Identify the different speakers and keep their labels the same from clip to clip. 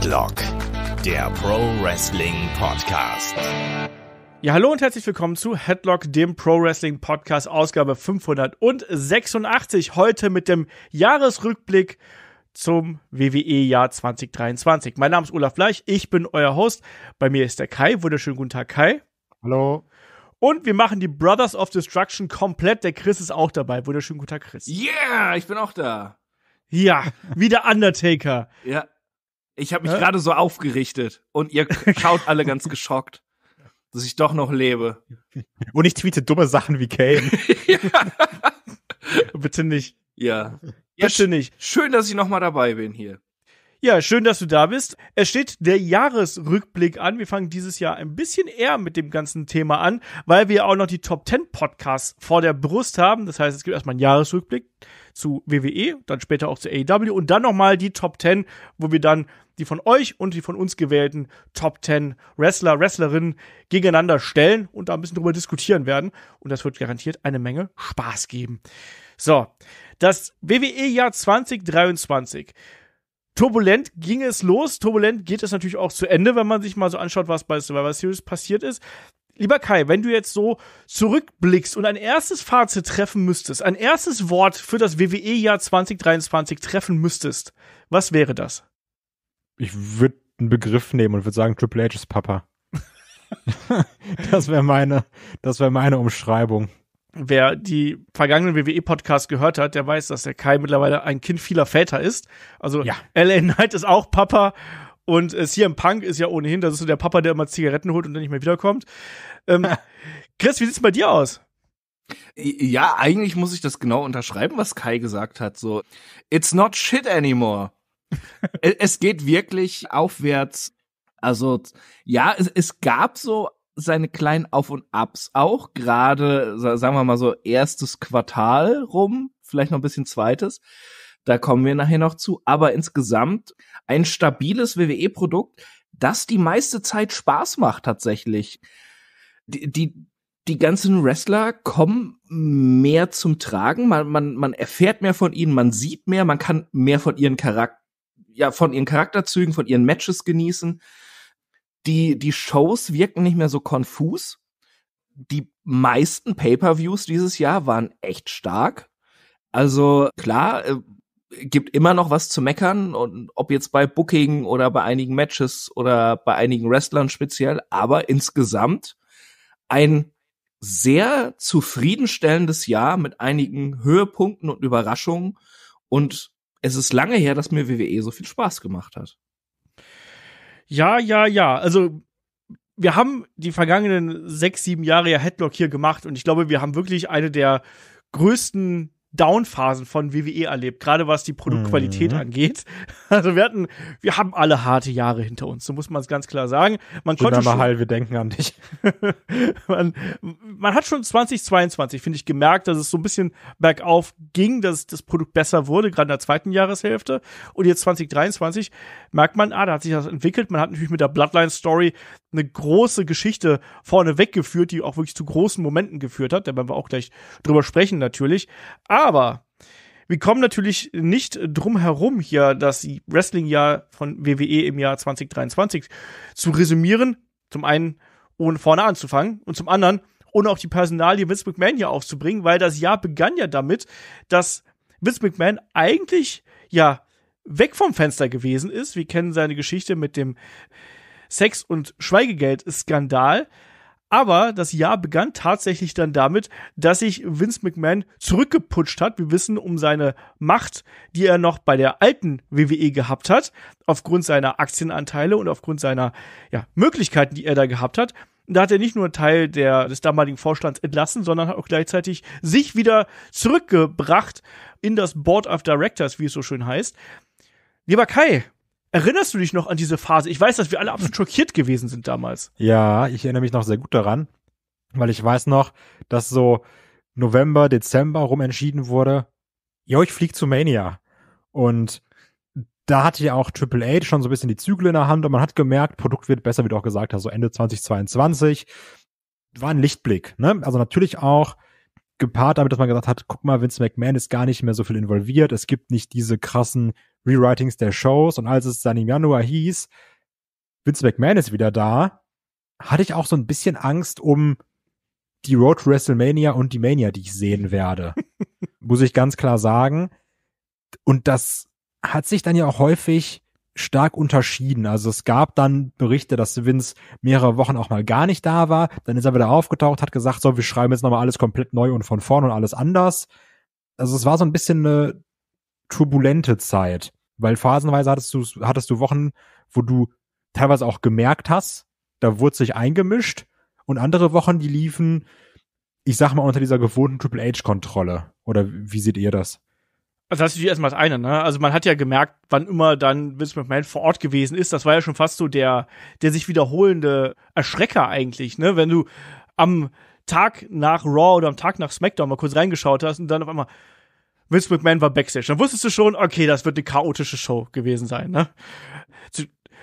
Speaker 1: Headlock, der Pro Wrestling Podcast. Ja, hallo und herzlich willkommen zu Headlock, dem Pro Wrestling Podcast, Ausgabe 586. Heute mit dem Jahresrückblick zum WWE-Jahr 2023. Mein Name ist Olaf Bleich, ich bin euer Host. Bei mir ist der Kai. Wunderschönen guten Tag, Kai. Hallo. Und wir machen die Brothers of Destruction komplett. Der Chris ist auch dabei. Wunderschönen guten Tag, Chris.
Speaker 2: Yeah, ich bin auch da.
Speaker 1: Ja, wie der Undertaker. ja.
Speaker 2: Ich habe mich äh? gerade so aufgerichtet und ihr schaut alle ganz geschockt, dass ich doch noch lebe.
Speaker 3: Und ich tweete dumme Sachen wie Kane.
Speaker 2: Bitte nicht. Ja.
Speaker 1: ja Bitte nicht. Schön, dass ich noch mal dabei bin hier. Ja, schön, dass du da bist. Es steht der Jahresrückblick an. Wir fangen dieses Jahr ein bisschen eher mit dem ganzen Thema an, weil wir auch noch die Top 10 Podcasts vor der Brust haben. Das heißt, es gibt erstmal einen Jahresrückblick zu WWE, dann später auch zu AEW und dann nochmal die Top 10, wo wir dann die von euch und die von uns gewählten Top 10 Wrestler, Wrestlerinnen gegeneinander stellen und da ein bisschen drüber diskutieren werden. Und das wird garantiert eine Menge Spaß geben. So, das WWE-Jahr 2023. Turbulent ging es los, turbulent geht es natürlich auch zu Ende, wenn man sich mal so anschaut, was bei Survivor Series passiert ist. Lieber Kai, wenn du jetzt so zurückblickst und ein erstes Fazit treffen müsstest, ein erstes Wort für das WWE-Jahr 2023 treffen müsstest, was wäre das?
Speaker 3: Ich würde einen Begriff nehmen und würde sagen, Triple H ist Papa.
Speaker 1: das wäre meine, das
Speaker 3: meine Umschreibung.
Speaker 1: Wer die vergangenen WWE-Podcasts gehört hat, der weiß, dass der Kai mittlerweile ein Kind vieler Väter ist. Also ja. LA Knight ist auch Papa und äh, CM Punk ist ja ohnehin, das ist so der Papa, der immer Zigaretten holt und dann nicht mehr wiederkommt. Ähm, Chris, wie sieht's bei dir aus? Ja, eigentlich muss ich das genau unterschreiben, was Kai gesagt hat. So,
Speaker 2: it's not shit anymore. Äh, es geht wirklich aufwärts. Also, ja, es, es gab so seine kleinen Auf und Abs auch, gerade, sagen wir mal so, erstes Quartal rum, vielleicht noch ein bisschen zweites. Da kommen wir nachher noch zu. Aber insgesamt ein stabiles WWE-Produkt, das die meiste Zeit Spaß macht tatsächlich. Die, die, die ganzen Wrestler kommen mehr zum Tragen. Man, man, man erfährt mehr von ihnen, man sieht mehr, man kann mehr von ihren Charakter, ja, von ihren Charakterzügen, von ihren Matches genießen. Die, die Shows wirken nicht mehr so konfus. Die meisten Pay-per-Views dieses Jahr waren echt stark. Also klar, äh, gibt immer noch was zu meckern und ob jetzt bei Booking oder bei einigen Matches oder bei einigen Wrestlern speziell, aber insgesamt ein sehr zufriedenstellendes Jahr mit einigen Höhepunkten und Überraschungen und es ist lange her, dass mir WWE so viel Spaß gemacht hat.
Speaker 1: Ja, ja, ja. Also wir haben die vergangenen sechs, sieben Jahre ja Headlock hier gemacht und ich glaube, wir haben wirklich eine der größten Downphasen von WWE erlebt, gerade was die Produktqualität mhm. angeht. Also wir hatten, wir haben alle harte Jahre hinter uns, so muss man es ganz klar sagen. Man Bin konnte schon, heil,
Speaker 3: wir denken an dich.
Speaker 1: man, man hat schon 2022, finde ich, gemerkt, dass es so ein bisschen bergauf ging, dass das Produkt besser wurde, gerade in der zweiten Jahreshälfte. Und jetzt 2023 merkt man, ah, da hat sich das entwickelt. Man hat natürlich mit der Bloodline-Story eine große Geschichte vorne weggeführt, die auch wirklich zu großen Momenten geführt hat. Da werden wir auch gleich drüber sprechen, natürlich. Aber wir kommen natürlich nicht drum herum, hier das Wrestling-Jahr von WWE im Jahr 2023 zu resümieren. Zum einen, ohne vorne anzufangen und zum anderen, ohne auch die Personalie Vince McMahon hier aufzubringen, weil das Jahr begann ja damit, dass Vince McMahon eigentlich ja weg vom Fenster gewesen ist. Wir kennen seine Geschichte mit dem Sex- und Schweigegeld-Skandal. Aber das Jahr begann tatsächlich dann damit, dass sich Vince McMahon zurückgeputscht hat. Wir wissen um seine Macht, die er noch bei der alten WWE gehabt hat, aufgrund seiner Aktienanteile und aufgrund seiner ja, Möglichkeiten, die er da gehabt hat. Da hat er nicht nur einen Teil der, des damaligen Vorstands entlassen, sondern hat auch gleichzeitig sich wieder zurückgebracht in das Board of Directors, wie es so schön heißt. Lieber Kai, erinnerst du dich noch an diese Phase? Ich weiß, dass wir alle absolut schockiert gewesen sind damals.
Speaker 3: Ja, ich erinnere mich noch sehr gut daran, weil ich weiß noch, dass so November, Dezember rum entschieden wurde, jo, ich flieg zu Mania. Und da hatte ja auch Triple H schon so ein bisschen die Zügel in der Hand und man hat gemerkt, Produkt wird besser, wie du auch gesagt hast, so Ende 2022 war ein Lichtblick. Ne? Also natürlich auch gepaart damit, dass man gesagt hat, guck mal, Vince McMahon ist gar nicht mehr so viel involviert. Es gibt nicht diese krassen Rewritings der Shows. Und als es dann im Januar hieß, Vince McMahon ist wieder da, hatte ich auch so ein bisschen Angst um die Road WrestleMania und die Mania, die ich sehen werde. Muss ich ganz klar sagen. Und das hat sich dann ja auch häufig stark unterschieden. Also es gab dann Berichte, dass Vince mehrere Wochen auch mal gar nicht da war. Dann ist er wieder aufgetaucht, hat gesagt, so, wir schreiben jetzt nochmal alles komplett neu und von vorn und alles anders. Also es war so ein bisschen eine turbulente Zeit, weil phasenweise hattest du, hattest du Wochen, wo du teilweise auch gemerkt hast, da wurde sich eingemischt und andere Wochen, die liefen, ich sag mal, unter dieser gewohnten Triple H-Kontrolle. Oder wie seht ihr das?
Speaker 1: Also das ist natürlich erstmal das eine, ne? Also man hat ja gemerkt, wann immer dann Vince McMahon vor Ort gewesen ist, das war ja schon fast so der, der sich wiederholende Erschrecker eigentlich, ne? Wenn du am Tag nach Raw oder am Tag nach SmackDown mal kurz reingeschaut hast und dann auf einmal Vince McMahon war Backstage, dann wusstest du schon, okay, das wird eine chaotische Show gewesen sein, ne?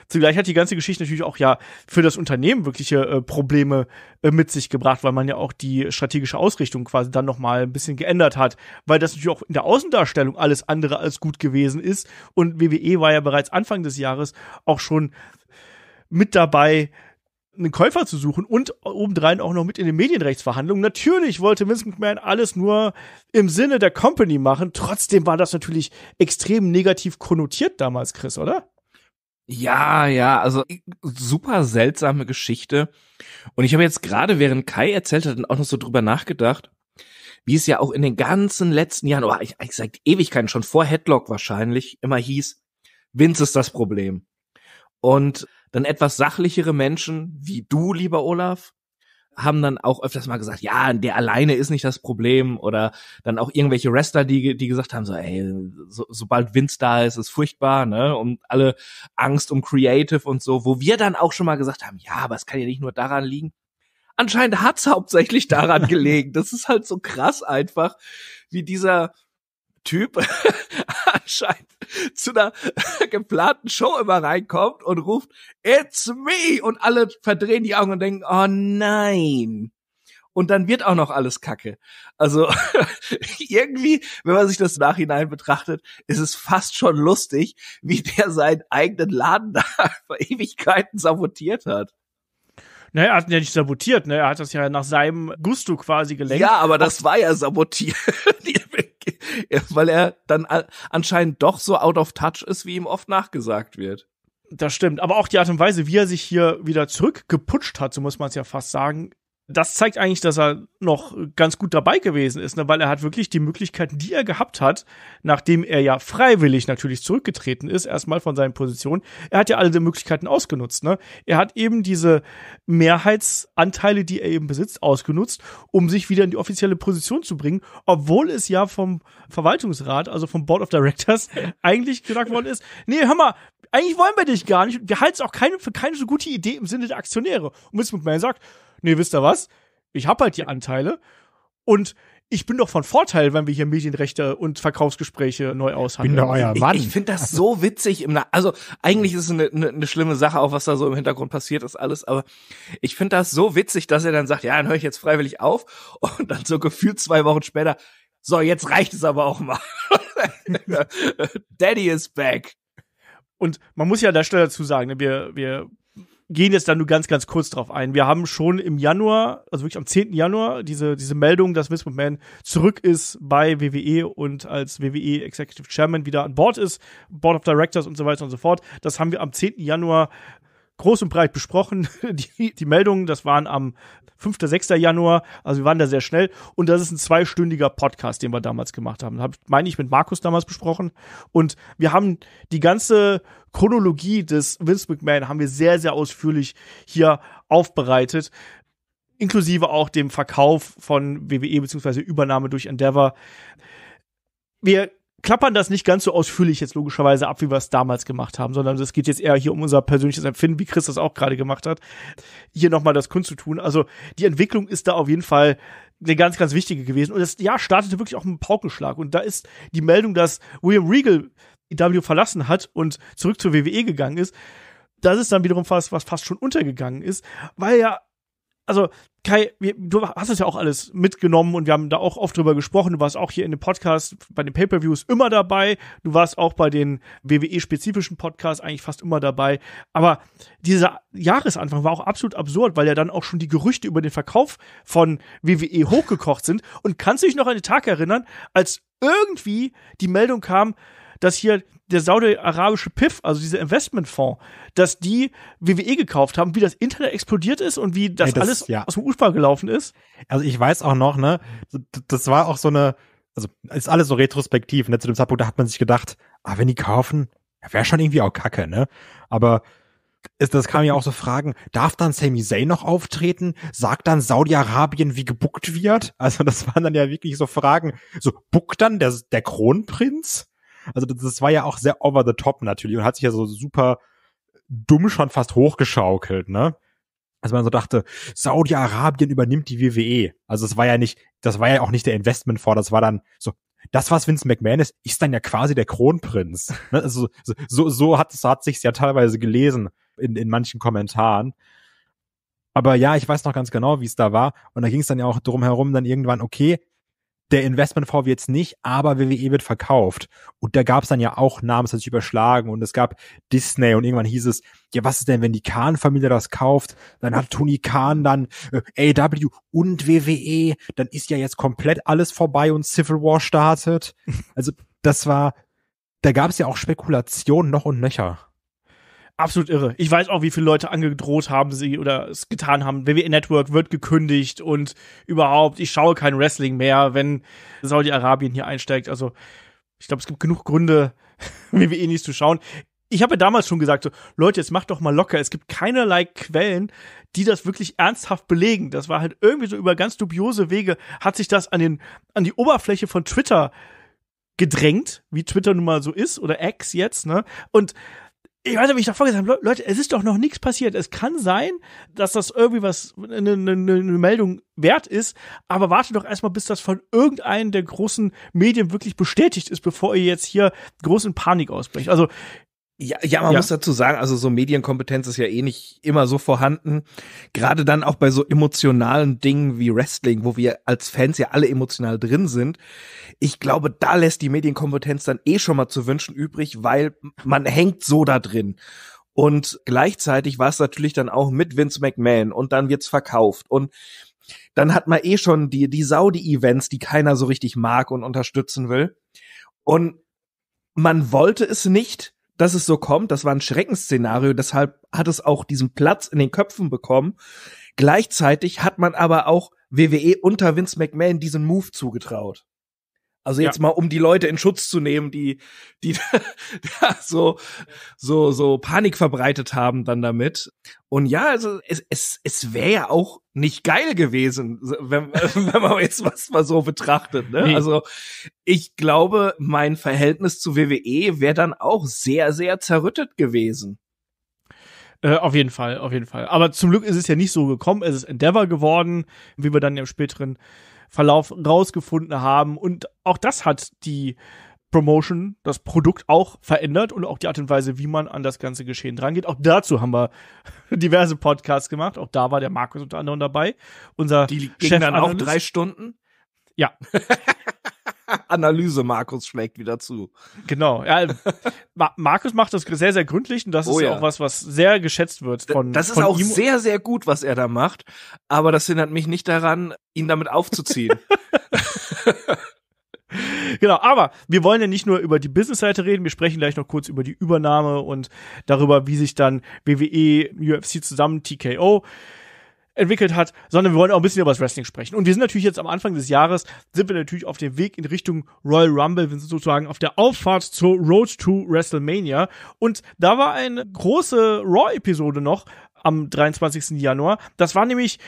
Speaker 1: Zugleich hat die ganze Geschichte natürlich auch ja für das Unternehmen wirkliche äh, Probleme äh, mit sich gebracht, weil man ja auch die strategische Ausrichtung quasi dann nochmal ein bisschen geändert hat, weil das natürlich auch in der Außendarstellung alles andere als gut gewesen ist. Und WWE war ja bereits Anfang des Jahres auch schon mit dabei, einen Käufer zu suchen und obendrein auch noch mit in den Medienrechtsverhandlungen. Natürlich wollte Vince McMahon alles nur im Sinne der Company machen. Trotzdem war das natürlich extrem negativ konnotiert damals, Chris, oder?
Speaker 2: Ja, ja, also super seltsame Geschichte. Und ich habe jetzt gerade, während Kai erzählt hat, auch noch so drüber nachgedacht, wie es ja auch in den ganzen letzten Jahren, oder oh, ich, ich sag Ewigkeiten, schon vor Headlock wahrscheinlich, immer hieß, Vince ist das Problem. Und dann etwas sachlichere Menschen wie du, lieber Olaf, haben dann auch öfters mal gesagt, ja, der alleine ist nicht das Problem oder dann auch irgendwelche Wrestler, die, die gesagt haben, so, ey, so, sobald Vince da ist, ist furchtbar, ne, und alle Angst um Creative und so, wo wir dann auch schon mal gesagt haben, ja, aber es kann ja nicht nur daran liegen. Anscheinend hat's hauptsächlich daran gelegen. Das ist halt so krass einfach, wie dieser, Typ anscheinend zu einer geplanten Show immer reinkommt und ruft, It's me! Und alle verdrehen die Augen und denken, oh nein. Und dann wird auch noch alles Kacke. Also irgendwie, wenn man sich das nachhinein betrachtet, ist es fast schon lustig, wie der seinen eigenen Laden da vor Ewigkeiten sabotiert hat.
Speaker 1: Ne, er hat ihn ja nicht sabotiert, ne? Er hat das ja nach seinem Gusto quasi gelenkt. Ja, aber das war ja sabotiert. Weil er dann anscheinend doch so out of touch ist, wie ihm oft nachgesagt wird. Das stimmt. Aber auch die Art und Weise, wie er sich hier wieder zurückgeputscht hat, so muss man es ja fast sagen, das zeigt eigentlich, dass er noch ganz gut dabei gewesen ist, ne? weil er hat wirklich die Möglichkeiten, die er gehabt hat, nachdem er ja freiwillig natürlich zurückgetreten ist, erstmal von seinen Positionen, er hat ja alle die Möglichkeiten ausgenutzt. Ne? Er hat eben diese Mehrheitsanteile, die er eben besitzt, ausgenutzt, um sich wieder in die offizielle Position zu bringen, obwohl es ja vom Verwaltungsrat, also vom Board of Directors, eigentlich gesagt worden ist, nee, hör mal, eigentlich wollen wir dich gar nicht. Wir halten es auch keine, für keine so gute Idee im Sinne der Aktionäre. Und Vince McMahon sagt, nee, wisst ihr was? Ich habe halt die Anteile und ich bin doch von Vorteil, wenn wir hier Medienrechte und Verkaufsgespräche neu aushandeln. Bin da euer Mann. Ich, ich finde das so witzig. Im also eigentlich ist es eine, eine, eine schlimme Sache, auch was da so
Speaker 2: im Hintergrund passiert ist alles. Aber ich finde das so witzig, dass er dann sagt, ja, dann höre ich jetzt freiwillig auf und dann so gefühlt zwei Wochen später, so jetzt reicht es aber auch mal.
Speaker 1: Daddy is back. Und man muss ja an der Stelle dazu sagen, ne, wir, wir gehen jetzt dann nur ganz, ganz kurz drauf ein. Wir haben schon im Januar, also wirklich am 10. Januar, diese, diese Meldung, dass Vince McMahon zurück ist bei WWE und als WWE Executive Chairman wieder an Bord ist, Board of Directors und so weiter und so fort. Das haben wir am 10. Januar groß und breit besprochen. Die, die Meldungen, das waren am 5. 6. Januar, also wir waren da sehr schnell. Und das ist ein zweistündiger Podcast, den wir damals gemacht haben. Hab, meine ich mit Markus damals besprochen. Und wir haben die ganze Chronologie des Vince McMahon haben wir sehr, sehr ausführlich hier aufbereitet. Inklusive auch dem Verkauf von WWE beziehungsweise Übernahme durch Endeavor. Wir klappern das nicht ganz so ausführlich jetzt logischerweise ab, wie wir es damals gemacht haben, sondern es geht jetzt eher hier um unser persönliches Empfinden, wie Chris das auch gerade gemacht hat, hier nochmal das Kunst zu tun. Also die Entwicklung ist da auf jeden Fall eine ganz, ganz wichtige gewesen. Und das Jahr startete wirklich auch mit einem Paukenschlag. Und da ist die Meldung, dass William Regal EW verlassen hat und zurück zur WWE gegangen ist, das ist dann wiederum fast, was fast schon untergegangen ist, weil ja also Kai, wir, du hast es ja auch alles mitgenommen und wir haben da auch oft drüber gesprochen. Du warst auch hier in dem Podcast bei den Pay-per-Views immer dabei. Du warst auch bei den WWE-spezifischen Podcasts eigentlich fast immer dabei. Aber dieser Jahresanfang war auch absolut absurd, weil ja dann auch schon die Gerüchte über den Verkauf von WWE hochgekocht sind. Und kannst du dich noch an den Tag erinnern, als irgendwie die Meldung kam, dass hier der saudi-arabische PIF, also dieser Investmentfonds, dass die WWE gekauft haben, wie das Internet explodiert ist und wie das, hey, das alles ja. aus dem Ufer gelaufen ist. Also ich weiß auch
Speaker 3: noch, ne, das war auch so eine, also ist alles so retrospektiv, ne, zu dem Zeitpunkt, da hat man sich gedacht, ah, wenn die kaufen, wäre schon irgendwie auch kacke, ne, aber ist, das kam ja auch so Fragen, darf dann Sami Zayn noch auftreten? Sagt dann Saudi-Arabien, wie gebuckt wird? Also das waren dann ja wirklich so Fragen, so buckt dann der, der Kronprinz? Also das, war ja auch sehr over the top natürlich und hat sich ja so super dumm schon fast hochgeschaukelt, ne? Also man so dachte, Saudi-Arabien übernimmt die WWE. Also es war ja nicht, das war ja auch nicht der Investment Investmentfonds, das war dann so, das, was Vince McMahon ist, ist dann ja quasi der Kronprinz. Ne? Also, so, so hat es hat sich's ja teilweise gelesen in, in manchen Kommentaren. Aber ja, ich weiß noch ganz genau, wie es da war. Und da ging es dann ja auch drum herum, dann irgendwann, okay, der Investmentfonds jetzt nicht, aber WWE wird verkauft. Und da gab es dann ja auch Namen, das hat sich überschlagen und es gab Disney und irgendwann hieß es, ja, was ist denn, wenn die Kahn-Familie das kauft? Dann hat Tony Kahn dann äh, AW und WWE, dann ist ja jetzt komplett alles vorbei und Civil War startet. Also das war, da gab es ja auch Spekulationen noch und nöcher
Speaker 1: absolut irre. Ich weiß auch, wie viele Leute angedroht haben sie oder es getan haben. WWE Network wird gekündigt und überhaupt, ich schaue kein Wrestling mehr, wenn Saudi-Arabien hier einsteigt. Also, ich glaube, es gibt genug Gründe, WWE nicht zu schauen. Ich habe ja damals schon gesagt, so, Leute, jetzt macht doch mal locker. Es gibt keinerlei Quellen, die das wirklich ernsthaft belegen. Das war halt irgendwie so über ganz dubiose Wege, hat sich das an, den, an die Oberfläche von Twitter gedrängt, wie Twitter nun mal so ist, oder X jetzt, ne? Und ich weiß nicht, wie ich davor gesagt habe, Leute, es ist doch noch nichts passiert. Es kann sein, dass das irgendwie was, eine, eine, eine ne Meldung wert ist, aber warte doch erstmal, bis das von irgendeinem der großen Medien wirklich bestätigt ist, bevor ihr jetzt hier groß in Panik ausbrecht. Also ja, ja, man ja. muss dazu
Speaker 2: sagen, also so Medienkompetenz ist ja eh nicht immer so vorhanden. Gerade dann auch bei so emotionalen Dingen wie Wrestling, wo wir als Fans ja alle emotional drin sind. Ich glaube, da lässt die Medienkompetenz dann eh schon mal zu wünschen übrig, weil man hängt so da drin. Und gleichzeitig war es natürlich dann auch mit Vince McMahon und dann wird's verkauft und dann hat man eh schon die, die Saudi-Events, die keiner so richtig mag und unterstützen will. Und man wollte es nicht, dass es so kommt, das war ein Schreckensszenario, deshalb hat es auch diesen Platz in den Köpfen bekommen. Gleichzeitig hat man aber auch WWE unter Vince McMahon diesen Move zugetraut. Also jetzt ja. mal, um die Leute in Schutz zu nehmen, die, die da so, so, so Panik verbreitet haben dann damit. Und ja, also es, es, es wäre ja auch nicht geil gewesen, wenn, wenn man jetzt was mal so betrachtet. Ne? Nee. Also ich glaube, mein Verhältnis zu WWE wäre dann auch sehr, sehr zerrüttet gewesen.
Speaker 1: Äh, auf jeden Fall, auf jeden Fall. Aber zum Glück ist es ja nicht so gekommen. Es ist Endeavor geworden, wie wir dann im späteren Verlauf rausgefunden haben. Und auch das hat die Promotion, das Produkt auch verändert und auch die Art und Weise, wie man an das ganze Geschehen drangeht. Auch dazu haben wir diverse Podcasts gemacht. Auch da war der Markus unter anderem dabei. Unser die gingen Chef dann auch drei Stunden. Ja. Analyse Markus schlägt wieder zu. Genau. Ja, Ma Markus macht das sehr, sehr gründlich und das oh ist ja. auch was, was sehr geschätzt wird von. Das ist von auch ihm. sehr,
Speaker 2: sehr gut, was er da macht, aber das hindert mich nicht daran, ihn damit aufzuziehen.
Speaker 1: genau, aber wir wollen ja nicht nur über die Business-Seite reden, wir sprechen gleich noch kurz über die Übernahme und darüber, wie sich dann WWE, UFC zusammen, TKO entwickelt hat, sondern wir wollen auch ein bisschen über das Wrestling sprechen. Und wir sind natürlich jetzt am Anfang des Jahres, sind wir natürlich auf dem Weg in Richtung Royal Rumble, wir sind sozusagen auf der Auffahrt zur Road to WrestleMania. Und da war eine große Raw-Episode noch am 23. Januar. Das war nämlich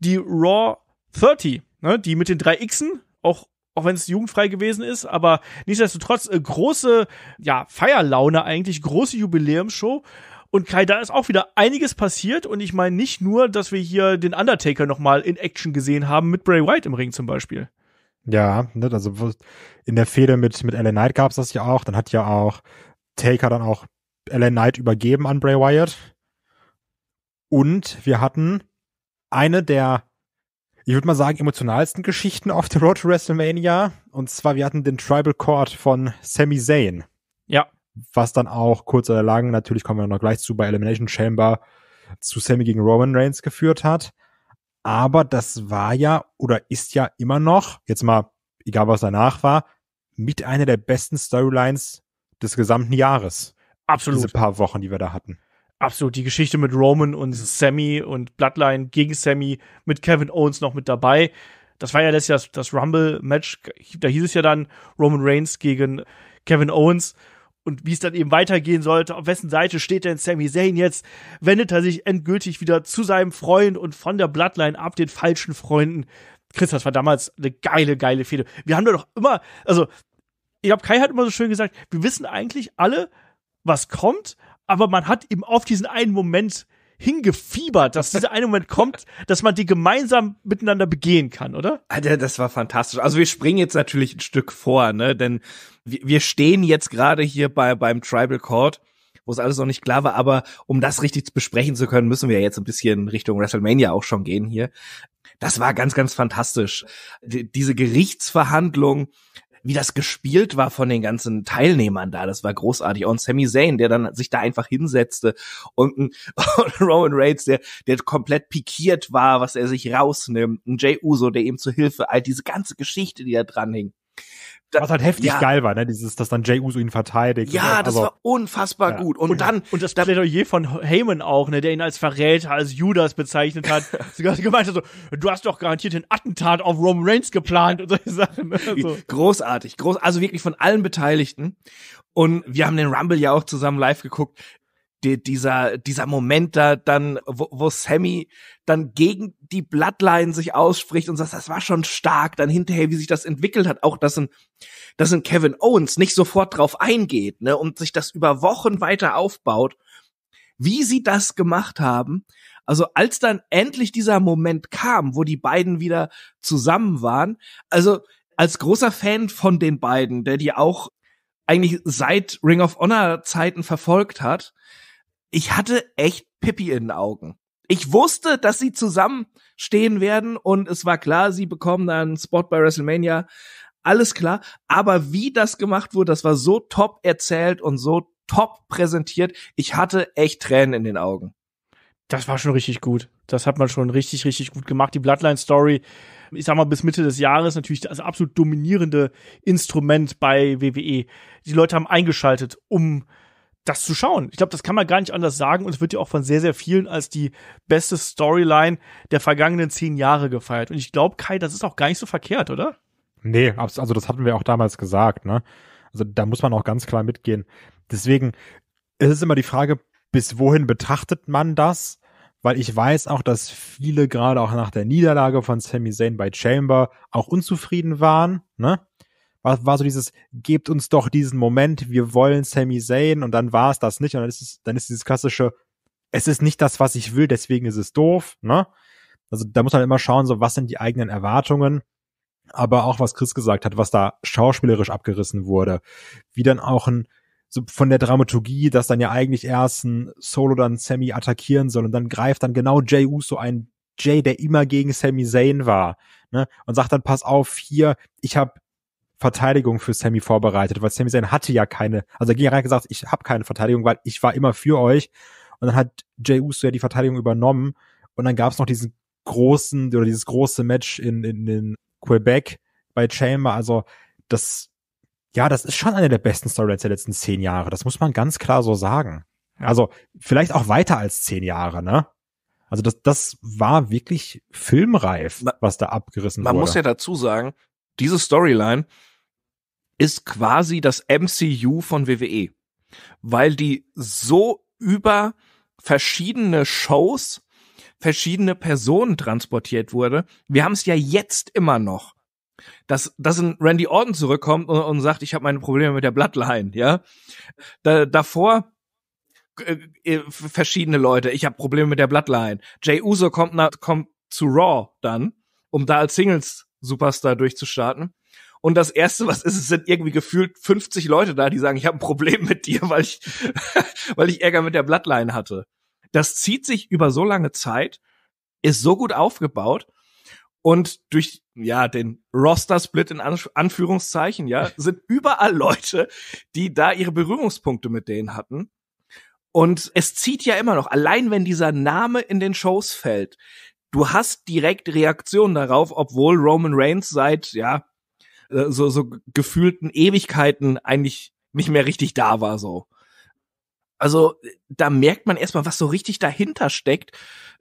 Speaker 1: die Raw 30, ne, die mit den drei Xen, auch auch wenn es jugendfrei gewesen ist, aber nichtsdestotrotz äh, große ja, Feierlaune eigentlich, große Jubiläumsshow. Und Kai, da ist auch wieder einiges passiert. Und ich meine nicht nur, dass wir hier den Undertaker nochmal in Action gesehen haben, mit Bray Wyatt im Ring zum Beispiel.
Speaker 3: Ja, ne, also in der Fehde mit, mit Ellen Knight gab's das ja auch. Dann hat ja auch Taker dann auch Ellen Knight übergeben an Bray Wyatt. Und wir hatten eine der, ich würde mal sagen, emotionalsten Geschichten auf der Road to WrestleMania. Und zwar, wir hatten den Tribal Court von Sami Zayn. Ja was dann auch kurz oder lang, natürlich kommen wir noch gleich zu, bei Elimination Chamber zu Sammy gegen Roman Reigns geführt hat. Aber das war ja oder ist ja immer noch, jetzt mal, egal was danach war, mit einer der besten Storylines des gesamten Jahres. Absolut. Diese paar Wochen, die wir da hatten.
Speaker 1: Absolut. Die Geschichte mit Roman und mhm. Sammy und Bloodline gegen Sammy mit Kevin Owens noch mit dabei. Das war ja letztes Jahr das, das Rumble-Match. Da hieß es ja dann Roman Reigns gegen Kevin Owens und wie es dann eben weitergehen sollte. Auf wessen Seite steht denn Sammy Zayn jetzt? Wendet er sich endgültig wieder zu seinem Freund und von der Bloodline ab, den falschen Freunden? Chris, das war damals eine geile, geile Fehde. Wir haben doch immer, also, ich glaube, Kai hat immer so schön gesagt, wir wissen eigentlich alle, was kommt, aber man hat eben auf diesen einen Moment hingefiebert, dass dieser eine Moment kommt, dass man die gemeinsam miteinander begehen kann, oder? Alter, das war fantastisch. Also wir springen jetzt natürlich ein Stück vor, ne? Denn wir stehen jetzt gerade
Speaker 2: hier bei beim Tribal Court wo es alles noch nicht klar war. Aber um das richtig besprechen zu können, müssen wir jetzt ein bisschen Richtung WrestleMania auch schon gehen hier. Das war ganz, ganz fantastisch. D diese Gerichtsverhandlung, wie das gespielt war von den ganzen Teilnehmern da, das war großartig. Und Sami Zayn, der dann sich da einfach hinsetzte und, ein, und Roman Reigns, der, der komplett pikiert war, was er sich rausnimmt, ein Jay Uso, der ihm zu Hilfe, all
Speaker 1: diese ganze Geschichte, die da dran hing was halt heftig ja. geil
Speaker 3: war, ne? Dieses, dass dann Jay Uso ihn verteidigt. Ja, und, das also, war
Speaker 1: unfassbar ja. gut. Und, und, dann und das dann, Plädoyer von Heyman auch, ne? Der ihn als Verräter, als Judas bezeichnet hat. sogar gemeint hat so, du hast doch garantiert den Attentat auf Roman Reigns geplant und solche Sachen. Ne? So. Großartig, groß, also wirklich von allen Beteiligten.
Speaker 2: Und wir haben den Rumble ja auch zusammen live geguckt die, dieser, dieser Moment da dann, wo, wo Sammy dann gegen die Bloodline sich ausspricht und sagt, das war schon stark, dann hinterher, wie sich das entwickelt hat, auch dass ein, dass ein Kevin Owens nicht sofort drauf eingeht, ne, und sich das über Wochen weiter aufbaut, wie sie das gemacht haben. Also als dann endlich dieser Moment kam, wo die beiden wieder zusammen waren, also als großer Fan von den beiden, der die auch eigentlich seit Ring of Honor Zeiten verfolgt hat, ich hatte echt Pippi in den Augen. Ich wusste, dass sie zusammenstehen werden und es war klar, sie bekommen dann einen Spot bei WrestleMania. Alles klar. Aber wie das gemacht wurde, das war so top
Speaker 1: erzählt und so top präsentiert. Ich hatte echt Tränen in den Augen. Das war schon richtig gut. Das hat man schon richtig, richtig gut gemacht. Die Bloodline-Story, ich sag mal, bis Mitte des Jahres natürlich das absolut dominierende Instrument bei WWE. Die Leute haben eingeschaltet, um das zu schauen. Ich glaube, das kann man gar nicht anders sagen und es wird ja auch von sehr, sehr vielen als die beste Storyline der vergangenen zehn Jahre gefeiert. Und ich glaube, Kai, das ist auch gar nicht so verkehrt, oder?
Speaker 3: Nee, also das hatten wir auch damals gesagt, ne? Also da muss man auch ganz klar mitgehen. Deswegen ist es immer die Frage, bis wohin betrachtet man das? Weil ich weiß auch, dass viele gerade auch nach der Niederlage von Sami Zayn bei Chamber auch unzufrieden waren, ne? war, war so dieses, gebt uns doch diesen Moment, wir wollen Sammy Zayn und dann war es das nicht und dann ist es, dann ist dieses klassische, es ist nicht das, was ich will, deswegen ist es doof, ne? Also da muss man immer schauen, so was sind die eigenen Erwartungen, aber auch was Chris gesagt hat, was da schauspielerisch abgerissen wurde, wie dann auch ein so von der Dramaturgie, dass dann ja eigentlich erst ein Solo dann Sammy attackieren soll und dann greift dann genau Jay Uso ein Jay, der immer gegen Sammy Zayn war, ne, und sagt dann pass auf hier, ich habe Verteidigung für Sammy vorbereitet, weil Sammy Zayn hatte ja keine, also er ging rein gesagt, ich habe keine Verteidigung, weil ich war immer für euch. Und dann hat Jey Uso ja die Verteidigung übernommen und dann gab es noch diesen großen oder dieses große Match in, in, in Quebec bei Chamber. Also das, ja, das ist schon eine der besten Storylines der letzten zehn Jahre. Das muss man ganz klar so sagen. Also vielleicht auch weiter als zehn Jahre, ne? Also das, das war wirklich filmreif, was da abgerissen man wurde. Man muss ja
Speaker 2: dazu sagen, diese Storyline ist quasi das MCU von WWE, weil die so über verschiedene Shows verschiedene Personen transportiert wurde. Wir haben es ja jetzt immer noch. Dass, dass ein Randy Orton zurückkommt und, und sagt, ich habe meine Probleme mit der Bloodline, ja. Da, davor äh, äh, verschiedene Leute, ich habe Probleme mit der Bloodline. Jay Uso kommt, nach, kommt zu Raw dann, um da als Singles Superstar durchzustarten und das erste, was ist, es sind irgendwie gefühlt 50 Leute da, die sagen, ich habe ein Problem mit dir, weil ich, weil ich Ärger mit der Bloodline hatte. Das zieht sich über so lange Zeit, ist so gut aufgebaut und durch ja den Roster-Split in Anführungszeichen ja sind überall Leute, die da ihre Berührungspunkte mit denen hatten. Und es zieht ja immer noch, allein wenn dieser Name in den Shows fällt, du hast direkt Reaktionen darauf, obwohl Roman Reigns seit, ja, äh, so, so gefühlten Ewigkeiten eigentlich nicht mehr richtig da war, so. Also da merkt man erstmal, was so richtig dahinter steckt,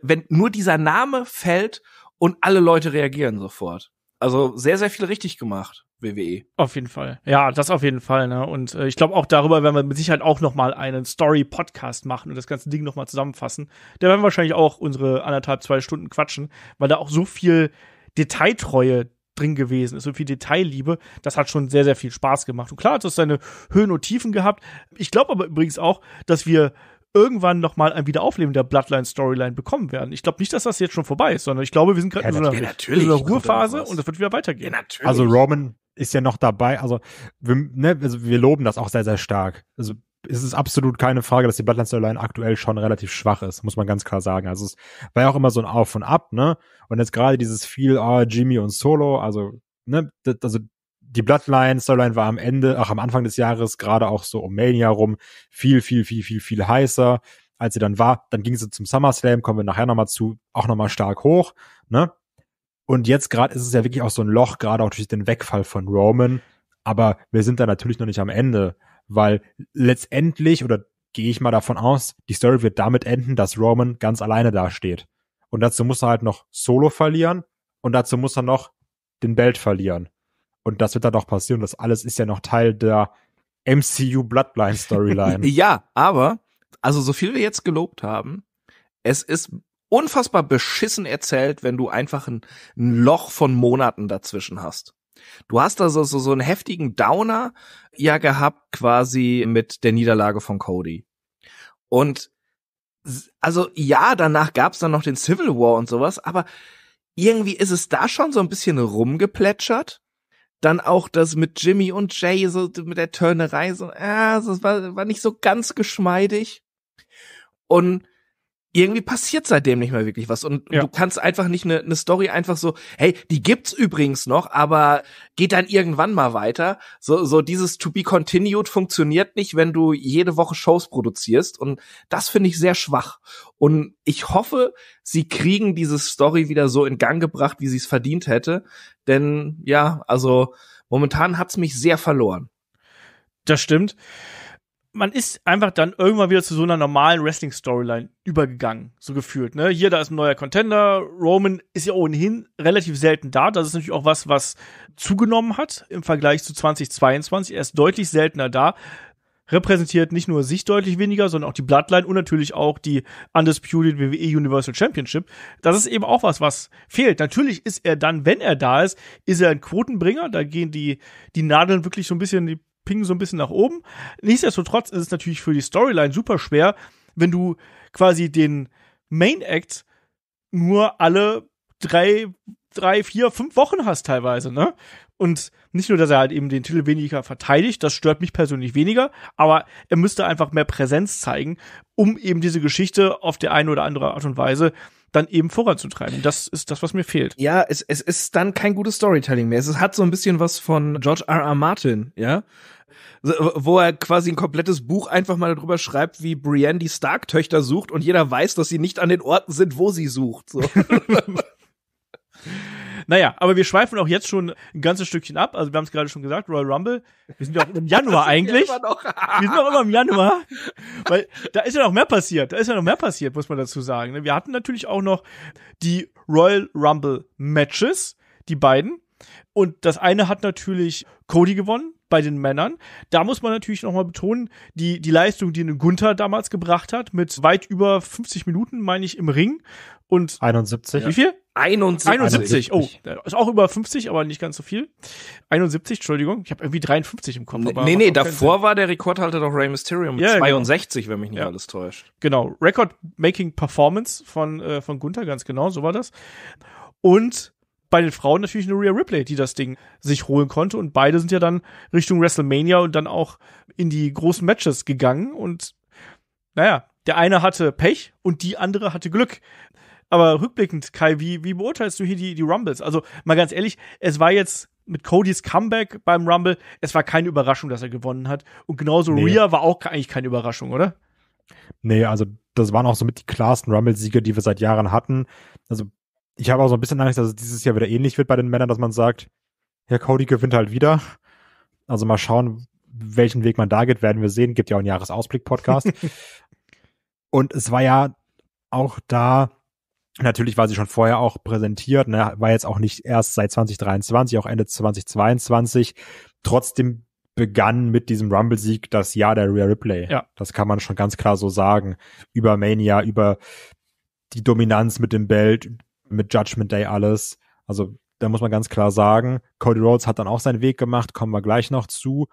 Speaker 2: wenn nur dieser Name fällt und alle Leute reagieren sofort. Also sehr, sehr viel richtig gemacht. WWE.
Speaker 1: Auf jeden Fall. Ja, das auf jeden Fall. Ne? Und äh, ich glaube, auch darüber werden wir mit Sicherheit auch noch mal einen Story-Podcast machen und das ganze Ding noch mal zusammenfassen. Da werden wir wahrscheinlich auch unsere anderthalb, zwei Stunden quatschen, weil da auch so viel Detailtreue drin gewesen ist und viel Detailliebe. Das hat schon sehr, sehr viel Spaß gemacht. Und klar hat es seine Höhen und Tiefen gehabt. Ich glaube aber übrigens auch, dass wir irgendwann noch mal ein Wiederaufleben der Bloodline-Storyline bekommen werden. Ich glaube nicht, dass das jetzt schon vorbei ist, sondern ich glaube, wir sind gerade ja, in so einer, in so einer Ruhephase und es wird wieder weitergehen. Ja, also Roman
Speaker 3: ist ja noch dabei. Also wir, ne, also wir loben das auch sehr, sehr stark. Also ist es absolut keine Frage, dass die Bloodlines Line aktuell schon relativ schwach ist, muss man ganz klar sagen. Also es war ja auch immer so ein Auf und Ab, ne? Und jetzt gerade dieses viel, ah, oh, Jimmy und Solo, also, ne, das, also die Bloodline Storyline war am Ende, auch am Anfang des Jahres, gerade auch so um Mania rum, viel, viel, viel, viel, viel heißer, als sie dann war. Dann ging sie zum SummerSlam, kommen wir nachher nochmal zu, auch nochmal stark hoch, ne? Und jetzt gerade ist es ja wirklich auch so ein Loch, gerade auch durch den Wegfall von Roman. Aber wir sind da natürlich noch nicht am Ende weil letztendlich oder gehe ich mal davon aus, die Story wird damit enden, dass Roman ganz alleine dasteht. Und dazu muss er halt noch Solo verlieren und dazu muss er noch den Belt verlieren. Und das wird dann auch passieren. Das alles ist ja noch Teil der MCU Bloodline Storyline.
Speaker 2: ja, aber, also so viel wir jetzt gelobt haben, es ist unfassbar beschissen erzählt, wenn du einfach ein, ein Loch von Monaten dazwischen hast. Du hast also so, so einen heftigen Downer ja gehabt, quasi mit der Niederlage von Cody. Und also ja, danach gab's dann noch den Civil War und sowas, aber irgendwie ist es da schon so ein bisschen rumgeplätschert. Dann auch das mit Jimmy und Jay, so mit der Turnerei, so, äh, das war, war nicht so ganz geschmeidig. Und irgendwie passiert seitdem nicht mehr wirklich was. Und ja. du kannst einfach nicht eine ne Story einfach so, hey, die gibt's übrigens noch, aber geht dann irgendwann mal weiter. So, so dieses To Be Continued funktioniert nicht, wenn du jede Woche Shows produzierst. Und das finde ich sehr schwach. Und ich hoffe, sie kriegen diese Story wieder so in Gang gebracht, wie sie es verdient hätte. Denn
Speaker 1: ja, also momentan hat's mich sehr verloren. Das stimmt man ist einfach dann irgendwann wieder zu so einer normalen Wrestling-Storyline übergegangen, so gefühlt. Ne? Hier, da ist ein neuer Contender. Roman ist ja ohnehin relativ selten da. Das ist natürlich auch was, was zugenommen hat im Vergleich zu 2022. Er ist deutlich seltener da. Repräsentiert nicht nur sich deutlich weniger, sondern auch die Bloodline und natürlich auch die Undisputed WWE Universal Championship. Das ist eben auch was, was fehlt. Natürlich ist er dann, wenn er da ist, ist er ein Quotenbringer. Da gehen die, die Nadeln wirklich so ein bisschen, die pingen so ein bisschen nach oben. Nichtsdestotrotz ist es natürlich für die Storyline super schwer, wenn du quasi den Main Act nur alle drei, drei, vier, fünf Wochen hast teilweise, ne? Und nicht nur, dass er halt eben den Titel weniger verteidigt, das stört mich persönlich weniger, aber er müsste einfach mehr Präsenz zeigen, um eben diese Geschichte auf der einen oder anderen Art und Weise dann eben voranzutreiben. Das ist das, was mir fehlt. Ja, es, es ist dann kein gutes Storytelling mehr.
Speaker 2: Es, es hat so ein bisschen was von George R. R. Martin, ja wo er quasi ein komplettes Buch einfach mal darüber schreibt, wie Brienne die Stark-Töchter sucht und jeder weiß, dass sie nicht an den Orten
Speaker 1: sind, wo sie sucht. So. Naja, aber wir schweifen auch jetzt schon ein ganzes Stückchen ab. Also wir haben es gerade schon gesagt, Royal Rumble. Wir sind ja auch im Januar eigentlich. Wir, wir sind auch immer im Januar. Weil da ist ja noch mehr passiert. Da ist ja noch mehr passiert, muss man dazu sagen. Ne? Wir hatten natürlich auch noch die Royal Rumble Matches, die beiden. Und das eine hat natürlich Cody gewonnen, bei den Männern. Da muss man natürlich nochmal betonen, die, die Leistung, die Gunther damals gebracht hat, mit weit über 50 Minuten, meine ich, im Ring. Und 71. Wie viel? 71. 71. 71. Oh, ist auch über 50, aber nicht ganz so viel. 71, Entschuldigung. Ich habe irgendwie 53 im Kopf. Aber nee, nee, davor war der Rekordhalter doch Rey Mysterio mit ja, 62, genau. wenn mich nicht ja. alles täuscht. Genau. Record-Making Performance von, äh, von Gunther, ganz genau, so war das. Und bei den Frauen natürlich nur Rhea Ripley, die das Ding sich holen konnte. Und beide sind ja dann Richtung WrestleMania und dann auch in die großen Matches gegangen. Und naja, der eine hatte Pech und die andere hatte Glück. Aber rückblickend, Kai, wie, wie beurteilst du hier die, die Rumbles? Also mal ganz ehrlich, es war jetzt mit Codys Comeback beim Rumble, es war keine Überraschung, dass er gewonnen hat. Und genauso nee. Rhea war auch eigentlich keine Überraschung, oder?
Speaker 3: Nee, also das waren auch somit die klarsten Rumble-Sieger, die wir seit Jahren hatten. Also ich habe auch so ein bisschen Angst, dass es dieses Jahr wieder ähnlich wird bei den Männern, dass man sagt, ja, Cody gewinnt halt wieder. Also mal schauen, welchen Weg man da geht, werden wir sehen. Gibt ja auch einen Jahresausblick-Podcast. und es war ja auch da, natürlich war sie schon vorher auch präsentiert, ne, war jetzt auch nicht erst seit 2023, auch Ende 2022. Trotzdem begann mit diesem Rumble-Sieg das Jahr der Rhea Ripley. Ja. Das kann man schon ganz klar so sagen. Über Mania, über die Dominanz mit dem Belt, mit Judgment Day alles. Also da muss man ganz klar sagen, Cody Rhodes hat dann auch seinen Weg gemacht, kommen wir gleich noch zu.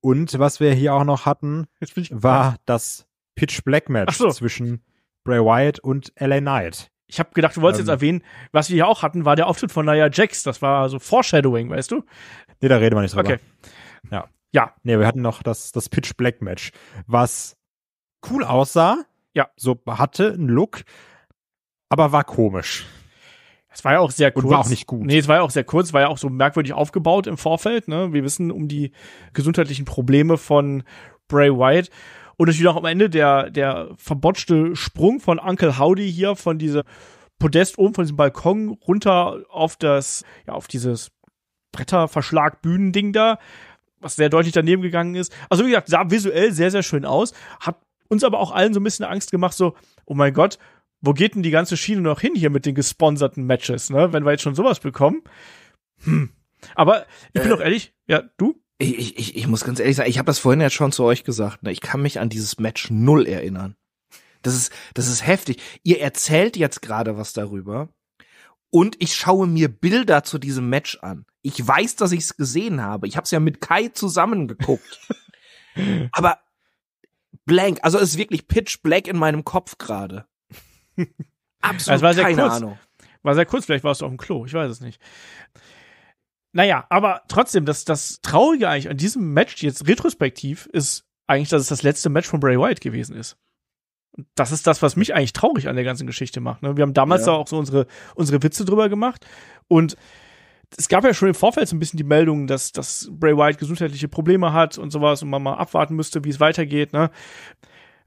Speaker 3: Und was wir hier auch noch hatten,
Speaker 1: war das Pitch Black Match so. zwischen Bray Wyatt und LA Knight. Ich habe gedacht, du wolltest ähm, jetzt erwähnen, was wir hier auch hatten, war der Auftritt von Nia Jax. Das war so Foreshadowing, weißt du?
Speaker 3: Nee, da reden wir nicht drüber. Okay. Ja. Ja. Nee, wir hatten noch das, das Pitch Black Match, was cool aussah. Ja. So hatte einen Look, aber war komisch.
Speaker 1: Es war ja auch sehr kurz. Und war auch nicht gut. Nee, es war ja auch sehr kurz, war ja auch so merkwürdig aufgebaut im Vorfeld. Ne? Wir wissen um die gesundheitlichen Probleme von Bray Wyatt. Und natürlich auch am Ende der, der verbotschte Sprung von Uncle Howdy hier von diesem Podest oben, von diesem Balkon runter auf das, ja, auf dieses Bretterverschlag-Bühnending da, was sehr deutlich daneben gegangen ist. Also, wie gesagt, sah visuell sehr, sehr schön aus, hat uns aber auch allen so ein bisschen Angst gemacht, so, oh mein Gott, wo geht denn die ganze Schiene noch hin hier mit den gesponserten Matches, ne? Wenn wir jetzt schon sowas bekommen. Hm. Aber ich bin äh, doch ehrlich, ja, du? Ich, ich, ich muss ganz ehrlich sagen, ich habe das vorhin ja schon zu euch gesagt,
Speaker 2: ne? ich kann mich an dieses Match null erinnern. Das ist, das ist heftig. Ihr erzählt jetzt gerade was darüber und ich schaue mir Bilder zu diesem Match an. Ich weiß, dass ich es gesehen habe. Ich habe es ja mit Kai zusammengeguckt. Aber blank, also es ist wirklich pitch black in meinem Kopf gerade.
Speaker 1: Absolut also keine kurz. Ahnung. War sehr kurz, vielleicht warst du auf dem Klo, ich weiß es nicht. Naja, aber trotzdem, das, das Traurige eigentlich an diesem Match jetzt retrospektiv ist eigentlich, dass es das letzte Match von Bray Wyatt gewesen ist. Das ist das, was mich eigentlich traurig an der ganzen Geschichte macht. Ne? Wir haben damals ja. da auch so unsere, unsere Witze drüber gemacht und es gab ja schon im Vorfeld so ein bisschen die Meldung, dass, dass Bray Wyatt gesundheitliche Probleme hat und sowas und man mal abwarten müsste, wie es weitergeht. Ne?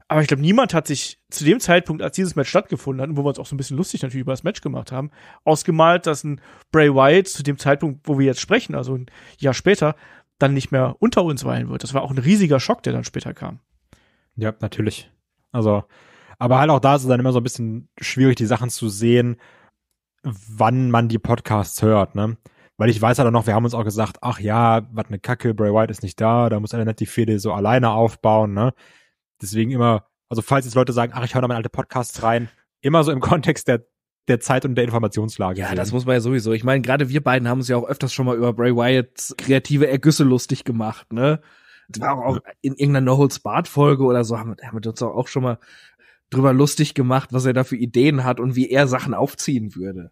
Speaker 1: Aber ich glaube, niemand hat sich zu dem Zeitpunkt, als dieses Match stattgefunden hat, und wo wir uns auch so ein bisschen lustig natürlich über das Match gemacht haben, ausgemalt, dass ein Bray Wyatt zu dem Zeitpunkt, wo wir jetzt sprechen, also ein Jahr später, dann nicht mehr unter uns weilen wird. Das war auch ein riesiger Schock, der dann später kam.
Speaker 3: Ja, natürlich. Also, aber halt auch da ist es dann immer so ein bisschen schwierig, die Sachen zu sehen, wann man die Podcasts hört, ne? Weil ich weiß halt auch noch, wir haben uns auch gesagt, ach ja, was eine Kacke, Bray White ist nicht da, da muss er nicht die Fehde so alleine aufbauen, ne? Deswegen immer, also falls jetzt Leute sagen, ach, ich höre da meine alte Podcasts rein, immer so im Kontext
Speaker 2: der der Zeit und der Informationslage. Ja, sehen. das muss man ja sowieso. Ich meine, gerade wir beiden haben uns ja auch öfters schon mal über Bray Wyatts kreative Ergüsse lustig gemacht, ne? Das war auch in irgendeiner No Holds Bart Folge oder so haben, haben wir uns auch schon mal drüber lustig gemacht, was er da für Ideen hat und wie er Sachen aufziehen würde.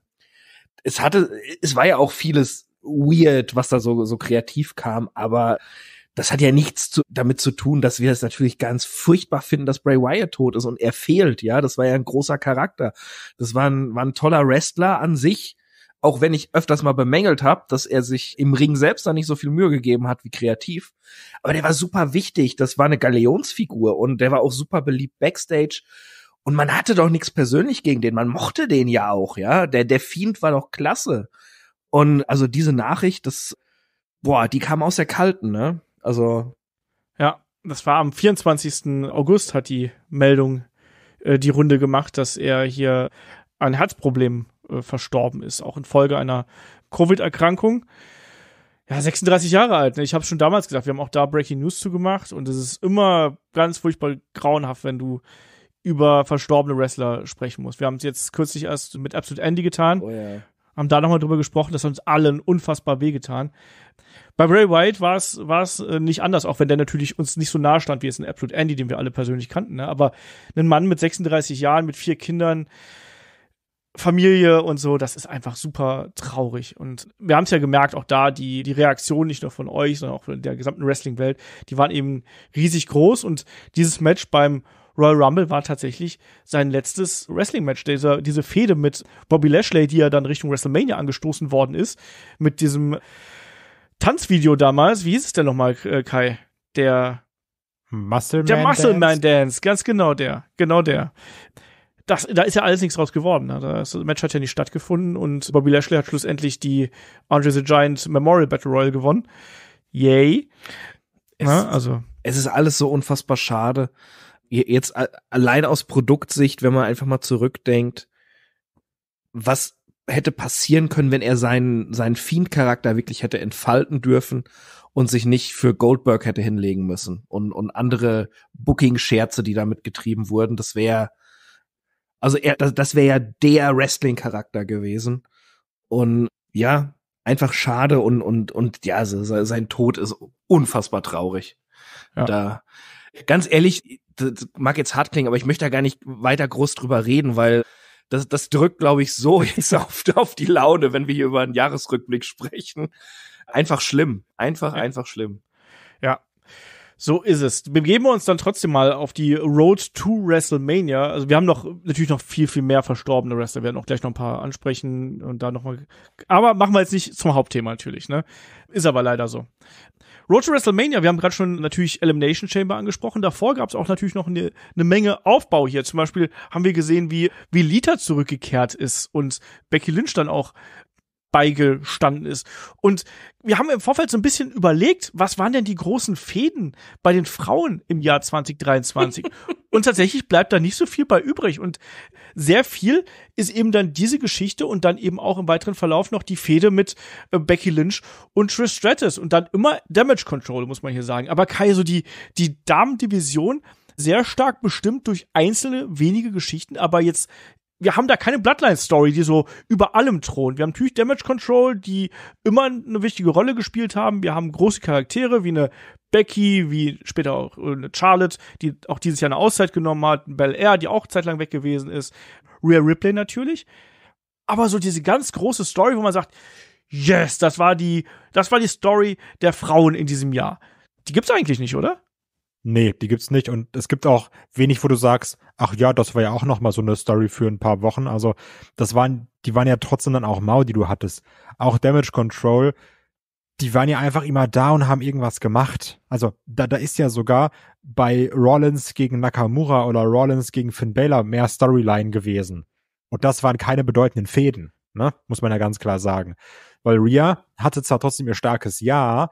Speaker 2: Es hatte, es war ja auch vieles weird, was da so, so kreativ kam, aber das hat ja nichts zu, damit zu tun, dass wir es natürlich ganz furchtbar finden, dass Bray Wyatt tot ist und er fehlt, ja. Das war ja ein großer Charakter. Das war ein, war ein toller Wrestler an sich, auch wenn ich öfters mal bemängelt habe, dass er sich im Ring selbst da nicht so viel Mühe gegeben hat wie kreativ. Aber der war super wichtig, das war eine Galeonsfigur und der war auch super beliebt backstage. Und man hatte doch nichts persönlich gegen den, man mochte den ja auch, ja. Der, der Fiend war doch klasse. Und also diese Nachricht, das,
Speaker 1: boah, die kam aus der Kalten, ne? Also. Ja, das war am 24. August hat die Meldung äh, die Runde gemacht, dass er hier an Herzproblemen äh, verstorben ist, auch infolge einer Covid-Erkrankung. Ja, 36 Jahre alt. Ne? Ich habe schon damals gesagt, wir haben auch da Breaking News gemacht und es ist immer ganz furchtbar grauenhaft, wenn du über verstorbene Wrestler sprechen musst. Wir haben es jetzt kürzlich erst mit Absolute Andy getan. Oh, yeah haben da nochmal drüber gesprochen, das hat uns allen unfassbar wehgetan. Bei Ray White war es war es äh, nicht anders, auch wenn der natürlich uns nicht so nahe stand wie es ein Absolute Andy, den wir alle persönlich kannten. Ne? Aber ein Mann mit 36 Jahren, mit vier Kindern, Familie und so, das ist einfach super traurig. Und wir haben es ja gemerkt, auch da die, die Reaktion nicht nur von euch, sondern auch von der gesamten Wrestling-Welt, die waren eben riesig groß. Und dieses Match beim Royal Rumble war tatsächlich sein letztes Wrestling-Match. Diese, diese Fehde mit Bobby Lashley, die ja dann Richtung WrestleMania angestoßen worden ist, mit diesem Tanzvideo damals. Wie hieß es denn nochmal, äh, Kai? Der Muscle Man Der Muscle Man Dance, ganz genau der. Genau der. Das, da ist ja alles nichts draus geworden. Ne? Das Match hat ja nicht stattgefunden und Bobby Lashley hat schlussendlich die Andre the Giant Memorial Battle Royal gewonnen. Yay. Es, ja, ne? also. es ist alles so unfassbar
Speaker 2: schade jetzt allein aus Produktsicht, wenn man einfach mal zurückdenkt, was hätte passieren können, wenn er seinen, seinen Fiend-Charakter wirklich hätte entfalten dürfen und sich nicht für Goldberg hätte hinlegen müssen und, und andere Booking-Scherze, die damit getrieben wurden. Das wäre, also er, das, das wäre ja der Wrestling-Charakter gewesen. Und ja, einfach schade und, und, und ja, sein Tod ist unfassbar traurig. Ja. Da, ganz ehrlich, das mag jetzt hart klingen, aber ich möchte da gar nicht weiter groß drüber reden, weil das, das drückt, glaube ich, so jetzt auf, auf die Laune, wenn wir hier über einen Jahresrückblick sprechen.
Speaker 1: Einfach schlimm. Einfach, ja. einfach schlimm. Ja, so ist es. Begeben wir uns dann trotzdem mal auf die Road to WrestleMania. Also wir haben noch natürlich noch viel, viel mehr verstorbene Wrestler. Wir werden auch gleich noch ein paar ansprechen und da nochmal. Aber machen wir jetzt nicht zum Hauptthema natürlich, ne? Ist aber leider so. Road to WrestleMania, wir haben gerade schon natürlich Elimination Chamber angesprochen. Davor gab es auch natürlich noch eine ne Menge Aufbau hier. Zum Beispiel haben wir gesehen, wie, wie Lita zurückgekehrt ist und Becky Lynch dann auch beigestanden ist. Und wir haben im Vorfeld so ein bisschen überlegt, was waren denn die großen Fäden bei den Frauen im Jahr 2023? und tatsächlich bleibt da nicht so viel bei übrig. Und sehr viel ist eben dann diese Geschichte und dann eben auch im weiteren Verlauf noch die Fäde mit äh, Becky Lynch und Trish Stratus und dann immer Damage Control, muss man hier sagen. Aber Kai, so die, die Damendivision, sehr stark bestimmt durch einzelne wenige Geschichten, aber jetzt wir haben da keine Bloodline-Story, die so über allem thront. Wir haben natürlich Damage Control, die immer eine wichtige Rolle gespielt haben. Wir haben große Charaktere wie eine Becky, wie später auch äh, eine Charlotte, die auch dieses Jahr eine Auszeit genommen hat, Bel Air, die auch zeitlang weg gewesen ist, Rhea Ripley natürlich. Aber so diese ganz große Story, wo man sagt, yes, das war die, das war die Story der Frauen in diesem Jahr. Die gibt's eigentlich nicht, oder?
Speaker 3: Nee, die gibt's nicht. Und es gibt auch wenig, wo du sagst, ach ja, das war ja auch nochmal so eine Story für ein paar Wochen. Also das waren, die waren ja trotzdem dann auch mau, die du hattest. Auch Damage Control, die waren ja einfach immer da und haben irgendwas gemacht. Also da, da ist ja sogar bei Rollins gegen Nakamura oder Rollins gegen Finn Balor mehr Storyline gewesen. Und das waren keine bedeutenden Fäden, ne? Muss man ja ganz klar sagen. Weil Rhea hatte zwar trotzdem ihr starkes Ja,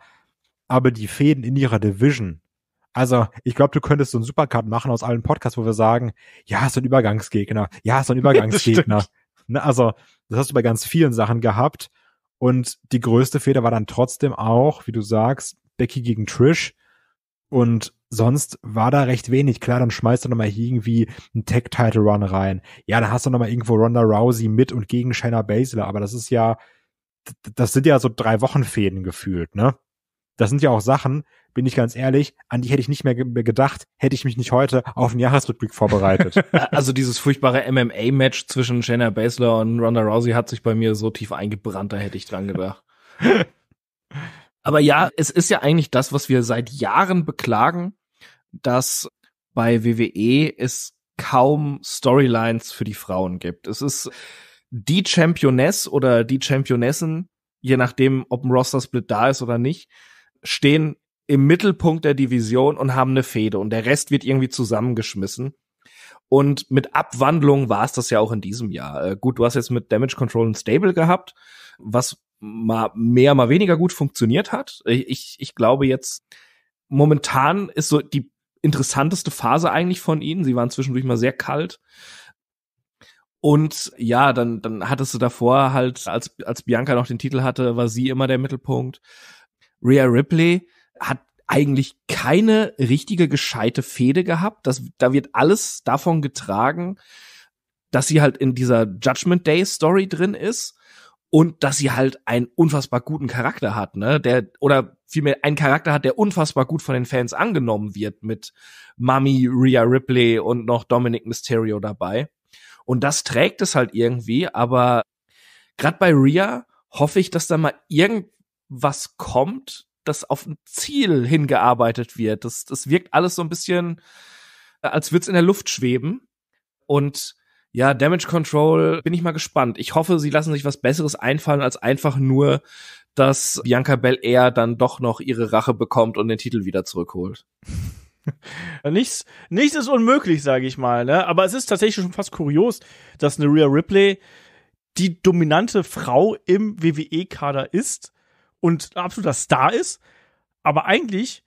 Speaker 3: aber die Fäden in ihrer Division, also, ich glaube, du könntest so einen Supercut machen aus allen Podcasts, wo wir sagen, ja, ist so ein Übergangsgegner, ja, ist so ein Übergangsgegner. ne, also, das hast du bei ganz vielen Sachen gehabt. Und die größte Fehler war dann trotzdem auch, wie du sagst, Becky gegen Trish. Und sonst war da recht wenig. Klar, dann schmeißt du nochmal irgendwie einen tech title run rein. Ja, dann hast du nochmal irgendwo Ronda Rousey mit und gegen Shayna Baszler. Aber das ist ja, das sind ja so drei Wochen Fäden gefühlt, ne? das sind ja auch Sachen, bin ich ganz ehrlich, an die hätte ich nicht mehr gedacht, hätte ich mich nicht heute auf den Jahresrückblick vorbereitet.
Speaker 2: also dieses furchtbare MMA-Match zwischen Shayna Baszler und Ronda Rousey hat sich bei mir so tief eingebrannt, da hätte ich dran gedacht. Aber ja, es ist ja eigentlich das, was wir seit Jahren beklagen, dass bei WWE es kaum Storylines für die Frauen gibt. Es ist die Championess oder die Championessen, je nachdem, ob ein Roster-Split da ist oder nicht, stehen im Mittelpunkt der Division und haben eine Fehde und der Rest wird irgendwie zusammengeschmissen. Und mit Abwandlung war es das ja auch in diesem Jahr. Äh, gut, du hast jetzt mit Damage Control und Stable gehabt, was mal mehr, mal weniger gut funktioniert hat. Ich, ich glaube jetzt, momentan ist so die interessanteste Phase eigentlich von ihnen. Sie waren zwischendurch mal sehr kalt. Und ja, dann, dann hattest du davor halt, als, als Bianca noch den Titel hatte, war sie immer der Mittelpunkt. Rhea Ripley hat eigentlich keine richtige gescheite Fehde gehabt. Das, da wird alles davon getragen, dass sie halt in dieser Judgment Day Story drin ist und dass sie halt einen unfassbar guten Charakter hat, ne? Der oder vielmehr einen Charakter hat, der unfassbar gut von den Fans angenommen wird mit Mami Rhea Ripley und noch Dominic Mysterio dabei. Und das trägt es halt irgendwie, aber gerade bei Rhea hoffe ich, dass da mal irgend was kommt, dass auf ein Ziel hingearbeitet wird. Das, das wirkt alles so ein bisschen, äh, als würde es in der Luft schweben. Und ja, Damage Control bin ich mal gespannt. Ich hoffe, sie lassen sich was Besseres einfallen als einfach nur, dass Bianca
Speaker 1: Belair dann doch noch ihre Rache bekommt und den Titel wieder zurückholt. nichts, nichts ist unmöglich, sage ich mal. Ne? Aber es ist tatsächlich schon fast kurios, dass eine Rhea Ripley die dominante Frau im WWE-Kader ist und absoluter Star ist, aber eigentlich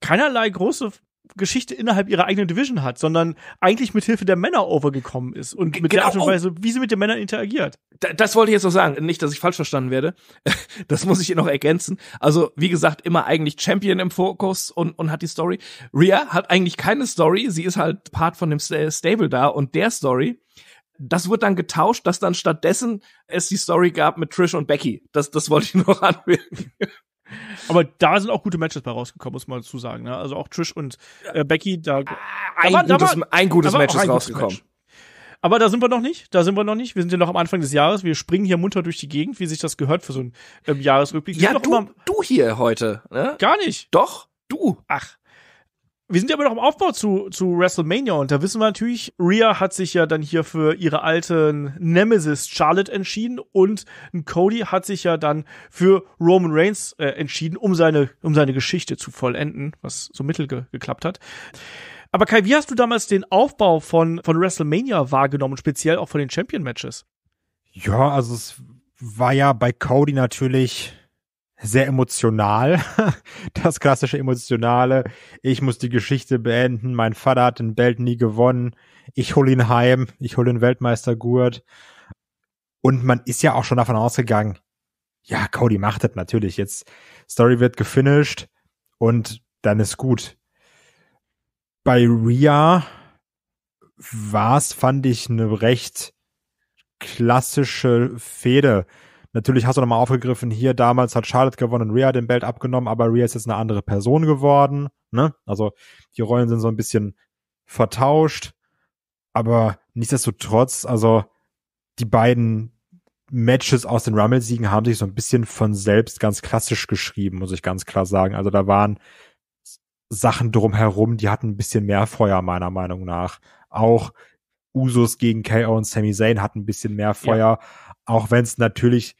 Speaker 1: keinerlei große Geschichte innerhalb ihrer eigenen Division hat, sondern eigentlich mit Hilfe der Männer overgekommen ist und mit genau. der Art und genau. Weise, wie sie mit den Männern interagiert. Da, das wollte ich jetzt noch sagen. Nicht, dass ich falsch verstanden werde. Das muss ich hier noch ergänzen.
Speaker 2: Also, wie gesagt, immer eigentlich Champion im Fokus und, und hat die Story. Rhea hat eigentlich keine Story. Sie ist halt Part von dem Stable da und der Story das wird dann getauscht,
Speaker 1: dass dann stattdessen es die Story gab mit Trish und Becky. Das, das wollte ich noch anmerken. Aber da sind auch gute Matches bei rausgekommen, muss man dazu sagen. Ne? Also auch Trish und äh, Becky, da, ah, ein, da, war, da gutes, war, ein gutes Match ist rausgekommen. Match. Aber da sind wir noch nicht, da sind wir noch nicht. Wir sind ja noch am Anfang des Jahres. Wir springen hier munter durch die Gegend, wie sich das gehört für so einen ähm, Jahresrückblick. ja, du,
Speaker 2: du hier heute. Ne? Gar nicht. Doch,
Speaker 1: du. Ach, wir sind ja aber noch im Aufbau zu, zu WrestleMania und da wissen wir natürlich, Rhea hat sich ja dann hier für ihre alten Nemesis Charlotte entschieden und Cody hat sich ja dann für Roman Reigns äh, entschieden, um seine, um seine Geschichte zu vollenden, was so mittel ge geklappt hat. Aber Kai, wie hast du damals den Aufbau von, von WrestleMania wahrgenommen, speziell auch von den Champion-Matches?
Speaker 3: Ja, also es war ja bei Cody natürlich sehr emotional, das klassische emotionale. Ich muss die Geschichte beenden. Mein Vater hat den Belt nie gewonnen. Ich hole ihn heim. Ich hole den Weltmeistergurt. Und man ist ja auch schon davon ausgegangen, ja, Cody macht das natürlich. Jetzt Story wird gefinished und dann ist gut. Bei Ria es, fand ich, eine recht klassische Fehde Natürlich hast du nochmal aufgegriffen, hier damals hat Charlotte gewonnen und Rhea den Belt abgenommen, aber Rhea ist jetzt eine andere Person geworden. Ne? Also die Rollen sind so ein bisschen vertauscht. Aber nichtsdestotrotz, also die beiden Matches aus den Rumble-Siegen haben sich so ein bisschen von selbst ganz klassisch geschrieben, muss ich ganz klar sagen. Also da waren Sachen drumherum, die hatten ein bisschen mehr Feuer, meiner Meinung nach. Auch Usos gegen KO und Sami Zayn hatten ein bisschen mehr Feuer. Ja auch wenn es natürlich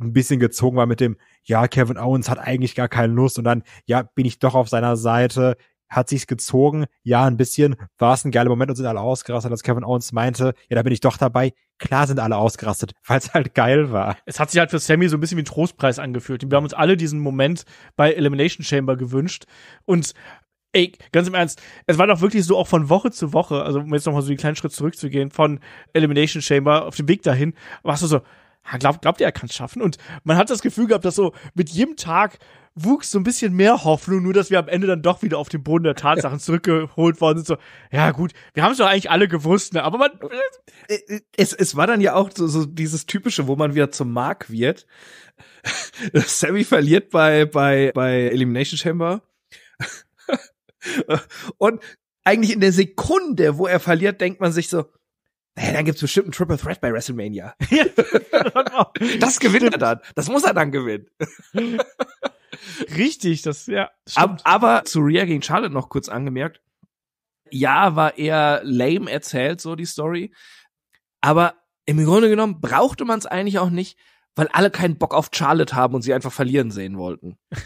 Speaker 3: ein bisschen gezogen war mit dem, ja, Kevin Owens hat eigentlich gar keine Lust und dann, ja, bin ich doch auf seiner Seite, hat sich's gezogen, ja, ein bisschen, war es ein geiler Moment und sind alle ausgerastet, als Kevin Owens meinte, ja, da bin ich doch dabei. Klar sind
Speaker 1: alle ausgerastet, weil es halt geil war. Es hat sich halt für Sammy so ein bisschen wie ein Trostpreis angefühlt. Wir haben uns alle diesen Moment bei Elimination Chamber gewünscht und Ey, ganz im Ernst, es war doch wirklich so auch von Woche zu Woche, also um jetzt nochmal so den kleinen Schritt zurückzugehen, von Elimination Chamber auf dem Weg dahin, warst du so, glaub, glaubt ihr, er kann es schaffen? Und man hat das Gefühl gehabt, dass so mit jedem Tag wuchs so ein bisschen mehr Hoffnung, nur dass wir am Ende dann doch wieder auf den Boden der Tatsachen zurückgeholt worden sind. So, ja gut, wir haben es doch eigentlich alle gewusst, ne? aber man. Äh, äh, es, es war dann ja
Speaker 2: auch so, so dieses Typische, wo man wieder zum Mark wird. Sammy verliert bei, bei, bei Elimination Chamber. Und eigentlich in der Sekunde, wo er verliert, denkt man sich so, naja, dann gibt's bestimmt einen Triple Threat bei WrestleMania. das gewinnt er dann. Das muss er dann gewinnen. Richtig, das, ja. Stimmt. Aber, aber zu Rhea gegen Charlotte noch kurz angemerkt. Ja, war eher lame erzählt, so die Story. Aber im Grunde genommen brauchte man es eigentlich auch nicht, weil alle keinen Bock auf Charlotte haben und sie einfach verlieren sehen wollten.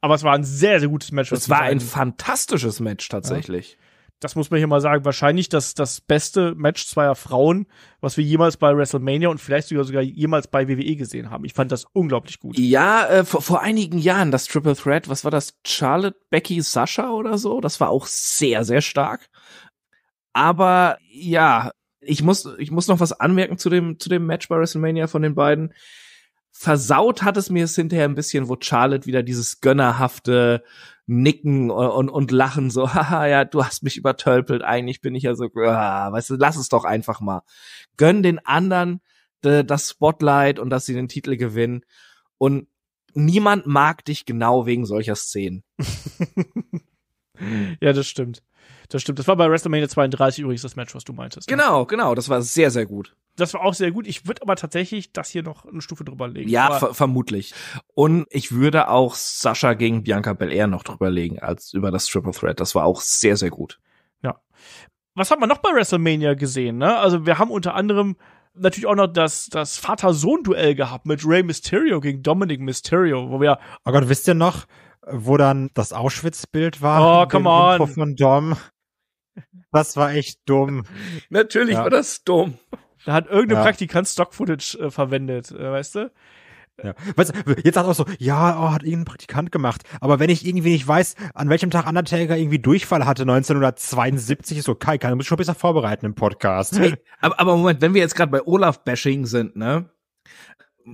Speaker 1: Aber es war ein sehr, sehr gutes Match. Es war ein fantastisches Match tatsächlich. Ja. Das muss man hier mal sagen. Wahrscheinlich das, das beste Match zweier Frauen, was wir jemals bei WrestleMania und vielleicht sogar, sogar jemals bei WWE gesehen haben. Ich fand das unglaublich gut. Ja, äh, vor, vor
Speaker 2: einigen Jahren das Triple Threat, was war das? Charlotte, Becky, Sascha oder so? Das war auch sehr, sehr stark. Aber ja, ich muss, ich muss noch was anmerken zu dem, zu dem Match bei WrestleMania von den beiden versaut hat es mir es hinterher ein bisschen, wo Charlotte wieder dieses gönnerhafte Nicken und, und, Lachen, so, haha, ja, du hast mich übertölpelt, eigentlich bin ich ja so, ah, weißt du, lass es doch einfach mal. Gönn den anderen äh, das Spotlight und dass sie den Titel gewinnen. Und niemand mag dich genau wegen solcher Szenen.
Speaker 1: ja, das stimmt. Das stimmt. Das war bei WrestleMania 32 übrigens das Match, was du meintest. Ne?
Speaker 2: Genau, genau. Das war sehr, sehr gut. Das war auch
Speaker 1: sehr gut. Ich würde aber tatsächlich das hier noch eine Stufe drüber legen. Ja, ver
Speaker 2: vermutlich. Und ich würde auch Sascha gegen Bianca Belair noch drüber legen als über das Triple Threat. Das war auch sehr, sehr gut.
Speaker 1: Ja. Was hat man noch bei WrestleMania gesehen? Ne? Also wir haben unter anderem natürlich auch noch das, das Vater-Sohn-Duell gehabt mit Rey Mysterio gegen Dominic Mysterio, wo wir, oh Gott, wisst ihr noch, wo dann das Auschwitz-Bild war. Oh, come on.
Speaker 3: von Dom. Das war echt dumm.
Speaker 1: Natürlich ja. war das dumm. Da hat irgendein ja. Praktikant Stock-Footage äh, verwendet, äh, weißt du?
Speaker 3: Ja. Weißt du, jetzt sagt auch so, ja, oh, hat irgendein Praktikant gemacht. Aber wenn ich irgendwie nicht weiß, an welchem Tag Undertaker irgendwie Durchfall hatte, 1972, ist so, Kai, kann, du musst schon besser vorbereiten im Podcast. Hey,
Speaker 2: aber, aber Moment, wenn wir jetzt gerade bei Olaf-Bashing sind, ne?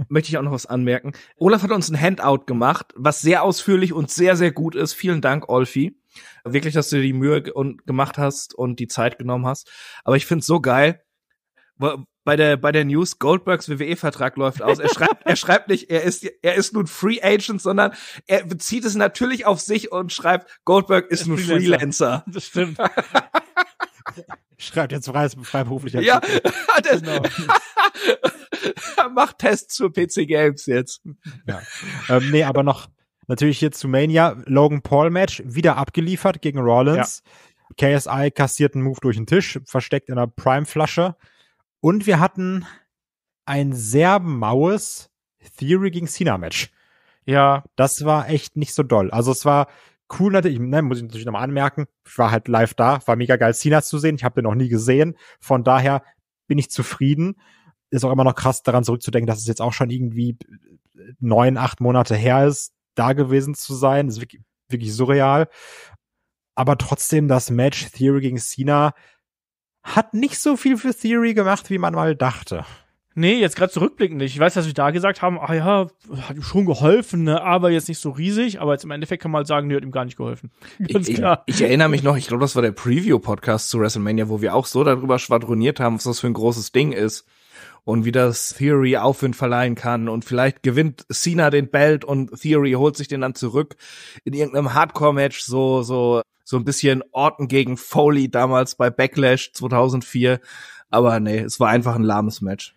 Speaker 2: möchte ich auch noch was anmerken. Olaf hat uns ein Handout gemacht, was sehr ausführlich und sehr, sehr gut ist. Vielen Dank, Olfi. Wirklich, dass du die Mühe gemacht hast und die Zeit genommen hast. Aber ich finde es so geil. Bei der, bei der News, Goldbergs WWE-Vertrag läuft aus. Er schreibt, er schreibt nicht, er ist, er ist nun Free Agent, sondern er bezieht es natürlich auf sich und schreibt, Goldberg ist nun Freelancer. Freelancer. Das stimmt.
Speaker 3: Schreibt jetzt frei, freiberuflicher. Ja, das, genau. macht Tests für PC Games jetzt. Ja. Ähm, nee, aber noch natürlich hier zu Mania. Logan Paul Match wieder abgeliefert gegen Rollins. Ja. KSI kassiert einen Move durch den Tisch, versteckt in einer Prime Flasche. Und wir hatten ein sehr maues Theory gegen Cena Match. Ja. Das war echt nicht so doll. Also es war cool natürlich, ne, muss ich natürlich nochmal anmerken, ich war halt live da, war mega geil, Cena zu sehen, ich habe den noch nie gesehen, von daher bin ich zufrieden. Ist auch immer noch krass daran zurückzudenken, dass es jetzt auch schon irgendwie äh, neun, acht Monate her ist, da gewesen zu sein, das ist wirklich, wirklich surreal. Aber trotzdem, das Match Theory gegen Cena hat nicht so viel für Theory gemacht, wie man mal dachte.
Speaker 1: Nee, jetzt gerade zurückblickend Ich weiß, dass wir da gesagt haben, ah ja, hat ihm schon geholfen, ne? aber jetzt nicht so riesig. Aber jetzt im Endeffekt kann man halt sagen, nee, hat ihm gar nicht geholfen. Ganz ich, klar. Ich, ich, erinnere mich noch, ich glaube, das war der
Speaker 2: Preview-Podcast zu WrestleMania, wo wir auch so darüber schwadroniert haben, was das für ein großes Ding ist. Und wie das Theory Aufwind verleihen kann. Und vielleicht gewinnt Cena den Belt und Theory holt sich den dann zurück in irgendeinem Hardcore-Match, so, so, so ein bisschen Orten gegen Foley damals bei Backlash 2004. Aber nee, es war einfach ein lahmes Match.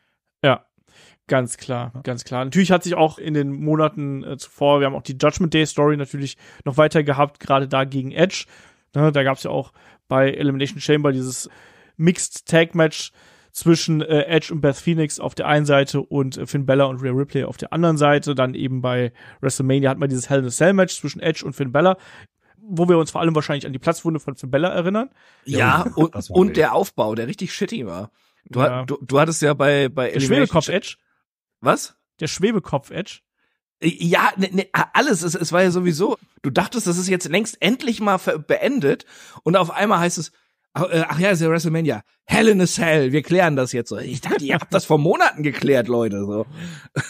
Speaker 1: Ganz klar, ja. ganz klar. Natürlich hat sich auch in den Monaten äh, zuvor, wir haben auch die Judgment Day Story natürlich noch weiter gehabt, gerade da gegen Edge. Ne, da gab es ja auch bei Elimination Chamber dieses Mixed Tag Match zwischen äh, Edge und Beth Phoenix auf der einen Seite und äh, Finn Bella und Rhea Ripley auf der anderen Seite. Dann eben bei WrestleMania hat man dieses Hell in a Cell Match zwischen Edge und Finn Bella, wo wir uns vor allem wahrscheinlich an die Platzwunde von Finn Bella erinnern. Ja, und, und der
Speaker 2: Aufbau, der richtig shitty war. Du, ja. du, du hattest ja bei bei Schwere Kopf Edge was? Der Schwebekopf-Edge. Ja, ne, ne, alles. Es, es war ja sowieso. Du dachtest, das ist jetzt längst endlich mal beendet und auf einmal heißt es, ach, äh, ach ja, ist ja WrestleMania. Hell in a Cell. Wir klären das jetzt so. Ich dachte, ihr habt das vor
Speaker 1: Monaten geklärt, Leute. So.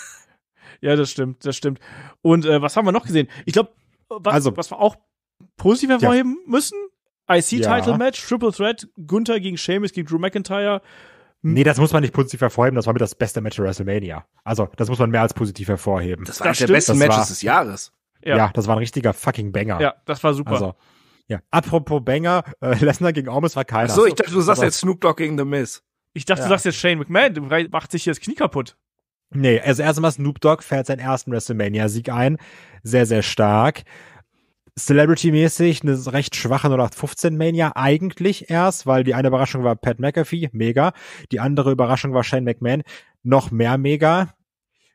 Speaker 1: Ja, das stimmt, das stimmt. Und äh, was haben wir noch gesehen? Ich glaube, was, also, was wir auch positiv hervorheben ja. müssen, IC-Title-Match, ja. Triple Threat, Gunther gegen Sheamus gegen Drew McIntyre hm. Nee, das muss man nicht positiv hervorheben. Das
Speaker 3: war mit das beste Match der WrestleMania. Also, das muss man mehr als positiv hervorheben. Das war eines der besten Matches des
Speaker 1: Jahres.
Speaker 2: Ja. ja.
Speaker 3: das war ein richtiger fucking Banger. Ja, das war super. Also, ja. Apropos Banger, äh, Lesnar gegen Ormes war keiner. Ach so, ich dachte, du sagst Aber jetzt
Speaker 1: Snoop Dogg gegen The Miz. Ich dachte, ja. du sagst jetzt Shane McMahon, du macht sich hier das Knie kaputt.
Speaker 3: Nee, also erstmal Snoop Dogg fährt seinen ersten WrestleMania-Sieg ein. Sehr, sehr stark. Celebrity-mäßig eine recht schwache 0815 Mania eigentlich erst, weil die eine Überraschung war Pat McAfee, mega. Die andere Überraschung war Shane McMahon, noch mehr mega.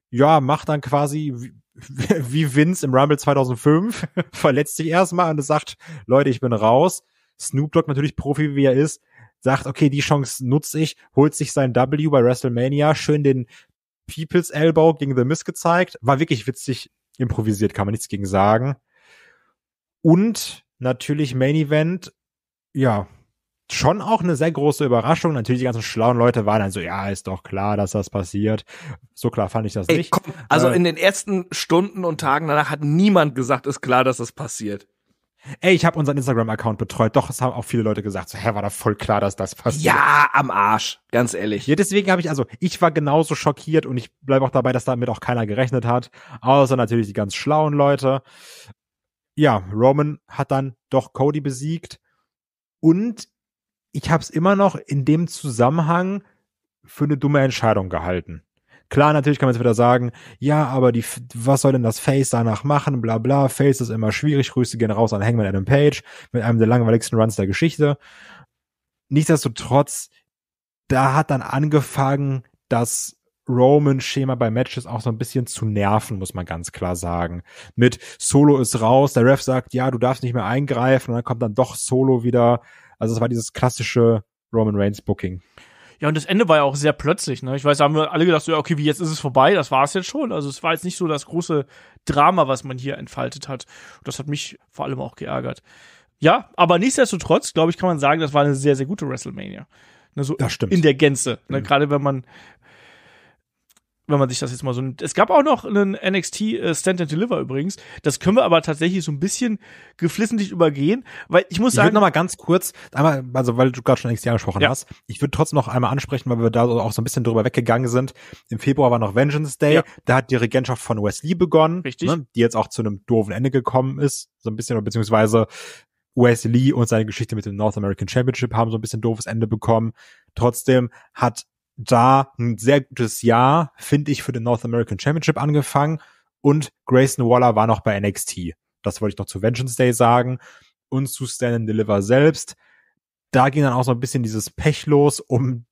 Speaker 3: Ja, macht dann quasi wie Vince im Rumble 2005, verletzt sich erstmal und sagt, Leute, ich bin raus. Snoop Dogg natürlich Profi, wie er ist, sagt, okay, die Chance nutze ich, holt sich sein W bei WrestleMania, schön den People's Elbow gegen The Miss gezeigt, war wirklich witzig improvisiert, kann man nichts gegen sagen. Und natürlich Main Event, ja, schon auch eine sehr große Überraschung. Natürlich, die ganzen schlauen Leute waren dann so, ja, ist doch klar, dass das passiert. So klar fand ich das Ey, nicht. Komm, also äh, in
Speaker 2: den ersten Stunden und Tagen danach hat niemand gesagt, ist klar, dass das passiert.
Speaker 3: Ey, ich habe unseren Instagram-Account betreut. Doch, es haben auch viele Leute gesagt, so, hä, war da voll klar, dass das passiert. Ja, am Arsch, ganz ehrlich. Ja, deswegen habe ich, also, ich war genauso schockiert und ich bleibe auch dabei, dass damit auch keiner gerechnet hat. Außer natürlich die ganz schlauen Leute ja, Roman hat dann doch Cody besiegt. Und ich habe es immer noch in dem Zusammenhang für eine dumme Entscheidung gehalten. Klar, natürlich kann man jetzt wieder sagen, ja, aber die, was soll denn das Face danach machen, bla bla, Face ist immer schwierig, Grüße gehen raus an Hangman Adam Page, mit einem der langweiligsten Runs der Geschichte. Nichtsdestotrotz, da hat dann angefangen, dass Roman-Schema bei Matches auch so ein bisschen zu nerven, muss man ganz klar sagen. Mit Solo ist raus, der Ref sagt, ja, du darfst nicht mehr eingreifen und dann kommt dann doch Solo wieder. Also es war dieses klassische Roman Reigns Booking.
Speaker 1: Ja, und das Ende war ja auch sehr plötzlich, ne? Ich weiß, da haben wir alle gedacht, so, ja, okay, wie jetzt ist es vorbei, das war es jetzt schon. Also es war jetzt nicht so das große Drama, was man hier entfaltet hat. das hat mich vor allem auch geärgert. Ja, aber nichtsdestotrotz, glaube ich, kann man sagen, das war eine sehr, sehr gute WrestleMania. Ne, so das stimmt. In der Gänze. Ne? Mhm. Gerade wenn man, wenn man sich das jetzt mal so nimmt. Es gab auch noch einen NXT äh, Stand and Deliver übrigens. Das können wir aber tatsächlich so ein bisschen geflissentlich übergehen, weil ich muss ich sagen. Ich würde nochmal ganz kurz,
Speaker 3: einmal, also weil du gerade schon NXT angesprochen ja. hast, ich würde trotzdem noch einmal ansprechen, weil wir da auch so ein bisschen drüber weggegangen sind. Im Februar war noch Vengeance Day, ja. da hat die Regentschaft von Wesley begonnen, Richtig. Ne, die jetzt auch zu einem doofen Ende gekommen ist, so ein bisschen, beziehungsweise Wesley und seine Geschichte mit dem North American Championship haben so ein bisschen doofes Ende bekommen. Trotzdem hat da ein sehr gutes Jahr, finde ich, für den North American Championship angefangen. Und Grayson Waller war noch bei NXT. Das wollte ich noch zu Vengeance Day sagen. Und zu Stand and Deliver selbst. Da ging dann auch so ein bisschen dieses Pech los um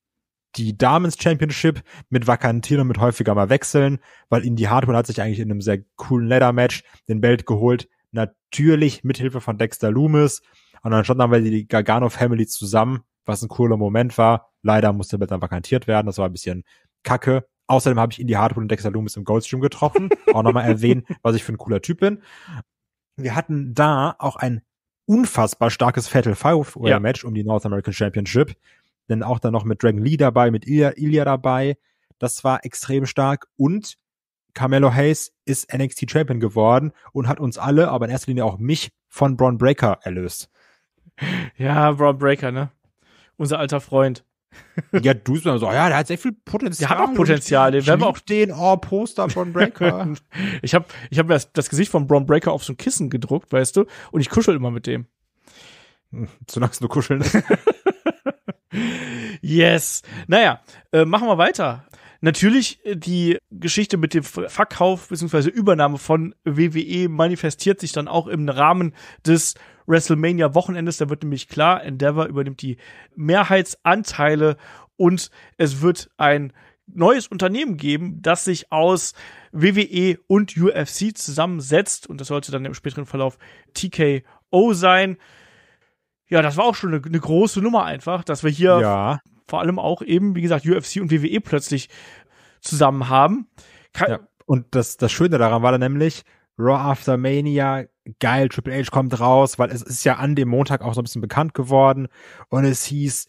Speaker 3: die Damens Championship mit Vakantieren und mit häufiger mal wechseln, weil Indy Hartwell hat sich eigentlich in einem sehr coolen Ladder Match den Belt geholt. Natürlich mit Hilfe von Dexter Loomis. Und dann standen wir die Gargano Family zusammen was ein cooler Moment war. Leider musste Bild dann vakantiert werden. Das war ein bisschen kacke. Außerdem habe ich in die Hardwood und Dexter Loomis im Goldstream getroffen. auch nochmal erwähnen, was ich für ein cooler Typ bin. Wir hatten da auch ein unfassbar starkes Fatal Five ja. Match um die North American Championship. Denn auch dann noch mit Dragon Lee dabei, mit Ilya, Ilya dabei. Das war extrem stark und Carmelo Hayes ist NXT Champion geworden und hat uns alle, aber in erster Linie auch mich von Braun Breaker erlöst.
Speaker 1: Ja, Braun Breaker, ne? unser alter Freund. Ja, du bist so, ja, der hat sehr viel Potenzial. Der hat auch Potenzial. Ich, wir haben auch
Speaker 3: den oh, Poster von Breaker.
Speaker 1: ich habe ich hab das, das Gesicht von Braun Breaker auf so ein Kissen gedruckt, weißt du, und ich kuschel immer mit dem. Hm, Solange es nur kuscheln. yes. Naja, äh, machen wir weiter. Natürlich, äh, die Geschichte mit dem Verkauf bzw. Übernahme von WWE manifestiert sich dann auch im Rahmen des WrestleMania-Wochenendes. Da wird nämlich klar, Endeavor übernimmt die Mehrheitsanteile und es wird ein neues Unternehmen geben, das sich aus WWE und UFC zusammensetzt. Und das sollte dann im späteren Verlauf TKO sein. Ja, das war auch schon eine, eine große Nummer einfach, dass wir hier ja vor allem auch eben, wie gesagt, UFC und WWE plötzlich zusammen haben. Kann ja.
Speaker 3: Und das, das Schöne daran war dann nämlich, Raw After Mania, geil, Triple H kommt raus, weil es ist ja an dem Montag auch so ein bisschen bekannt geworden und es hieß,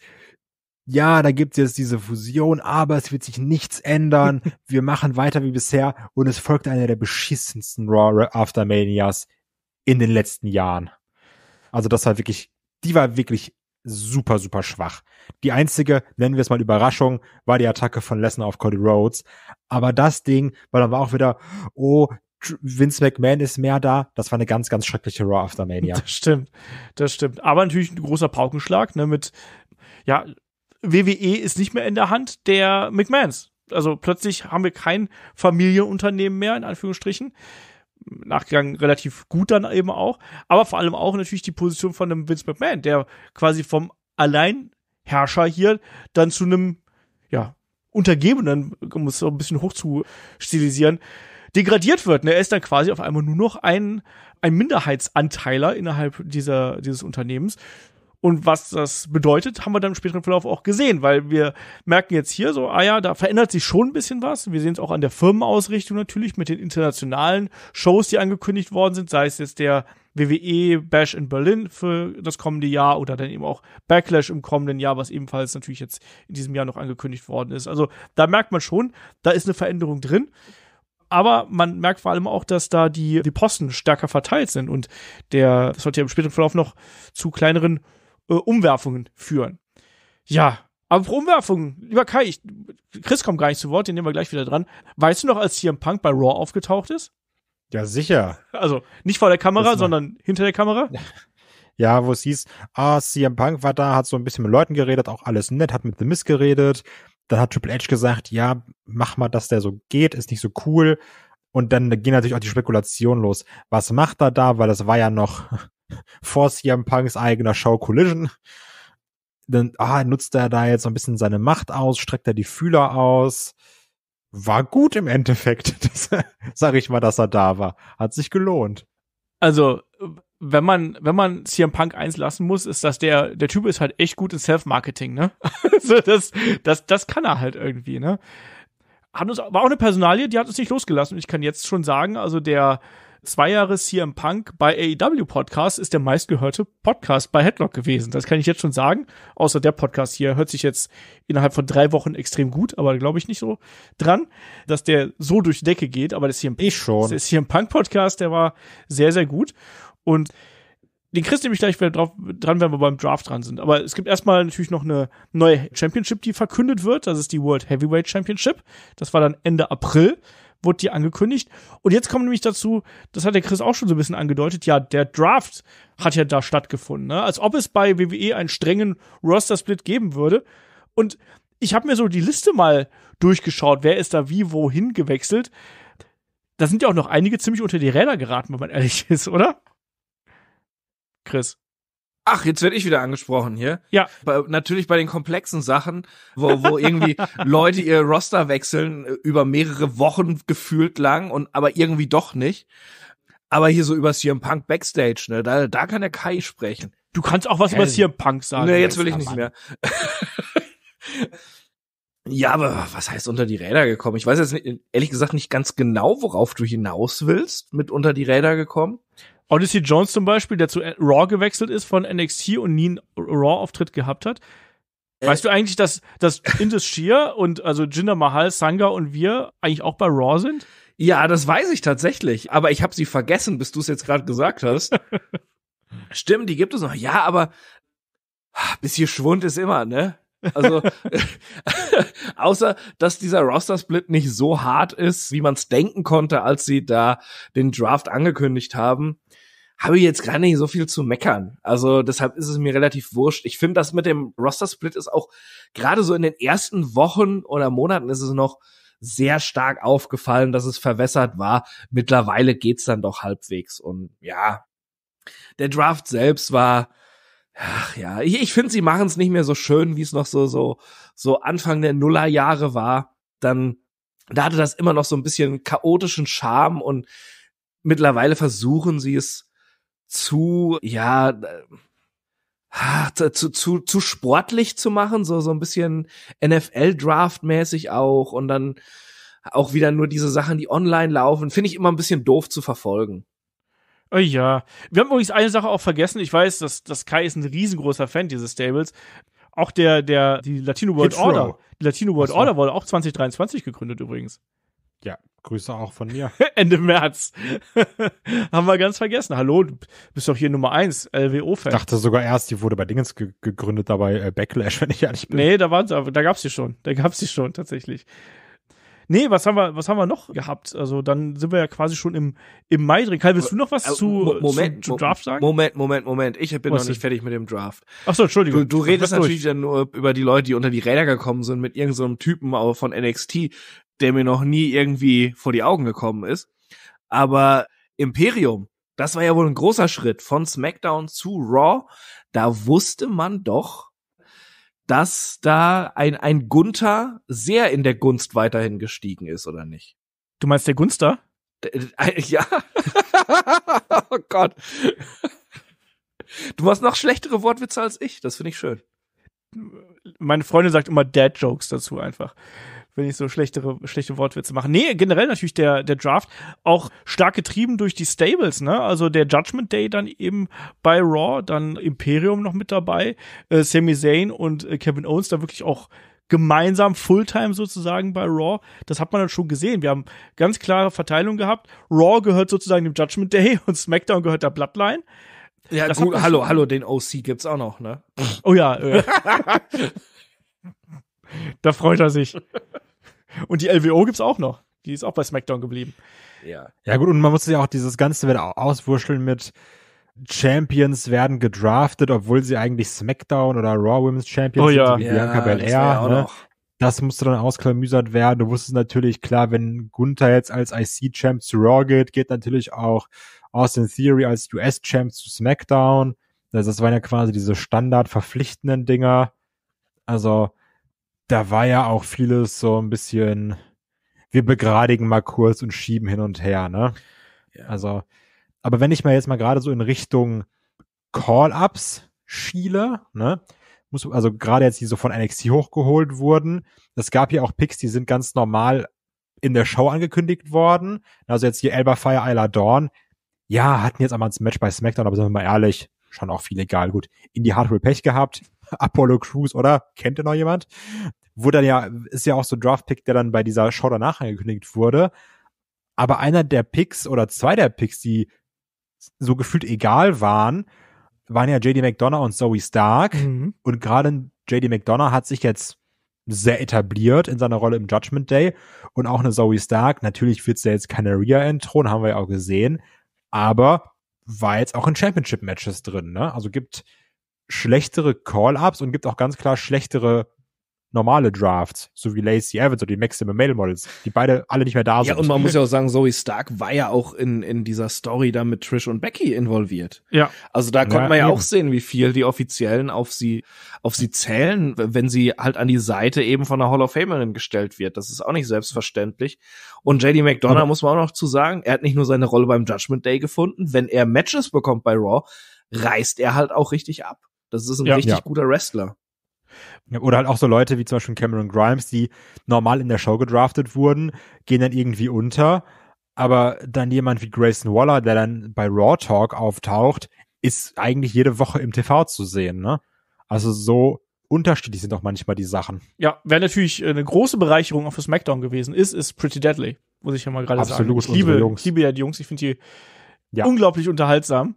Speaker 3: ja, da gibt's jetzt diese Fusion, aber es wird sich nichts ändern. Wir machen weiter wie bisher und es folgt einer der beschissensten Raw After Manias in den letzten Jahren. Also das war wirklich, die war wirklich super, super schwach. Die einzige, nennen wir es mal Überraschung, war die Attacke von Lesnar auf Cody Rhodes. Aber das Ding, weil dann war auch wieder, oh, Vince McMahon ist mehr da.
Speaker 1: Das war eine ganz, ganz schreckliche Raw After Mania. Das stimmt, das stimmt. Aber natürlich ein großer Paukenschlag, ne, mit, ja, WWE ist nicht mehr in der Hand der McMahons. Also plötzlich haben wir kein Familienunternehmen mehr, in Anführungsstrichen. Nachgegangen relativ gut dann eben auch. Aber vor allem auch natürlich die Position von einem Vince McMahon, der quasi vom Alleinherrscher hier dann zu einem, ja, Untergebenen, um es so ein bisschen hoch zu stilisieren, degradiert wird. Ne? Er ist dann quasi auf einmal nur noch ein, ein Minderheitsanteiler innerhalb dieser, dieses Unternehmens, und was das bedeutet, haben wir dann im späteren Verlauf auch gesehen, weil wir merken jetzt hier so, ah ja, da verändert sich schon ein bisschen was. Wir sehen es auch an der Firmenausrichtung natürlich mit den internationalen Shows, die angekündigt worden sind, sei es jetzt der WWE Bash in Berlin für das kommende Jahr oder dann eben auch Backlash im kommenden Jahr, was ebenfalls natürlich jetzt in diesem Jahr noch angekündigt worden ist. Also da merkt man schon, da ist eine Veränderung drin. Aber man merkt vor allem auch, dass da die, die Posten stärker verteilt sind und der, das sollte ja im späteren Verlauf noch zu kleineren äh, Umwerfungen führen. Ja, aber Umwerfungen, lieber Kai, ich, Chris kommt gar nicht zu Wort, den nehmen wir gleich wieder dran. Weißt du noch, als CM Punk bei Raw aufgetaucht ist?
Speaker 3: Ja, sicher.
Speaker 1: Also nicht vor der Kamera, sondern hinter der Kamera?
Speaker 3: Ja. wo es hieß, ah, CM Punk war da, hat so ein bisschen mit Leuten geredet, auch alles nett, hat mit The Mist geredet. Dann hat Triple H gesagt, ja, mach mal, dass der so geht, ist nicht so cool. Und dann gehen natürlich auch die Spekulationen los. Was macht er da? Weil das war ja noch vor CM Punks eigener Show Collision. Dann ah, nutzt er da jetzt so ein bisschen seine Macht aus, streckt er die Fühler aus. War gut im Endeffekt, das, sag ich mal, dass er da war. Hat sich gelohnt.
Speaker 1: Also, wenn man, wenn man CM Punk eins lassen muss, ist, dass der, der Typ ist halt echt gut in Self-Marketing, ne? Also das, das, das kann er halt irgendwie, ne? Hat uns, war auch eine Personalie, die hat uns nicht losgelassen. ich kann jetzt schon sagen, also der, zwei Jahre CM Punk bei AEW Podcast ist der meistgehörte Podcast bei Headlock gewesen. Das kann ich jetzt schon sagen. Außer der Podcast hier hört sich jetzt innerhalb von drei Wochen extrem gut, aber glaube ich nicht so dran, dass der so durch die Decke geht. Aber das CM, ich schon. Das hier Punk Podcast, der war sehr, sehr gut. Und den kriegst du nämlich gleich wieder drauf, dran, wenn wir beim Draft dran sind. Aber es gibt erstmal natürlich noch eine neue Championship, die verkündet wird. Das ist die World Heavyweight Championship. Das war dann Ende April wurde die angekündigt. Und jetzt kommt nämlich dazu, das hat der Chris auch schon so ein bisschen angedeutet, ja, der Draft hat ja da stattgefunden, ne? als ob es bei WWE einen strengen Roster-Split geben würde. Und ich habe mir so die Liste mal durchgeschaut, wer ist da wie wohin gewechselt. Da sind ja auch noch einige ziemlich unter die Räder geraten, wenn man ehrlich ist, oder? Chris. Ach, jetzt werde ich wieder angesprochen hier.
Speaker 2: Ja. Bei, natürlich bei den komplexen Sachen, wo, wo irgendwie Leute ihr Roster wechseln äh, über mehrere Wochen gefühlt lang und aber irgendwie doch nicht. Aber hier so über CM Punk Backstage, ne, da, da kann der Kai sprechen. Du kannst
Speaker 1: auch was Hell. über CM Punk sagen. Nee, jetzt will ich nicht mehr.
Speaker 2: ja, aber was heißt unter die Räder gekommen? Ich weiß jetzt nicht, ehrlich gesagt nicht ganz genau, worauf du hinaus willst mit unter die Räder gekommen.
Speaker 1: Odyssey Jones zum Beispiel, der zu Raw gewechselt ist von NXT und nie einen Raw-Auftritt gehabt hat. Äh. Weißt du eigentlich, dass, dass Indus Shear und also Jinder Mahal, Sangha und wir eigentlich auch bei Raw sind? Ja, das weiß ich tatsächlich, aber ich habe sie vergessen, bis du es
Speaker 2: jetzt gerade gesagt hast. Stimmt, die gibt es noch. Ja, aber bis hier Schwund ist immer, ne? Also, außer, dass dieser Roster-Split nicht so hart ist, wie man es denken konnte, als sie da den Draft angekündigt haben, habe ich jetzt gar nicht so viel zu meckern. Also deshalb ist es mir relativ wurscht. Ich finde, das mit dem Roster-Split ist auch gerade so in den ersten Wochen oder Monaten ist es noch sehr stark aufgefallen, dass es verwässert war. Mittlerweile geht's dann doch halbwegs. Und ja, der Draft selbst war, ach ja, ich, ich finde, sie machen es nicht mehr so schön, wie es noch so, so, so Anfang der Nullerjahre war. Dann, da hatte das immer noch so ein bisschen chaotischen Charme und mittlerweile versuchen sie es zu, ja, äh, zu, zu, zu sportlich zu machen, so, so ein bisschen NFL-Draft-mäßig auch und dann auch wieder nur diese Sachen, die online laufen, finde ich immer ein bisschen doof zu verfolgen.
Speaker 1: Oh ja. Wir haben übrigens eine Sache auch vergessen. Ich weiß, dass, dass Kai ist ein riesengroßer Fan dieses Stables. Auch der, der, die Latino World Order. Die Latino World Order wurde auch 2023 gegründet übrigens. Ja, Grüße auch von mir. Ende März. Haben wir ganz vergessen. Hallo, du bist doch hier Nummer 1, LWO-Fan. Ich dachte
Speaker 3: sogar erst, die wurde bei Dingens ge gegründet, dabei äh, Backlash, wenn ich ehrlich
Speaker 1: bin. Nee, da, war, da, da gab's die schon. Da gab's die schon, tatsächlich. Nee, was haben wir, was haben wir noch gehabt? Also dann sind wir ja quasi schon im, im Mai drin. Kai, willst du noch was äh, zu, Moment, zu, zu Draft sagen? Moment, Moment, Moment. Ich bin was noch nicht
Speaker 2: fertig mit dem Draft.
Speaker 1: Ach so, Entschuldigung. Du, du redest natürlich
Speaker 2: dann nur über die Leute, die unter die Räder gekommen sind mit irgendeinem so Typen von NXT der mir noch nie irgendwie vor die Augen gekommen ist. Aber Imperium, das war ja wohl ein großer Schritt von SmackDown zu Raw. Da wusste man doch, dass da ein, ein Gunther sehr in der Gunst weiterhin gestiegen ist, oder nicht?
Speaker 1: Du meinst der Gunster?
Speaker 2: Äh, ja. oh Gott.
Speaker 1: Du machst noch schlechtere Wortwitze als ich. Das finde ich schön. Meine Freundin sagt immer Dad-Jokes dazu einfach wenn ich so schlechtere, schlechte Wortwitze mache. Nee, generell natürlich der, der Draft auch stark getrieben durch die Stables, ne? Also der Judgment Day dann eben bei Raw, dann Imperium noch mit dabei, äh, Sami Zayn und äh, Kevin Owens da wirklich auch gemeinsam Fulltime sozusagen bei Raw. Das hat man dann schon gesehen. Wir haben ganz klare Verteilung gehabt. Raw gehört sozusagen dem Judgment Day und SmackDown gehört der Bloodline. Ja, das gut, hallo, hallo, den OC gibt's auch noch, ne? Oh ja. Äh. da freut er sich. Und die LWO gibt's auch noch. Die ist auch bei SmackDown geblieben. Ja. Ja,
Speaker 3: gut, und man muss ja auch dieses Ganze wieder auswurscheln mit Champions werden gedraftet, obwohl sie eigentlich SmackDown oder Raw Women's Champions oh, ja. sind, so wie ja, Bianca Belair. Das, ne? das musste dann ausklamüsert werden. Du wusstest natürlich, klar, wenn Gunther jetzt als IC-Champ zu Raw geht, geht natürlich auch Austin Theory als US-Champ zu SmackDown. Also, das waren ja quasi diese standardverpflichtenden Dinger. Also da war ja auch vieles so ein bisschen, wir begradigen mal kurz und schieben hin und her, ne? Ja. Also, aber wenn ich mal jetzt mal gerade so in Richtung Call-Ups schiele, ne? Muss, also gerade jetzt, die so von NXT hochgeholt wurden, es gab ja auch Picks, die sind ganz normal in der Show angekündigt worden. Also jetzt hier Elba Fire, Isla Dawn. Ja, hatten jetzt einmal das Match bei SmackDown, aber sind wir mal ehrlich, schon auch viel egal. Gut, in die Hardware Pech gehabt. Apollo Crews, oder? Kennt ihr noch jemand? Wurde dann ja, ist ja auch so ein Draft-Pick, der dann bei dieser Show danach angekündigt wurde. Aber einer der Picks oder zwei der Picks, die so gefühlt egal waren, waren ja JD McDonough und Zoe Stark. Mhm. Und gerade JD McDonough hat sich jetzt sehr etabliert in seiner Rolle im Judgment Day und auch eine Zoe Stark. Natürlich wird sie ja jetzt keine Rhea entthronen, haben wir ja auch gesehen. Aber war jetzt auch in Championship-Matches drin, ne? Also gibt schlechtere Call-Ups und gibt auch ganz klar schlechtere normale Drafts, so wie Lacey Evans oder die Maximum Male Models,
Speaker 2: die beide alle nicht mehr da sind. Ja, und man muss ja auch sagen, Zoe Stark war ja auch in, in dieser Story da mit Trish und Becky involviert. Ja. Also da ja, konnte man ja eben. auch sehen, wie viel die Offiziellen auf sie, auf sie zählen, wenn sie halt an die Seite eben von der Hall of Famerin gestellt wird. Das ist auch nicht selbstverständlich. Und JD McDonough mhm. muss man auch noch zu sagen, er hat nicht nur seine Rolle beim Judgment Day gefunden, wenn er Matches bekommt bei Raw, reißt er halt auch richtig ab. Das ist ein ja, richtig ja. guter Wrestler.
Speaker 3: Oder halt auch so Leute wie zum Beispiel Cameron Grimes, die normal in der Show gedraftet wurden, gehen dann irgendwie unter. Aber dann jemand wie Grayson Waller, der dann bei Raw Talk auftaucht, ist eigentlich jede Woche im TV zu sehen. Ne? Also so unterschiedlich sind auch manchmal die Sachen.
Speaker 1: Ja, wer natürlich äh, eine große Bereicherung auch für SmackDown gewesen ist, ist Pretty Deadly, muss ich ja mal gerade sagen. Absolut, ich liebe, Jungs. liebe ja die Jungs, ich finde die ja. unglaublich unterhaltsam.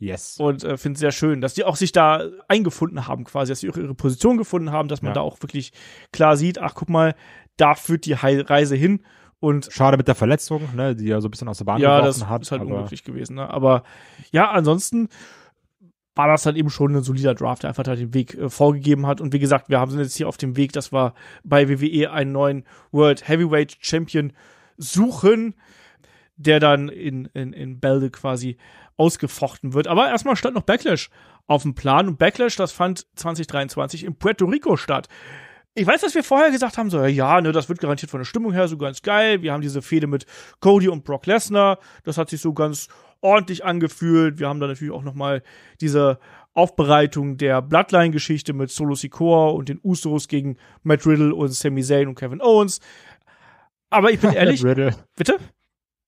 Speaker 1: Yes. Und äh, finde es sehr schön, dass die auch sich da eingefunden haben, quasi, dass sie auch ihre Position gefunden haben, dass man ja. da auch wirklich klar sieht, ach guck mal, da führt die Heil Reise hin. Und Schade mit der Verletzung, ne, die ja so ein bisschen aus der Bahn ja, das hat. Ist halt unglücklich gewesen. Ne? Aber ja, ansonsten war das halt eben schon ein solider Draft, der einfach da den Weg äh, vorgegeben hat. Und wie gesagt, wir haben jetzt hier auf dem Weg, dass wir bei WWE einen neuen World Heavyweight Champion suchen, der dann in, in, in Bälde quasi ausgefochten wird. Aber erstmal stand noch Backlash auf dem Plan und Backlash, das fand 2023 in Puerto Rico statt. Ich weiß, dass wir vorher gesagt haben, so, ja, ne, das wird garantiert von der Stimmung her so ganz geil. Wir haben diese Fehde mit Cody und Brock Lesnar. Das hat sich so ganz ordentlich angefühlt. Wir haben da natürlich auch nochmal diese Aufbereitung der Bloodline-Geschichte mit Solo Sikoa und den Usos gegen Matt Riddle und Sami Zayn und Kevin Owens. Aber ich bin ehrlich. Riddle. Bitte?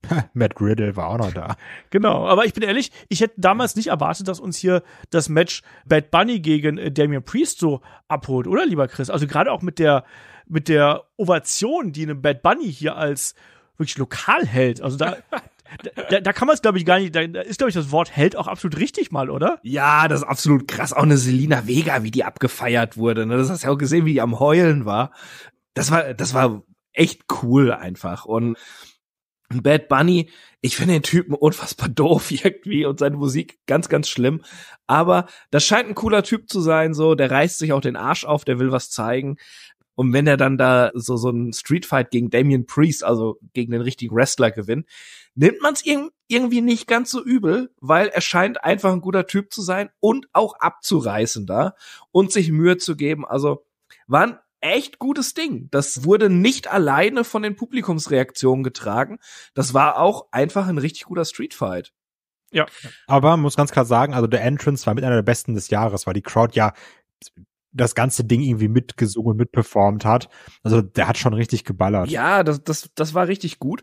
Speaker 3: Matt Riddle war auch noch da.
Speaker 1: Genau, aber ich bin ehrlich, ich hätte damals nicht erwartet, dass uns hier das Match Bad Bunny gegen äh, Damian Priest so abholt, oder lieber Chris? Also gerade auch mit der mit der Ovation, die einem Bad Bunny hier als wirklich lokal hält. Also da Da, da, kann man es, glaube ich, gar nicht. Da, ist, glaube ich, das Wort hält auch absolut richtig mal, oder? Ja, das ist absolut krass. Auch eine Selina Vega, wie die abgefeiert
Speaker 2: wurde. Ne? Das hast du ja auch gesehen, wie die am Heulen war. Das war, das war echt cool einfach. Und Bad Bunny, ich finde den Typen unfassbar doof irgendwie und seine Musik ganz, ganz schlimm. Aber das scheint ein cooler Typ zu sein, so, der reißt sich auch den Arsch auf, der will was zeigen. Und wenn er dann da so, so einen Streetfight gegen Damien Priest, also gegen den richtigen Wrestler gewinnt, nimmt man es irg irgendwie nicht ganz so übel, weil er scheint einfach ein guter Typ zu sein und auch abzureißen da und sich Mühe zu geben. Also war ein echt gutes Ding. Das wurde nicht alleine von den Publikumsreaktionen getragen. Das war auch einfach ein richtig guter Street Fight. Ja.
Speaker 3: Aber muss ganz klar sagen, also der Entrance war mit einer der besten des Jahres, weil die Crowd ja das ganze Ding irgendwie mitgesungen, mitperformt hat. Also der hat schon richtig geballert.
Speaker 2: Ja, das, das, das war richtig gut.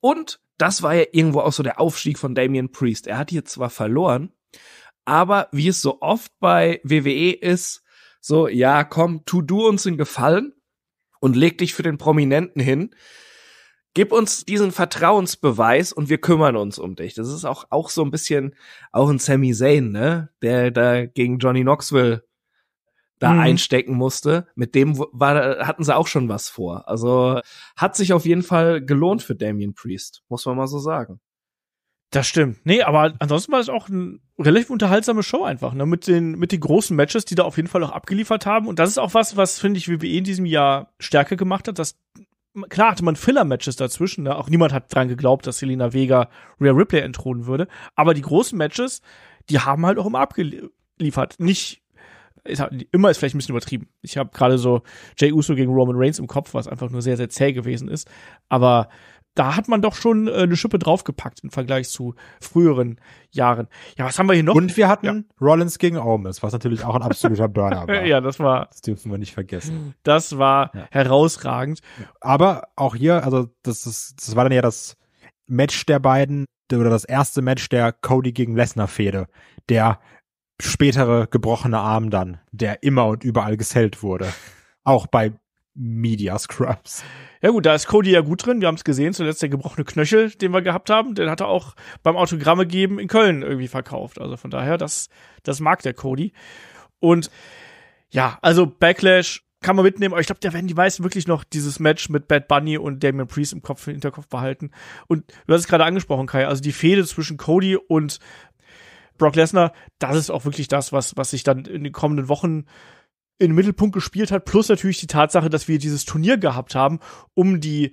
Speaker 2: Und das war ja irgendwo auch so der Aufstieg von Damien Priest. Er hat hier zwar verloren, aber wie es so oft bei WWE ist, so, ja, komm, tu du uns einen Gefallen und leg dich für den Prominenten hin. Gib uns diesen Vertrauensbeweis und wir kümmern uns um dich. Das ist auch, auch so ein bisschen, auch ein Sammy Zayn, ne? Der da gegen Johnny Knoxville da mhm. einstecken musste. Mit dem war, hatten sie auch schon was vor. Also hat sich auf jeden
Speaker 1: Fall gelohnt für Damien Priest, muss man mal so sagen. Das stimmt. Nee, aber ansonsten war es auch eine relativ unterhaltsame Show einfach, ne? Mit den, mit den großen Matches, die da auf jeden Fall auch abgeliefert haben. Und das ist auch was, was, finde ich, WWE in diesem Jahr stärker gemacht hat, dass klar hatte man Filler-Matches dazwischen, ne? auch niemand hat dran geglaubt, dass Selena Vega Rhea Ripley entthronen würde, aber die großen Matches, die haben halt auch immer abgeliefert, nicht halt, immer ist vielleicht ein bisschen übertrieben. Ich habe gerade so Jay Uso gegen Roman Reigns im Kopf, was einfach nur sehr, sehr zäh gewesen ist, aber da hat man doch schon äh, eine Schippe draufgepackt im Vergleich zu früheren Jahren. Ja, was haben wir hier noch? Und wir hatten ja. Rollins
Speaker 3: gegen Owens, was natürlich auch ein absoluter Burner
Speaker 1: war. ja, das war. Das
Speaker 3: dürfen wir nicht vergessen.
Speaker 1: Das war ja. herausragend. Aber auch hier,
Speaker 3: also das ist, das war dann ja das Match der beiden oder das erste Match der Cody gegen Lesnar Fehde, der spätere gebrochene Arm dann, der immer und überall gesellt wurde. Auch bei Media Scrubs.
Speaker 1: Ja gut, da ist Cody ja gut drin. Wir haben es gesehen, zuletzt der gebrochene Knöchel, den wir gehabt haben, den hat er auch beim Autogramme geben in Köln irgendwie verkauft. Also von daher, das, das mag der Cody. Und ja, also Backlash kann man mitnehmen, aber ich glaube, da werden die meisten wirklich noch dieses Match mit Bad Bunny und Damian Priest im Kopf, im Hinterkopf behalten. Und du hast es gerade angesprochen, Kai, also die Fehde zwischen Cody und Brock Lesnar, das ist auch wirklich das, was, was sich dann in den kommenden Wochen in den Mittelpunkt gespielt hat, plus natürlich die Tatsache, dass wir dieses Turnier gehabt haben, um die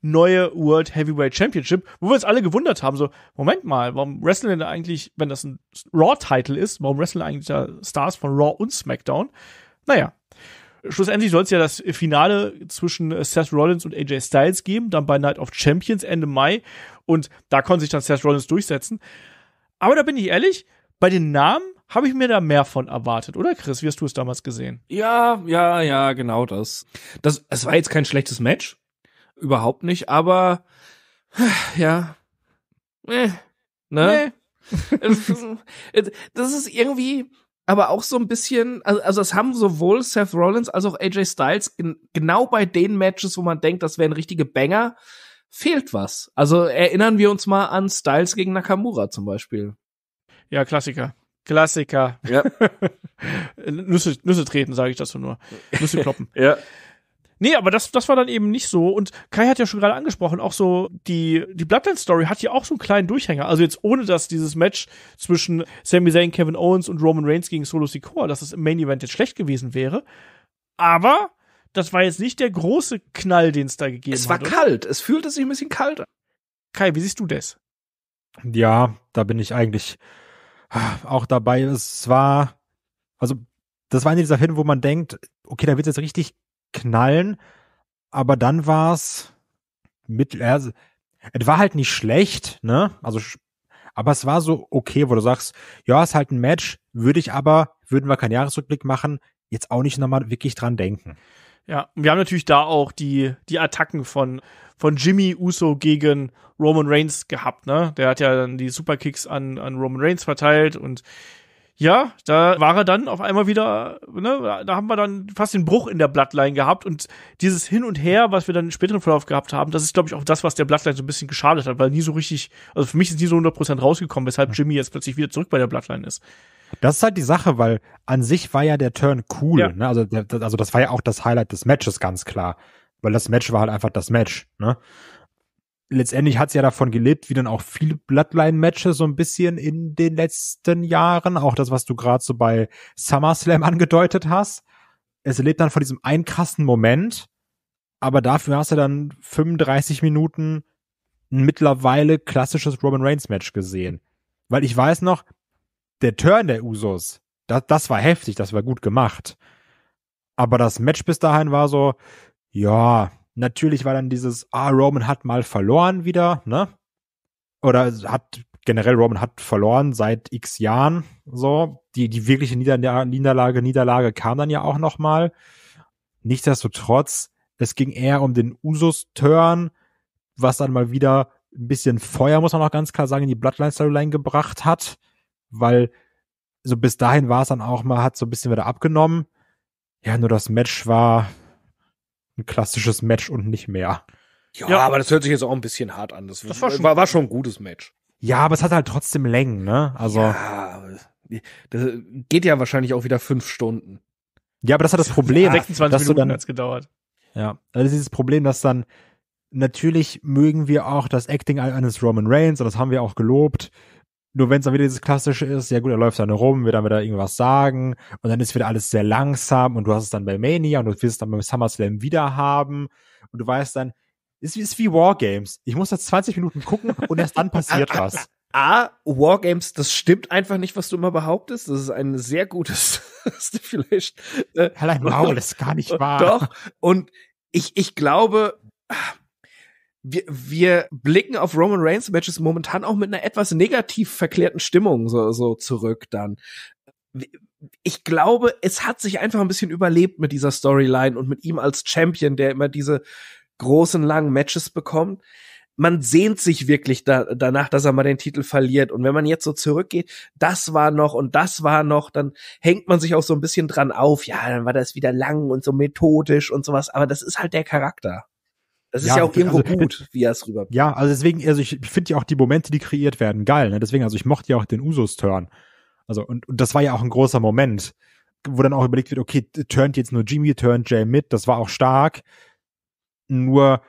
Speaker 1: neue World Heavyweight Championship, wo wir uns alle gewundert haben, so, Moment mal, warum wrestlen denn eigentlich, wenn das ein Raw-Title ist, warum wrestlen eigentlich da Stars von Raw und SmackDown? Naja. Schlussendlich soll es ja das Finale zwischen Seth Rollins und AJ Styles geben, dann bei Night of Champions Ende Mai. Und da konnte sich dann Seth Rollins durchsetzen. Aber da bin ich ehrlich, bei den Namen habe ich mir da mehr von erwartet, oder Chris? Wie hast du es damals gesehen?
Speaker 2: Ja, ja, ja, genau das. Das, es war jetzt kein schlechtes Match. Überhaupt nicht, aber ja. Äh, ne? Nee. das ist irgendwie, aber auch so ein bisschen, also, also das haben sowohl Seth Rollins als auch AJ Styles genau bei den Matches, wo man denkt, das wären richtige Banger, fehlt was. Also erinnern wir uns mal an Styles gegen Nakamura zum Beispiel.
Speaker 1: Ja, Klassiker. Klassiker. Ja. Nüsse, Nüsse treten, sage ich das so nur. Nüsse kloppen. ja. Nee, aber das, das war dann eben nicht so. Und Kai hat ja schon gerade angesprochen, auch so die, die Bloodline-Story hat ja auch so einen kleinen Durchhänger. Also jetzt ohne, dass dieses Match zwischen Sami Zayn, Kevin Owens und Roman Reigns gegen Solo Sikoa, dass es im Main Event jetzt schlecht gewesen wäre. Aber das war jetzt nicht der große Knall, den es da gegeben hat. Es war hat, kalt. Es fühlte sich ein bisschen kalt an. Kai, wie siehst du das?
Speaker 3: Ja, da bin ich eigentlich auch dabei. Es war, also das war einer dieser Filme, wo man denkt, okay, da wird es jetzt richtig knallen, aber dann war es mittel, also, es war halt nicht schlecht, ne? Also, aber es war so okay, wo du sagst, ja, ist halt ein Match, würde ich aber, würden wir keinen Jahresrückblick machen, jetzt auch nicht nochmal wirklich dran denken.
Speaker 1: Ja, wir haben natürlich da auch die, die Attacken von von Jimmy Uso gegen Roman Reigns gehabt, ne? Der hat ja dann die Superkicks an, an Roman Reigns verteilt und ja, da war er dann auf einmal wieder, ne, da haben wir dann fast den Bruch in der Bloodline gehabt und dieses Hin und Her, was wir dann im späteren Verlauf gehabt haben, das ist, glaube ich, auch das, was der Bloodline so ein bisschen geschadet hat, weil nie so richtig, also für mich ist nie so 100% rausgekommen, weshalb Jimmy jetzt plötzlich wieder zurück bei der Bloodline ist.
Speaker 3: Das ist halt die Sache, weil an sich war ja der Turn cool. Ja. Ne? Also, der, also das war ja auch das Highlight des Matches, ganz klar weil das Match war halt einfach das Match. Ne? Letztendlich hat es ja davon gelebt, wie dann auch viele Bloodline-Matches so ein bisschen in den letzten Jahren, auch das, was du gerade so bei SummerSlam angedeutet hast. Es lebt dann von diesem einen krassen Moment, aber dafür hast du dann 35 Minuten ein mittlerweile klassisches Roman Reigns Match gesehen. Weil ich weiß noch, der Turn der Usos, das, das war heftig, das war gut gemacht. Aber das Match bis dahin war so, ja, natürlich war dann dieses, ah, Roman hat mal verloren wieder, ne? Oder hat generell Roman hat verloren seit x Jahren, so. Die, die wirkliche Niederlage, Niederlage kam dann ja auch nochmal. Nichtsdestotrotz, es ging eher um den Usus-Turn, was dann mal wieder ein bisschen Feuer, muss man auch ganz klar sagen, in die Bloodline-Storyline gebracht hat, weil so bis dahin war es dann auch mal, hat so ein bisschen wieder abgenommen. Ja, nur das Match war, ein klassisches Match und nicht mehr.
Speaker 2: Ja, ja, aber das hört sich jetzt auch ein bisschen hart an. Das, das war, schon, war, war, schon ein gutes Match.
Speaker 3: Ja, aber es hat halt trotzdem Längen, ne? Also. Ja, das geht ja wahrscheinlich auch wieder fünf Stunden. Ja, aber das hat das Problem. Ja, 26 dass Minuten hat es gedauert. Ja, also das ist dieses Problem, dass dann natürlich mögen wir auch das Acting eines Roman Reigns und das haben wir auch gelobt. Nur wenn es dann wieder dieses klassische ist, ja gut, er läuft dann rum, wird dann wieder irgendwas sagen und dann ist wieder alles sehr langsam und du hast es dann bei Mania und du wirst es dann beim SummerSlam wieder haben und du weißt dann, ist, ist wie
Speaker 2: Wargames. Ich muss jetzt 20 Minuten gucken und erst dann passiert was. A, Wargames, das stimmt einfach nicht, was du immer behauptest. Das ist ein sehr gutes Stipulation. Äh, Herrlein Maul, das ist gar nicht wahr. Doch, und ich, ich glaube, wir, wir blicken auf Roman Reigns Matches momentan auch mit einer etwas negativ verklärten Stimmung so, so zurück dann. Ich glaube, es hat sich einfach ein bisschen überlebt mit dieser Storyline und mit ihm als Champion, der immer diese großen langen Matches bekommt man sehnt sich wirklich da, danach, dass er mal den Titel verliert. Und wenn man jetzt so zurückgeht, das war noch und das war noch, dann hängt man sich auch so ein bisschen dran auf. Ja, dann war das wieder lang und so methodisch und sowas. Aber das ist halt der Charakter. Das ist ja, ja auch irgendwo also, gut, wie er es rüberbringt.
Speaker 3: Ja, also deswegen, also ich finde ja auch die Momente, die kreiert werden, geil. Ne? Deswegen, also ich mochte ja auch den Usos-Turn. Also, und, und das war ja auch ein großer Moment, wo dann auch überlegt wird, okay, turnt jetzt nur Jimmy, turnt Jay mit, das war auch stark. Nur,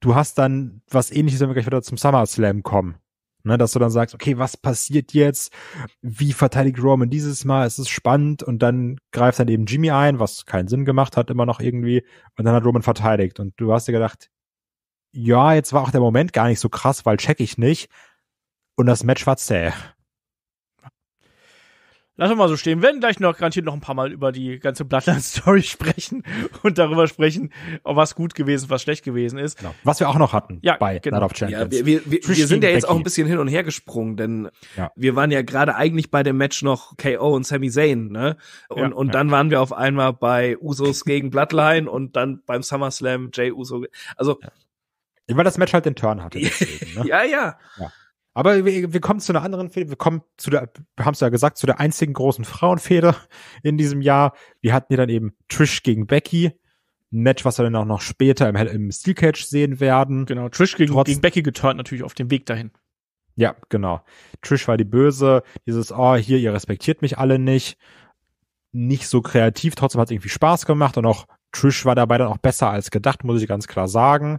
Speaker 3: du hast dann was ähnliches, wenn wir gleich wieder zum Summer Slam kommen. Ne, dass du dann sagst, okay, was passiert jetzt? Wie verteidigt Roman dieses Mal? Es ist spannend und dann greift dann eben Jimmy ein, was keinen Sinn gemacht hat, immer noch irgendwie. Und dann hat Roman verteidigt und du hast dir gedacht, ja, jetzt war auch der Moment gar nicht so krass, weil check ich nicht. Und das Match war zäh.
Speaker 1: Lass mal so stehen. Wir werden gleich noch garantiert noch ein paar Mal über die ganze Bloodline-Story sprechen und darüber sprechen, was gut gewesen, was schlecht gewesen ist. Genau. Was wir auch noch hatten ja, bei genau. Night of Champions. Ja, wir, wir, wir sind ja jetzt Becky. auch ein bisschen hin und her gesprungen, denn ja. wir waren ja
Speaker 2: gerade eigentlich bei dem Match noch KO und Sami Zayn, ne? Und, ja, und dann waren wir auf einmal bei Usos gegen Bloodline und dann beim SummerSlam Jay Uso. Also
Speaker 3: weil das Match halt den Turn hatte. Deswegen,
Speaker 2: ne? ja, ja, ja. Aber wir, wir kommen zu einer anderen Fehde. Wir kommen
Speaker 3: zu der, haben es ja gesagt, zu der einzigen großen Frauenfehde in diesem Jahr. Wir hatten hier dann eben Trish gegen Becky. Ein Match, was wir dann auch noch später im, im Steel Cage sehen werden. Genau,
Speaker 1: Trish gegen, Trotz, gegen Becky geturnt natürlich auf dem Weg dahin.
Speaker 3: Ja, genau. Trish war die Böse. Dieses, oh, hier, ihr respektiert mich alle nicht. Nicht so kreativ. Trotzdem hat es irgendwie Spaß gemacht und auch Trish war dabei dann auch besser als gedacht, muss ich ganz klar sagen.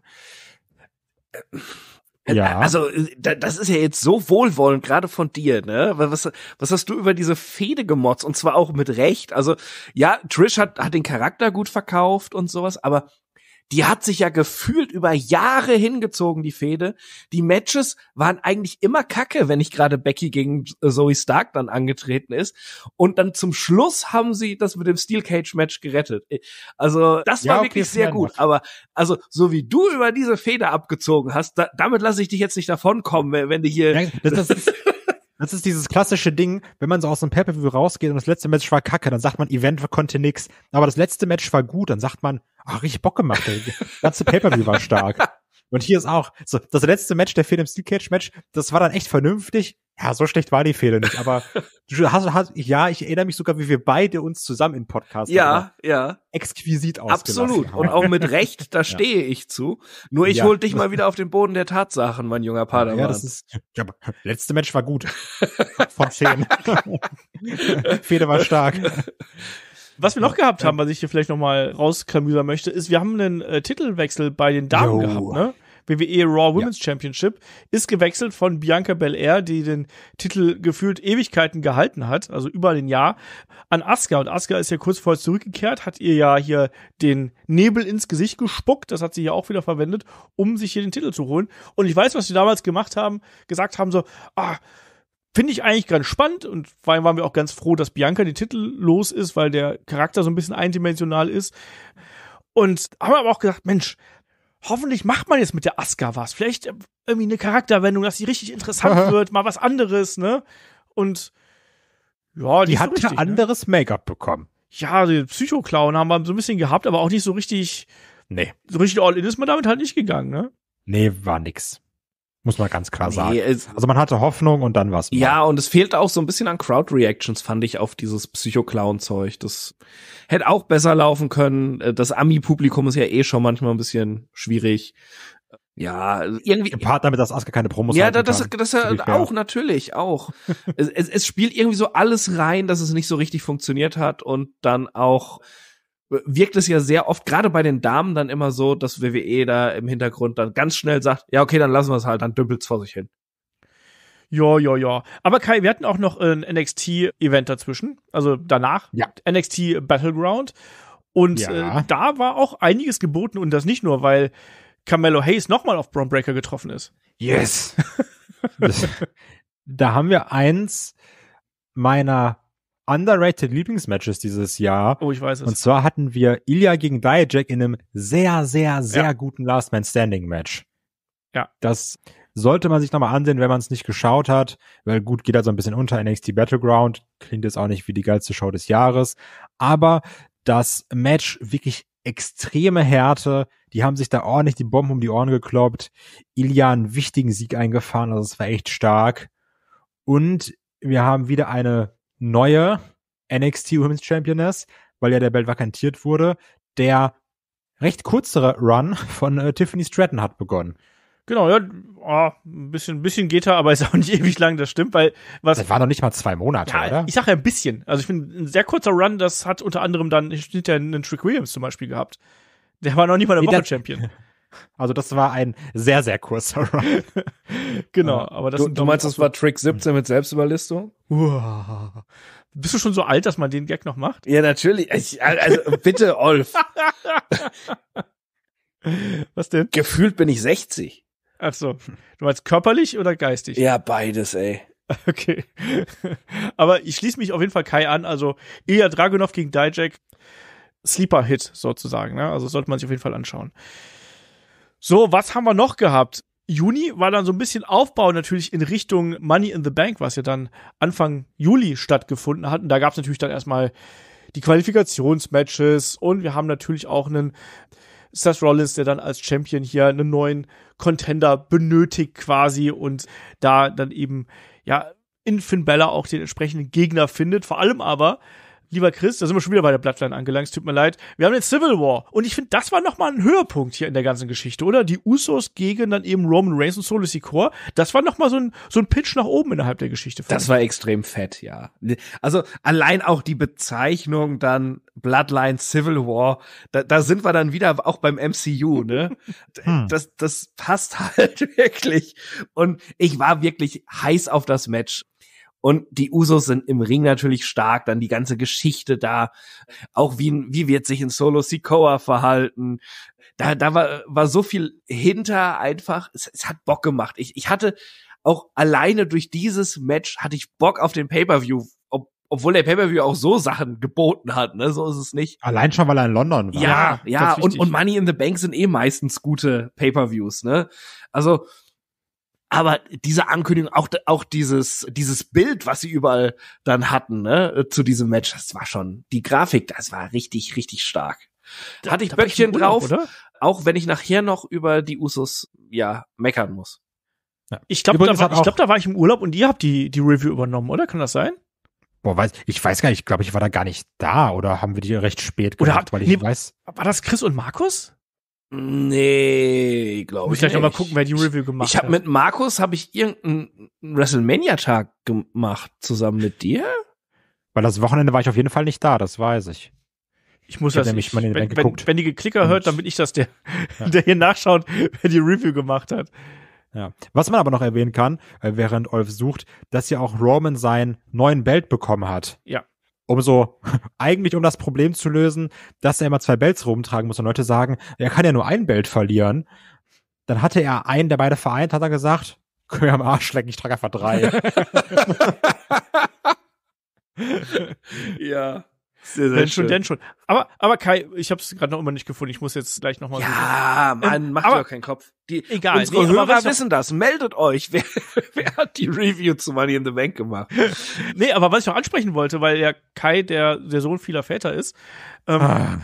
Speaker 3: Äh, ja. Also
Speaker 2: äh, das ist ja jetzt so wohlwollend, gerade von dir, ne? Was, was hast du über diese Fehde gemotzt? Und zwar auch mit Recht. Also ja, Trish hat, hat den Charakter gut verkauft und sowas, aber die hat sich ja gefühlt über Jahre hingezogen, die Fehde. Die Matches waren eigentlich immer kacke, wenn nicht gerade Becky gegen äh, Zoe Stark dann angetreten ist. Und dann zum Schluss haben sie das mit dem Steel Cage Match gerettet. Äh, also, das ja, war okay, wirklich sehr gut. Aber, also, so wie du über diese Fehde abgezogen hast, da, damit lasse ich dich jetzt nicht davonkommen, wenn du hier. Ja, das, das ist das ist dieses
Speaker 3: klassische Ding, wenn man so aus dem Pay-Per-View rausgeht und das letzte Match war kacke, dann sagt man, Event konnte nix. Aber das letzte Match war gut, dann sagt man, ach, richtig Bock gemacht, ey. Das ganze Pay-Per-View war stark. Und hier ist auch, so, das letzte Match der Film Steel Cage Match, das war dann echt vernünftig, ja, so schlecht war die Fehde nicht, aber du hast, hast, ja, ich erinnere mich sogar, wie wir beide uns zusammen in Podcast ja,
Speaker 2: ja. exquisit ausgelassen Absolut. Und auch mit Recht, da stehe ja. ich zu. Nur ich ja. hol dich mal wieder auf den Boden der Tatsachen, mein junger Padawan. Ja, das ist, ja, letzte Match war gut. Von
Speaker 1: zehn. Fehde war stark. Was wir noch gehabt haben, was ich hier vielleicht nochmal mal rausklamüsern möchte, ist, wir haben einen äh, Titelwechsel bei den Damen Yo. gehabt, ne? WWE Raw Women's ja. Championship, ist gewechselt von Bianca Belair, die den Titel gefühlt Ewigkeiten gehalten hat, also über ein Jahr, an Asuka. Und Asuka ist ja kurz vorher zurückgekehrt, hat ihr ja hier den Nebel ins Gesicht gespuckt, das hat sie ja auch wieder verwendet, um sich hier den Titel zu holen. Und ich weiß, was sie damals gemacht haben, gesagt haben so, ah, Finde ich eigentlich ganz spannend und vor allem waren wir auch ganz froh, dass Bianca den Titel los ist, weil der Charakter so ein bisschen eindimensional ist. Und haben aber auch gedacht, Mensch, hoffentlich macht man jetzt mit der Aska was. Vielleicht äh, irgendwie eine Charakterwendung, dass die richtig interessant wird, mal was anderes, ne? Und ja, die hat so richtig, ein ne? anderes ne? Make-up bekommen. Ja, die Psycho-Clown haben wir so ein bisschen gehabt, aber auch nicht so richtig. Nee. So richtig all in ist man damit halt nicht gegangen, ne?
Speaker 3: Nee,
Speaker 2: war nix. Muss man ganz klar sagen. Nee, also man hatte Hoffnung und dann war's.
Speaker 1: Ja, und es fehlte
Speaker 2: auch so ein bisschen an Crowd-Reactions, fand ich, auf dieses Psycho-Clown-Zeug. Das hätte auch besser laufen können. Äh, das Ami-Publikum ist ja eh schon manchmal ein bisschen schwierig. Ja, irgendwie. Gepaart damit, das Aske keine Promos ja, das, kann. das, das auch, natürlich, auch. es, es, es spielt irgendwie so alles rein, dass es nicht so richtig funktioniert hat und dann auch wirkt es ja sehr oft, gerade bei den Damen, dann immer so, dass WWE da im Hintergrund dann ganz schnell
Speaker 1: sagt, ja, okay, dann lassen wir es halt, dann dümpelt es vor sich hin. Ja, ja, ja. Aber Kai, wir hatten auch noch ein NXT-Event dazwischen, also danach, ja. NXT Battleground. Und ja. äh, da war auch einiges geboten und das nicht nur, weil Carmelo Hayes nochmal auf Braun Breaker getroffen ist. Yes! das, da haben wir eins
Speaker 3: meiner underrated Lieblingsmatches dieses Jahr. Oh, ich weiß es. Und zwar hatten wir Ilya gegen Dijak in einem sehr, sehr, sehr ja. guten Last Man Standing Match. Ja. Das sollte man sich nochmal ansehen, wenn man es nicht geschaut hat, weil gut geht da halt so ein bisschen unter NXT Battleground, klingt jetzt auch nicht wie die geilste Show des Jahres, aber das Match wirklich extreme Härte, die haben sich da ordentlich die Bomben um die Ohren gekloppt, Ilya einen wichtigen Sieg eingefahren, also es war echt stark und wir haben wieder eine neue NXT Women's Championess, weil ja der Belt vakantiert wurde, der recht kürzere Run von äh, Tiffany Stratton hat begonnen.
Speaker 1: Genau, ja, oh, ein bisschen, ein bisschen geht er, aber ist auch nicht ewig lang, das stimmt, weil was. Das war noch nicht mal zwei Monate, ja, oder? Ich sage ja ein bisschen. Also ich finde, ein sehr kurzer Run, das hat unter anderem dann ich ja einen Trick Williams zum Beispiel gehabt. Der war noch nicht mal der nee, Woche Champion.
Speaker 2: Also das war ein sehr, sehr kurzer Run. genau, aber das Du, du meinst, das war Trick 17 mit Selbstüberlistung?
Speaker 1: Uah. Bist du schon so alt, dass man den Gag noch macht? Ja, natürlich. Ich, also bitte, Olf. Was denn? Gefühlt bin ich 60. Ach so. Du meinst körperlich oder geistig? Ja, beides, ey. Okay. Aber ich schließe mich auf jeden Fall Kai an. Also eher Dragunov gegen Dijak. Sleeper-Hit sozusagen. Ne? Also sollte man sich auf jeden Fall anschauen. So, was haben wir noch gehabt? Juni war dann so ein bisschen Aufbau natürlich in Richtung Money in the Bank, was ja dann Anfang Juli stattgefunden hat. Und da gab es natürlich dann erstmal die Qualifikationsmatches und wir haben natürlich auch einen Seth Rollins, der dann als Champion hier einen neuen Contender benötigt quasi und da dann eben ja in Finn Bella auch den entsprechenden Gegner findet. Vor allem aber lieber Chris, da sind wir schon wieder bei der Bloodline angelangt, tut mir leid. Wir haben jetzt Civil War und ich finde, das war nochmal ein Höhepunkt hier in der ganzen Geschichte, oder? Die Usos gegen dann eben Roman Reigns und Solis Core, das war nochmal so ein, so ein Pitch nach oben innerhalb der Geschichte. Das war
Speaker 2: extrem fett, ja. Also allein auch die Bezeichnung dann Bloodline Civil War, da, da sind wir dann wieder auch beim MCU, ne? Hm. Das, das passt halt wirklich. Und ich war wirklich heiß auf das Match. Und die Usos sind im Ring natürlich stark, dann die ganze Geschichte da, auch wie, wie wird sich in Solo Sikoa verhalten. Da, da war, war so viel hinter einfach, es, es hat Bock gemacht. Ich, ich hatte auch alleine durch dieses Match hatte ich Bock auf den Pay-Per-View, ob, obwohl der Pay-Per-View auch so Sachen geboten hat, ne? So ist es nicht. Allein schon, weil er in London war. Ja, ja, und, und Money in the Bank sind eh meistens gute Pay-Per-Views, ne? Also, aber diese Ankündigung, auch, auch dieses, dieses Bild, was sie überall dann hatten, ne, zu diesem Match, das war schon, die Grafik, das war richtig, richtig stark. Da, hatte ich da Böckchen drauf, oder? auch wenn ich nachher noch über die Usos, ja,
Speaker 1: meckern muss.
Speaker 2: Ja. Ich glaube, da, war, ich glaub,
Speaker 1: da war ich im Urlaub und ihr habt die, die Review übernommen, oder? Kann das sein?
Speaker 3: Boah, weiß, ich weiß gar nicht, ich glaube, ich war da gar nicht da oder haben wir die recht spät gemacht, oder, weil ich
Speaker 2: nee, weiß.
Speaker 1: War das Chris und Markus? Nee, glaube ich. Muss gleich nochmal gucken, wer die Review gemacht ich hab, hat. Mit
Speaker 2: Markus habe ich irgendeinen WrestleMania-Tag gemacht,
Speaker 3: zusammen mit dir? Weil das Wochenende war ich auf jeden Fall nicht da, das weiß ich. Ich muss ich das nämlich mal wenn, wenn, geguckt.
Speaker 1: wenn die Klicker hört, dann bin ich das, der, ja. der hier nachschaut, wer die Review gemacht hat.
Speaker 3: Ja. Was man aber noch erwähnen kann, äh, während Ulf sucht, dass ja auch Roman seinen neuen Belt bekommen hat. Ja um so eigentlich um das Problem zu lösen, dass er immer zwei Belts rumtragen muss und Leute sagen, er kann ja nur ein Belt verlieren. Dann hatte er einen, der beide vereint, hat er gesagt, können wir am Arsch lecken, ich trage einfach drei.
Speaker 1: ja. Sehr, sehr Wenn schön. schon, denn schon. Aber, aber Kai, ich habe es gerade noch immer nicht gefunden. Ich muss jetzt gleich nochmal. Ja, man ähm, macht doch keinen Kopf. Die, egal. Unsere nee, Hörer wissen das. Meldet euch. Wer, wer hat die Review zu Money in the Bank gemacht? nee, aber was ich noch ansprechen wollte, weil ja Kai der, der Sohn vieler Väter ist. Ähm, ah.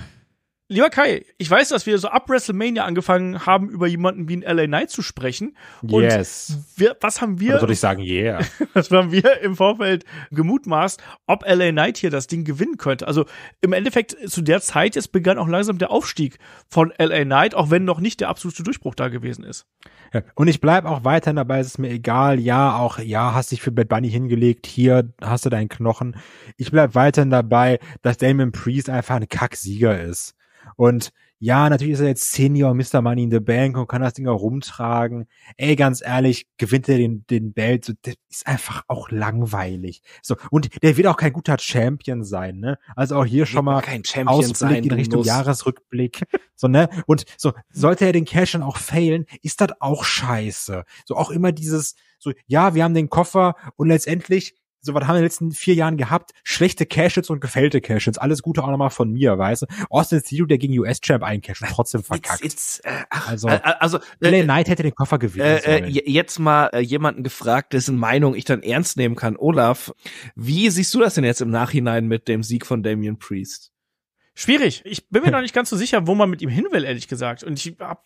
Speaker 1: Lieber Kai, ich weiß, dass wir so ab WrestleMania angefangen haben, über jemanden wie ein LA Knight zu sprechen. Und yes. Wir, was haben wir? Oder würde ich sagen, yeah. was haben wir im Vorfeld gemutmaßt, ob LA Knight hier das Ding gewinnen könnte? Also im Endeffekt zu der Zeit jetzt begann auch langsam der Aufstieg von LA Knight, auch wenn noch nicht der absolute Durchbruch da gewesen ist.
Speaker 3: Ja. Und ich bleib auch weiterhin dabei, es ist mir egal. Ja, auch ja, hast dich für Bad Bunny hingelegt. Hier hast du deinen Knochen. Ich bleib weiterhin dabei, dass Damon Priest einfach ein Kacksieger ist. Und ja, natürlich ist er jetzt Senior Mr. Money in the Bank und kann das Ding auch rumtragen. Ey, ganz ehrlich, gewinnt er den, den Belt. So, das ist einfach auch langweilig. So, und der wird auch kein guter Champion sein, ne? Also auch hier schon mal kein Champion Ausblick sein, in Richtung muss. Jahresrückblick. So, ne? Und so, sollte er den Cash dann auch failen, ist das auch scheiße. So, auch immer dieses, so, ja, wir haben den Koffer und letztendlich so was haben wir in den letzten vier Jahren gehabt? Schlechte Cash-Ins und gefällte Cash-Ins. Alles Gute auch nochmal von mir, weißt du? Austin Theory, der gegen US-Champ eincasht und trotzdem verkackt. It's, it's, äh, ach, also, äh,
Speaker 2: also äh,
Speaker 3: Knight hätte den Koffer
Speaker 2: gewinnen äh, sollen. Äh, jetzt mal äh, jemanden gefragt, dessen Meinung ich dann ernst nehmen kann. Olaf,
Speaker 1: wie siehst du
Speaker 2: das denn jetzt im Nachhinein mit dem Sieg von Damian Priest?
Speaker 1: Schwierig. Ich bin mir noch nicht ganz so sicher, wo man mit ihm hin will, ehrlich gesagt. Und ich hab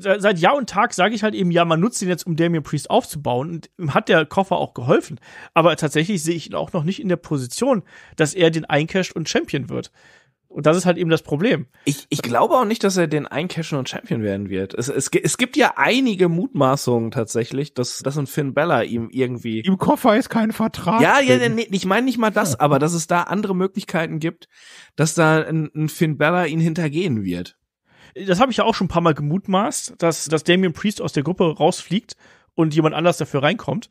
Speaker 1: seit Jahr und Tag sage ich halt eben, ja, man nutzt ihn jetzt, um Damien Priest aufzubauen und hat der Koffer auch geholfen. Aber tatsächlich sehe ich ihn auch noch nicht in der Position, dass er den eincasht und Champion wird. Und das ist halt eben das Problem. Ich, ich glaube auch nicht, dass er den eincashen und Champion werden wird. Es, es, es gibt ja einige
Speaker 2: Mutmaßungen tatsächlich, dass, dass ein Finn Bella ihm irgendwie. Im Koffer ist kein Vertrag. Ja, ja,
Speaker 1: nee, ich meine nicht mal das, ja. aber dass es da andere Möglichkeiten gibt, dass da ein, ein Finn Bella ihn hintergehen wird das habe ich ja auch schon ein paar Mal gemutmaßt, dass, dass Damien Priest aus der Gruppe rausfliegt und jemand anders dafür reinkommt.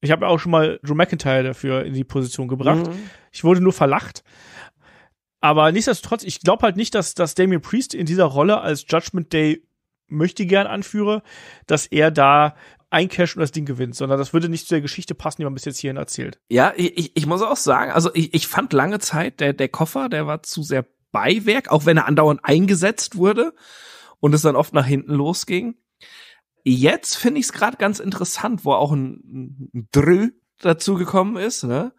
Speaker 1: Ich habe ja auch schon mal Drew McIntyre dafür in die Position gebracht. Mhm. Ich wurde nur verlacht. Aber nichtsdestotrotz, ich glaube halt nicht, dass, dass Damien Priest in dieser Rolle als Judgment Day möchte gern anführe, dass er da eincasht und das Ding gewinnt, sondern das würde nicht zu der Geschichte passen, die man bis jetzt hierhin erzählt.
Speaker 2: Ja, ich, ich muss auch sagen, also ich, ich fand lange Zeit, der, der Koffer, der war zu sehr Beiwerk, auch wenn er andauernd eingesetzt wurde und es dann oft nach hinten losging. Jetzt finde ich es gerade ganz interessant, wo auch ein, ein Drö dazugekommen ist, ne?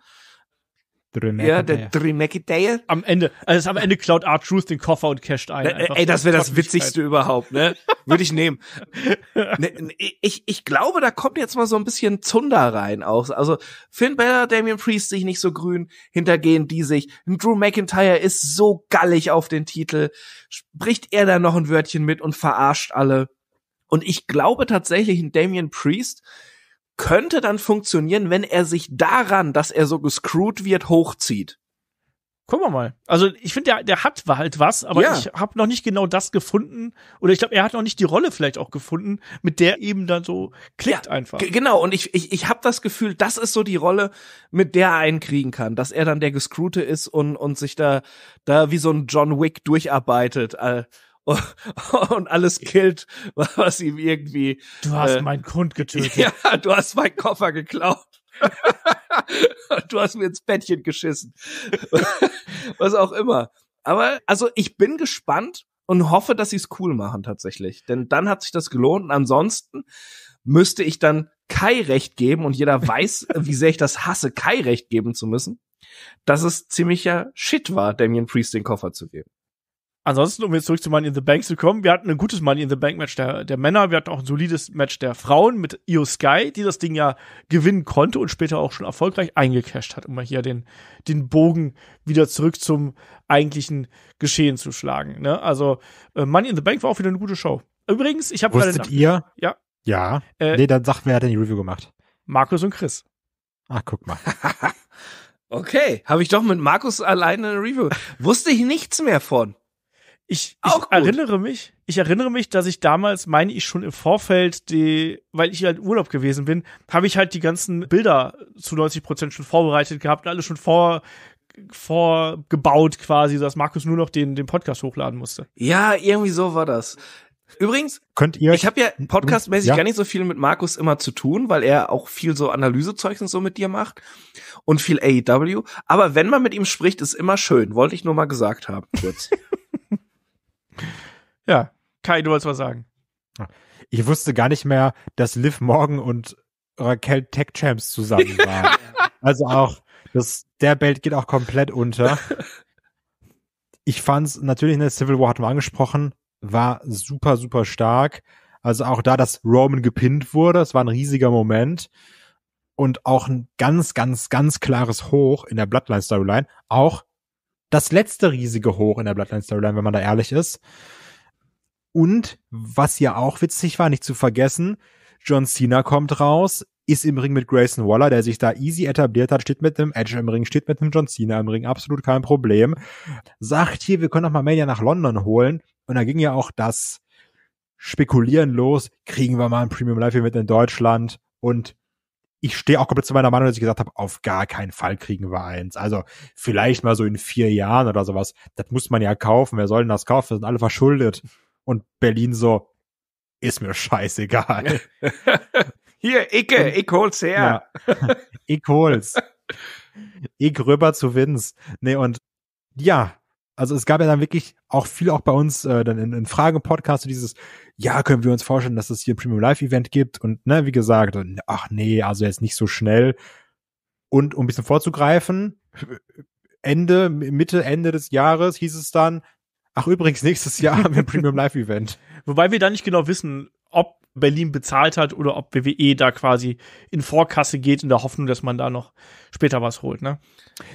Speaker 2: Ja, der
Speaker 1: Dremekidale. Am Ende, also am Ende klaut Art Truth den Koffer und casht ein. Äh, ey, das wäre das Witzigste
Speaker 2: überhaupt, ne? Würde ich nehmen. Ne, ich, ich glaube, da kommt jetzt mal so ein bisschen Zunder rein auch. Also Finn Balor, Damien Priest sich nicht so grün, hintergehen die sich. Drew McIntyre ist so gallig auf den Titel, spricht er da noch ein Wörtchen mit und verarscht alle. Und ich glaube tatsächlich, ein Damien Priest könnte dann funktionieren, wenn er sich daran, dass er so
Speaker 1: gescrewt wird, hochzieht. Gucken wir mal. Also ich finde, der, der hat halt was, aber ja. ich habe noch nicht genau das gefunden. Oder ich glaube, er hat noch nicht die Rolle vielleicht auch gefunden, mit der eben dann so klickt ja, einfach. Genau, und ich, ich, ich habe das Gefühl, das ist so die Rolle, mit der er
Speaker 2: einen kriegen kann. Dass er dann der Gescrewte ist und, und sich da, da wie so ein John Wick durcharbeitet. Äh, und alles killt, was ihm irgendwie. Du hast
Speaker 1: äh, meinen Kund getötet.
Speaker 2: Ja, du hast meinen Koffer geklaut. du hast mir ins Bettchen geschissen. was auch immer. Aber also ich bin gespannt und hoffe, dass sie es cool machen tatsächlich. Denn dann hat sich das gelohnt. Und ansonsten müsste ich dann Kai recht geben und jeder weiß, wie sehr ich das hasse, Kai recht geben zu müssen, dass es ziemlicher Shit war, Damien Priest den Koffer zu geben.
Speaker 1: Ansonsten, um jetzt zurück zu Money in the Bank zu kommen, wir hatten ein gutes Money in the Bank Match der, der Männer, wir hatten auch ein solides Match der Frauen mit Io Sky, die das Ding ja gewinnen konnte und später auch schon erfolgreich eingecasht hat, um mal hier den, den Bogen wieder zurück zum eigentlichen Geschehen zu schlagen. Ne? Also äh, Money in the Bank war auch wieder eine gute Show. Übrigens, ich habe gerade ihr? Ja.
Speaker 3: Ja. Äh, nee, dann sag, wer hat denn die Review gemacht?
Speaker 1: Markus und Chris.
Speaker 3: Ah, guck mal.
Speaker 2: okay, habe ich doch mit Markus alleine eine Review. Wusste ich nichts mehr von.
Speaker 1: Ich, ich erinnere mich, ich erinnere mich, dass ich damals, meine ich schon im Vorfeld, die, weil ich halt Urlaub gewesen bin, habe ich halt die ganzen Bilder zu 90 Prozent schon vorbereitet gehabt und alles schon vor vorgebaut quasi, dass Markus nur noch den, den Podcast hochladen musste.
Speaker 2: Ja, irgendwie so war das. Übrigens, könnt ihr ich habe ja mhm. podcastmäßig ja. gar nicht so viel mit Markus immer zu tun, weil er auch viel so Analysezeugs und so mit dir macht und viel AEW. Aber wenn man mit ihm spricht, ist immer schön. Wollte ich nur mal gesagt haben, kurz.
Speaker 1: Ja, Kai, du wolltest was sagen.
Speaker 3: Ich wusste gar nicht mehr, dass Liv Morgan und Raquel Tech Champs zusammen waren. also auch, das, der Belt geht auch komplett unter. Ich fand es natürlich, in der Civil War hatten wir angesprochen, war super, super stark. Also auch da, dass Roman gepinnt wurde, es war ein riesiger Moment. Und auch ein ganz, ganz, ganz klares Hoch in der Bloodline-Storyline. Auch das letzte riesige Hoch in der Bloodline-Storyline, wenn man da ehrlich ist. Und was ja auch witzig war, nicht zu vergessen, John Cena kommt raus, ist im Ring mit Grayson Waller, der sich da easy etabliert hat, steht mit einem Edge im Ring, steht mit einem John Cena im Ring, absolut kein Problem. Sagt hier, wir können doch mal Mania nach London holen. Und da ging ja auch das Spekulieren los, kriegen wir mal ein Premium Live mit in Deutschland und ich stehe auch komplett zu meiner Meinung, dass ich gesagt habe, auf gar keinen Fall kriegen wir eins. Also vielleicht mal so in vier Jahren oder sowas. Das muss man ja kaufen. Wer soll denn das kaufen? Wir sind alle verschuldet. Und Berlin so, ist mir scheißegal.
Speaker 2: Hier, Icke, ich hol's her.
Speaker 3: Ja, ich hol's. ich rüber zu Vince. Nee, und ja, also es gab ja dann wirklich auch viel auch bei uns äh, dann in, in Fragen-Podcasts dieses, ja, können wir uns vorstellen, dass es hier ein Premium Live-Event gibt und ne, wie gesagt, ach nee, also jetzt nicht so schnell. Und um ein bisschen vorzugreifen, Ende, Mitte, Ende des Jahres hieß es dann, ach übrigens,
Speaker 1: nächstes Jahr haben wir ein Premium Live-Event. Wobei wir da nicht genau wissen, ob Berlin bezahlt hat oder ob WWE da quasi in Vorkasse geht in der Hoffnung, dass man da noch später was holt, ne?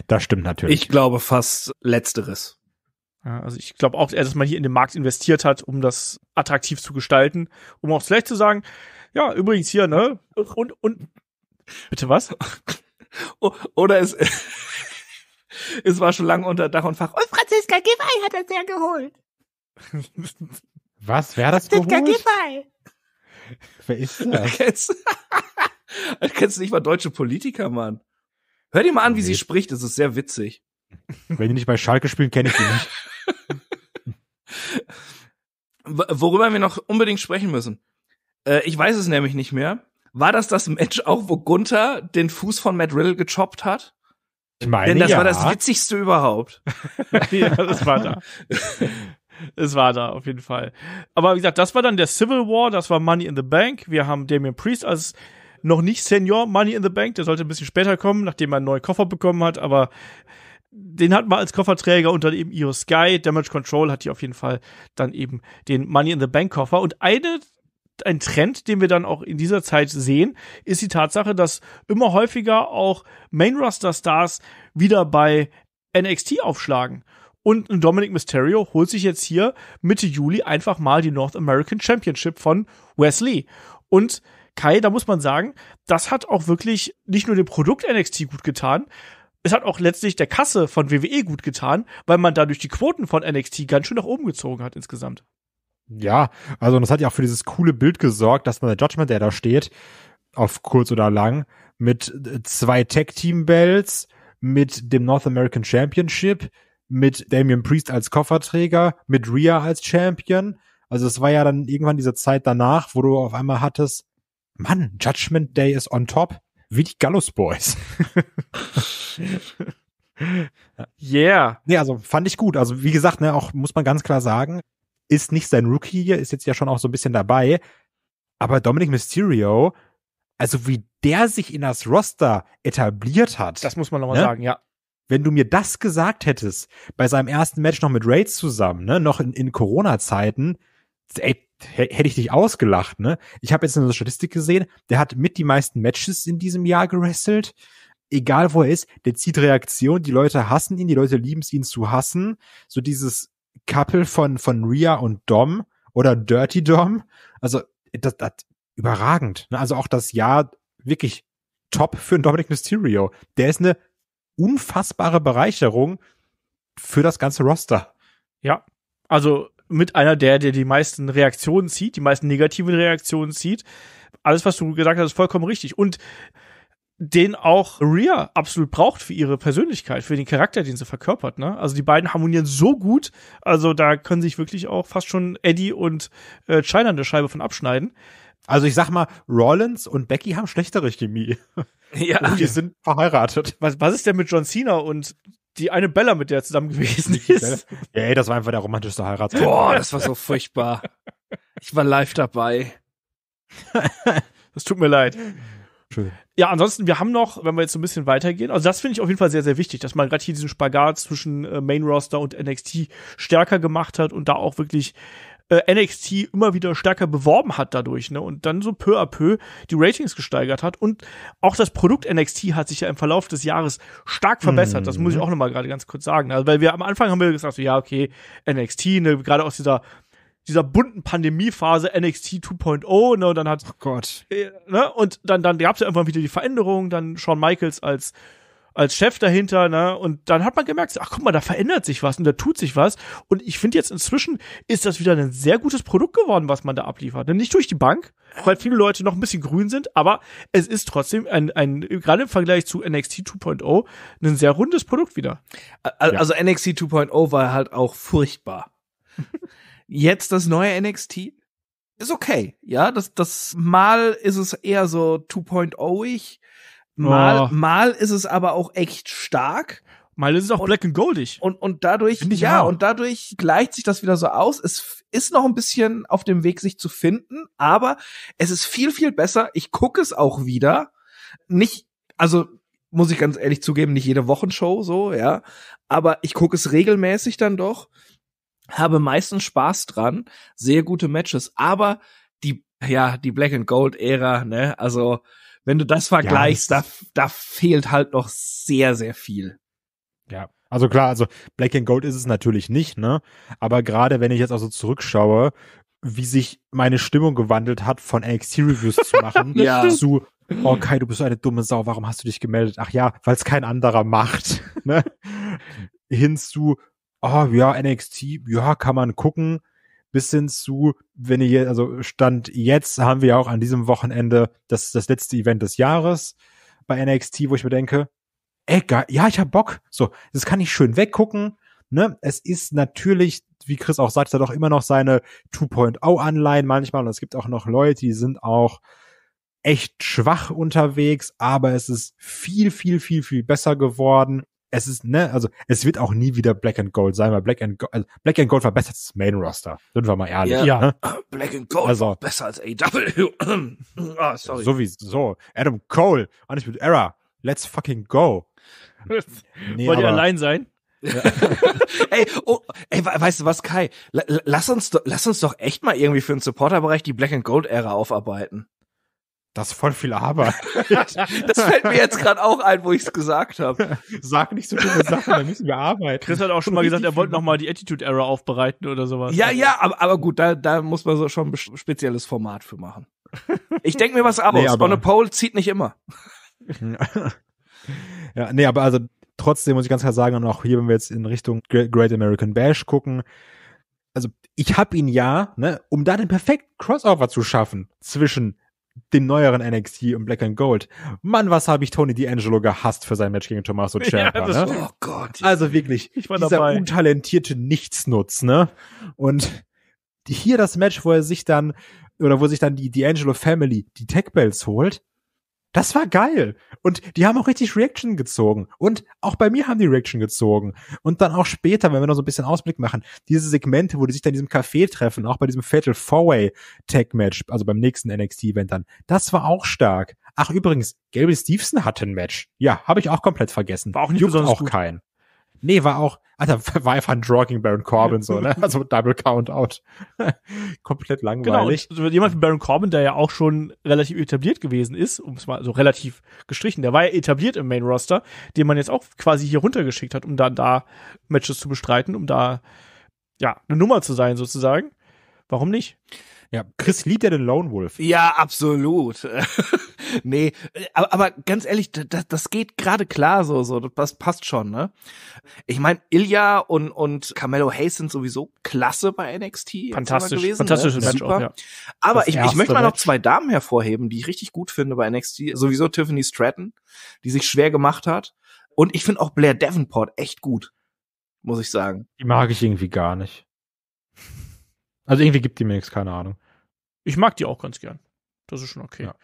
Speaker 1: Das stimmt natürlich.
Speaker 2: Ich glaube fast letzteres.
Speaker 1: Ja, also ich glaube auch, eher, dass man hier in den Markt investiert hat, um das attraktiv zu gestalten, um auch vielleicht zu sagen, ja, übrigens hier, ne? Und, und bitte was? Oder es,
Speaker 2: es war schon lange unter Dach und Fach. Und
Speaker 1: oh, Franziska Giffey hat das ja geholt.
Speaker 2: Was? Wer hat das Franziska geholt? Giffey. Wer ist das? Kennst, kennst du nicht mal deutsche Politiker, Mann? Hör dir mal an, wie sie spricht, es ist sehr witzig.
Speaker 3: Wenn die nicht bei Schalke spielen, kenne ich die
Speaker 2: nicht. Worüber wir noch unbedingt sprechen müssen. Äh, ich weiß es nämlich nicht mehr. War das das Match auch, wo Gunther den Fuß von Matt Riddle gechoppt hat?
Speaker 1: Ich meine, Denn das ja. war das Witzigste überhaupt. ja, das war da. Es war da, auf jeden Fall. Aber wie gesagt, das war dann der Civil War, das war Money in the Bank. Wir haben Damien Priest als noch nicht Senior Money in the Bank, der sollte ein bisschen später kommen, nachdem er einen neuen Koffer bekommen hat, aber den hatten wir als Kofferträger und dann eben EOS Sky. Damage Control hat hier auf jeden Fall dann eben den Money in the Bank Koffer. Und eine, ein Trend, den wir dann auch in dieser Zeit sehen, ist die Tatsache, dass immer häufiger auch Main Roster Stars wieder bei NXT aufschlagen. Und Dominic Mysterio holt sich jetzt hier Mitte Juli einfach mal die North American Championship von Wesley. Und Kai, da muss man sagen, das hat auch wirklich nicht nur dem Produkt NXT gut getan, es hat auch letztlich der Kasse von WWE gut getan, weil man dadurch die Quoten von NXT ganz schön nach oben gezogen hat insgesamt.
Speaker 3: Ja, also das hat ja auch für dieses coole Bild gesorgt, dass man der Judgment, der da steht, auf kurz oder lang, mit äh, zwei tag team Bells, mit dem North American Championship, mit Damian Priest als Kofferträger, mit Rhea als Champion. Also es war ja dann irgendwann diese Zeit danach, wo du auf einmal hattest, Mann, Judgment Day ist on top. Wie die Gallus Boys. yeah. Nee, also fand ich gut. Also wie gesagt, ne, auch muss man ganz klar sagen, ist nicht sein Rookie hier, ist jetzt ja schon auch so ein bisschen dabei. Aber Dominic Mysterio, also wie der sich in das Roster etabliert hat. Das muss man nochmal ne? sagen, ja. Wenn du mir das gesagt hättest, bei seinem ersten Match noch mit Raids zusammen, ne, noch in, in Corona-Zeiten, ey, hätte ich dich ausgelacht, ne? Ich habe jetzt eine Statistik gesehen, der hat mit die meisten Matches in diesem Jahr gerestelt. Egal wo er ist, der zieht Reaktion, die Leute hassen ihn, die Leute lieben es, ihn zu hassen. So dieses Couple von, von Rhea und Dom oder Dirty Dom. Also, das, das überragend. Ne? Also auch das Jahr wirklich top für einen Dominic Mysterio. Der ist eine unfassbare Bereicherung für das ganze Roster.
Speaker 1: Ja, also mit einer der, der die meisten Reaktionen zieht, die meisten negativen Reaktionen zieht. Alles, was du gesagt hast, ist vollkommen richtig. Und den auch Rhea absolut braucht für ihre Persönlichkeit, für den Charakter, den sie verkörpert. Ne? Also die beiden harmonieren so gut, also da können sich wirklich auch fast schon Eddie und äh, China eine Scheibe von abschneiden. Also ich sag mal, Rollins und Becky haben schlechtere Chemie. Ja. Und die sind verheiratet. Was, was ist denn mit
Speaker 2: John Cena und die eine Bella, mit der er zusammen gewesen ist. Ey, das war einfach der romantischste Heiratsantrag.
Speaker 1: Boah, das war so furchtbar. Ich war live dabei. das tut mir leid. Ja, ansonsten, wir haben noch, wenn wir jetzt so ein bisschen weitergehen, also das finde ich auf jeden Fall sehr, sehr wichtig, dass man gerade hier diesen Spagat zwischen äh, Main Roster und NXT stärker gemacht hat und da auch wirklich äh, NXT immer wieder stärker beworben hat dadurch, ne? Und dann so peu à peu die Ratings gesteigert hat. Und auch das Produkt NXT hat sich ja im Verlauf des Jahres stark verbessert. Mhm. Das muss ich mhm. auch nochmal gerade ganz kurz sagen. Also, weil wir am Anfang haben wir gesagt, so, ja, okay, NXT, ne, gerade aus dieser dieser bunten Pandemiephase NXT 2.0, ne, und dann hat oh Gott. Äh, ne, und dann dann gab's ja irgendwann wieder die Veränderung, dann Shawn Michaels als als Chef dahinter, ne? Und dann hat man gemerkt, ach guck mal, da verändert sich was und da tut sich was. Und ich finde jetzt inzwischen ist das wieder ein sehr gutes Produkt geworden, was man da abliefert. Nicht durch die Bank, weil viele Leute noch ein bisschen grün sind, aber es ist trotzdem ein, ein gerade im Vergleich zu NXT 2.0, ein sehr rundes Produkt wieder. Also ja. NXT 2.0 war halt auch furchtbar.
Speaker 2: jetzt das neue NXT ist okay. Ja, das, das mal ist es eher so 2.0-ig Mal, oh. mal ist es aber auch echt stark. Mal ist es auch und, black and goldig. Und, und dadurch, ja, auch. und dadurch gleicht sich das wieder so aus. Es ist noch ein bisschen auf dem Weg, sich zu finden, aber es ist viel, viel besser. Ich gucke es auch wieder. Nicht, also muss ich ganz ehrlich zugeben, nicht jede Wochenshow so, ja. Aber ich gucke es regelmäßig dann doch, habe meistens Spaß dran, sehr gute Matches. Aber die, ja, die Black and Gold Ära, ne, also wenn du das vergleichst, ja, das da, da fehlt halt noch sehr, sehr viel. Ja,
Speaker 3: also klar, also Black and Gold ist es natürlich nicht, ne? Aber gerade wenn ich jetzt also zurückschaue, wie sich meine Stimmung gewandelt hat, von NXT-Reviews zu machen, ja. zu Oh Kai, du bist eine dumme Sau, warum hast du dich gemeldet? Ach ja, weil es kein anderer macht. ne? Hinzu, oh ja, NXT, ja, kann man gucken, bis hin zu, wenn ihr, also Stand jetzt haben wir ja auch an diesem Wochenende das, das letzte Event des Jahres bei NXT, wo ich mir denke, ey, geil, ja, ich hab Bock. So, das kann ich schön weggucken. Ne? Es ist natürlich, wie Chris auch sagt, da doch immer noch seine 2.0-Anleihen manchmal. Und es gibt auch noch Leute, die sind auch echt schwach unterwegs, aber es ist viel, viel, viel, viel besser geworden es ist, ne, also es wird auch nie wieder Black and Gold sein, weil Black and Gold, also Black and Gold verbessert das Main Roster. Sind wir mal ehrlich. Ja, ja. Ne? Ah, Black and Gold also,
Speaker 2: besser als AW. ah, sorry.
Speaker 1: So
Speaker 3: wie so. Adam Cole, Undisputed Error. Let's fucking go.
Speaker 1: nee, Wollt ihr allein sein? Ja.
Speaker 2: ey, oh, ey, weißt du was, Kai? L lass uns, lass uns doch echt mal irgendwie für den Supporterbereich die Black and Gold Ära aufarbeiten. Das ist voll viel Arbeit. das fällt mir jetzt gerade auch ein, wo ich es gesagt habe. Sag nicht so viele Sachen, dann müssen wir arbeiten. Chris hat auch schon mal gesagt, er wollte
Speaker 1: nochmal die Attitude Error aufbereiten oder sowas. Ja, ja,
Speaker 2: aber, aber gut, da, da muss man so schon ein spezielles Format für machen. Ich denke mir was aber, nee, aber Pole zieht nicht immer. ja, nee, aber also
Speaker 3: trotzdem muss ich ganz klar sagen, und auch hier, wenn wir jetzt in Richtung Great American Bash gucken, also ich habe ihn ja, ne, um da den perfekten Crossover zu schaffen zwischen dem neueren NXT und Black and Gold. Mann, was habe ich Tony D'Angelo gehasst für sein Match gegen Tommaso Ciampa, ja, ne? Oh Gott. Also wirklich, ich war dieser dabei. untalentierte Nichtsnutz, ne? Und hier das Match, wo er sich dann oder wo sich dann die D'Angelo Family die Tech Bells holt das war geil. Und die haben auch richtig Reaction gezogen. Und auch bei mir haben die Reaction gezogen. Und dann auch später, wenn wir noch so ein bisschen Ausblick machen, diese Segmente, wo die sich dann in diesem Café treffen, auch bei diesem Fatal Four-Way Tag Match, also beim nächsten NXT-Event dann, das war auch stark. Ach, übrigens, Gabriel Stevenson hatte ein Match. Ja, habe ich auch komplett vergessen. War auch nicht Juckt besonders auch gut. kein. Nee, war auch, Alter, war einfach ein Drawing Baron Corbin so, ne? Also Double Count Out. Komplett
Speaker 1: langweilig. Genau, und jemand wie Baron Corbin, der ja auch schon relativ etabliert gewesen ist, um es mal so relativ gestrichen, der war ja etabliert im Main Roster, den man jetzt auch quasi hier runtergeschickt hat, um dann da Matches zu bestreiten, um da ja, eine Nummer zu sein sozusagen. Warum nicht? Ja, Chris liebt ja den Lone Wolf.
Speaker 2: Ja, absolut nee, aber, aber ganz ehrlich, das, das geht gerade klar so, so, das passt schon, ne? Ich meine, Ilya und, und Carmelo Hayes sind sowieso klasse bei NXT. Fantastisch, gewesen, fantastisches ne? Match auch, ja. Aber ich, ich möchte mal noch zwei Damen hervorheben, die ich richtig gut finde bei NXT. Sowieso Tiffany Stratton, die sich schwer gemacht hat. Und ich finde auch
Speaker 1: Blair Davenport echt gut, muss ich sagen. Die mag ich irgendwie gar nicht. Also irgendwie gibt die mir nichts, keine Ahnung. Ich mag die auch ganz gern. Das ist schon okay. Ja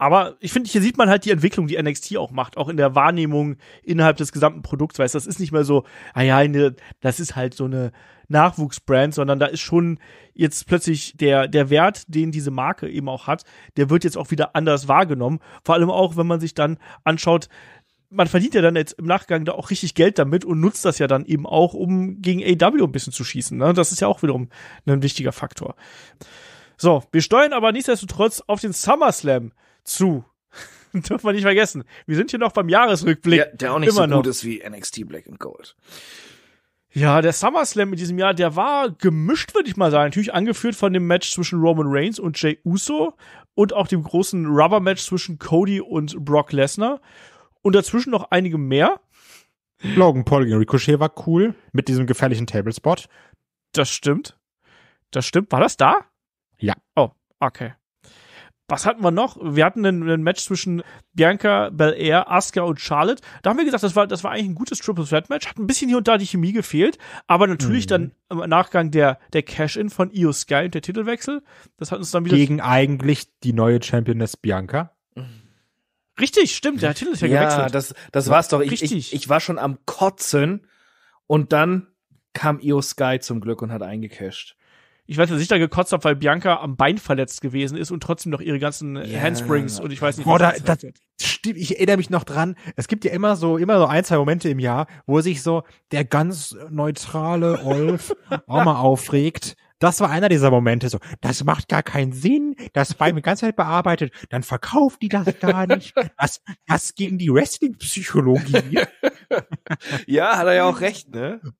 Speaker 1: aber ich finde, hier sieht man halt die Entwicklung, die NXT auch macht, auch in der Wahrnehmung innerhalb des gesamten Produkts. Weißt, das ist nicht mehr so, ah ja, ne, das ist halt so eine Nachwuchsbrand, sondern da ist schon jetzt plötzlich der, der Wert, den diese Marke eben auch hat, der wird jetzt auch wieder anders wahrgenommen. Vor allem auch, wenn man sich dann anschaut, man verdient ja dann jetzt im Nachgang da auch richtig Geld damit und nutzt das ja dann eben auch, um gegen AW ein bisschen zu schießen. Ne? Das ist ja auch wiederum ein wichtiger Faktor. So, wir steuern aber nichtsdestotrotz auf den SummerSlam zu. Dürfen wir nicht vergessen. Wir sind hier noch beim Jahresrückblick. Ja, der auch nicht Immer so gut noch. ist wie
Speaker 2: NXT Black and Gold.
Speaker 1: Ja, der SummerSlam in diesem Jahr, der war gemischt, würde ich mal sagen. Natürlich angeführt von dem Match zwischen Roman Reigns und Jay Uso und auch dem großen Rubber-Match zwischen Cody und Brock Lesnar. Und dazwischen noch einige mehr. Logan Paul gegen Ricochet war cool mit diesem gefährlichen Tablespot. Das stimmt. Das stimmt. War das da? Ja. Oh, okay was hatten wir noch? Wir hatten ein, Match zwischen Bianca Belair, Asuka und Charlotte. Da haben wir gesagt, das war, das war eigentlich ein gutes Triple Threat Match. Hat ein bisschen hier und da die Chemie gefehlt. Aber natürlich mhm. dann im Nachgang der, der Cash-In von Io Sky und der Titelwechsel. Das hat uns dann wieder. Gegen
Speaker 3: eigentlich die neue Championess
Speaker 2: Bianca.
Speaker 1: Richtig, stimmt, der Titel ist ja, gewechselt. Ja, das, das war's doch. Ich, Richtig. Ich, ich war schon
Speaker 2: am Kotzen und dann kam Io Sky zum Glück und hat eingecashed
Speaker 1: ich weiß, dass ich da gekotzt habe, weil Bianca am Bein verletzt gewesen ist und trotzdem noch ihre ganzen yeah. Handsprings und ich weiß nicht, Boah, was da, das
Speaker 3: stimmt, ich erinnere mich noch dran. Es gibt ja immer so, immer so ein, zwei Momente im Jahr, wo sich so der ganz neutrale Olf auch mal aufregt. Das war einer dieser Momente, so, das macht gar keinen Sinn, das Bein mit ganze Zeit bearbeitet, dann verkauft die das gar nicht. Das, das gegen die Wrestling-Psychologie.
Speaker 1: ja, hat er ja auch recht, ne?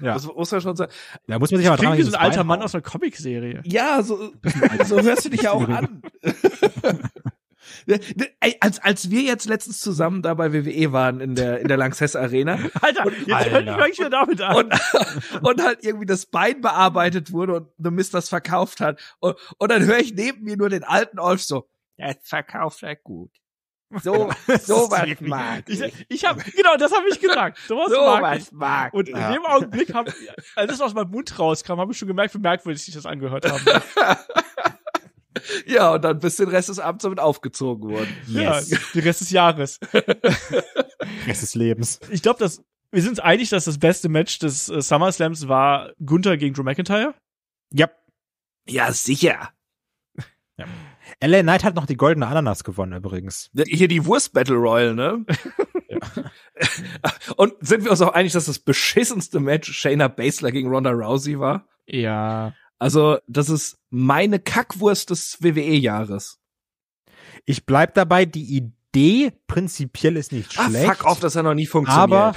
Speaker 1: Ja. Das muss man schon sagen. Da muss man sich aber dran wie so ein alter Bein Mann auf. aus einer Comicserie. Ja,
Speaker 2: so, so hörst du dich ja auch an. als, als wir jetzt letztens zusammen da bei WWE waren in der, in der Lanxess Arena. Alter, jetzt Alter. fang ich wieder damit an. Und, und halt irgendwie das Bein bearbeitet wurde und The Mist das verkauft hat. Und, und dann höre ich neben mir nur den alten Olf so, das verkauft er gut.
Speaker 1: So, sowas mag ich. Ich, ich habe genau, das habe ich gesagt. Sowas so mag, was ich. mag Und in dem Augenblick hab, als das aus meinem Mund rauskam, habe ich schon gemerkt, wie merkwürdig sich das angehört haben. ja, und dann bist du den Rest des Abends damit aufgezogen worden. Yes. Ja, den Rest des Jahres. Rest des Lebens. Ich glaube, dass wir sind uns einig, dass das beste Match des äh, SummerSlams war Gunther gegen Drew McIntyre. Ja. Ja, sicher. Ja. LA Knight hat noch die goldene
Speaker 3: Ananas gewonnen übrigens.
Speaker 2: Hier die Wurst Battle Royale, ne? Ja. Und sind wir uns auch einig, dass das beschissenste Match Shayna Baszler gegen Ronda Rousey war? Ja. Also, das ist meine Kackwurst des WWE-Jahres. Ich bleib dabei, die Idee prinzipiell ist nicht schlecht. Ah, fuck off, das hat noch nie funktioniert. Aber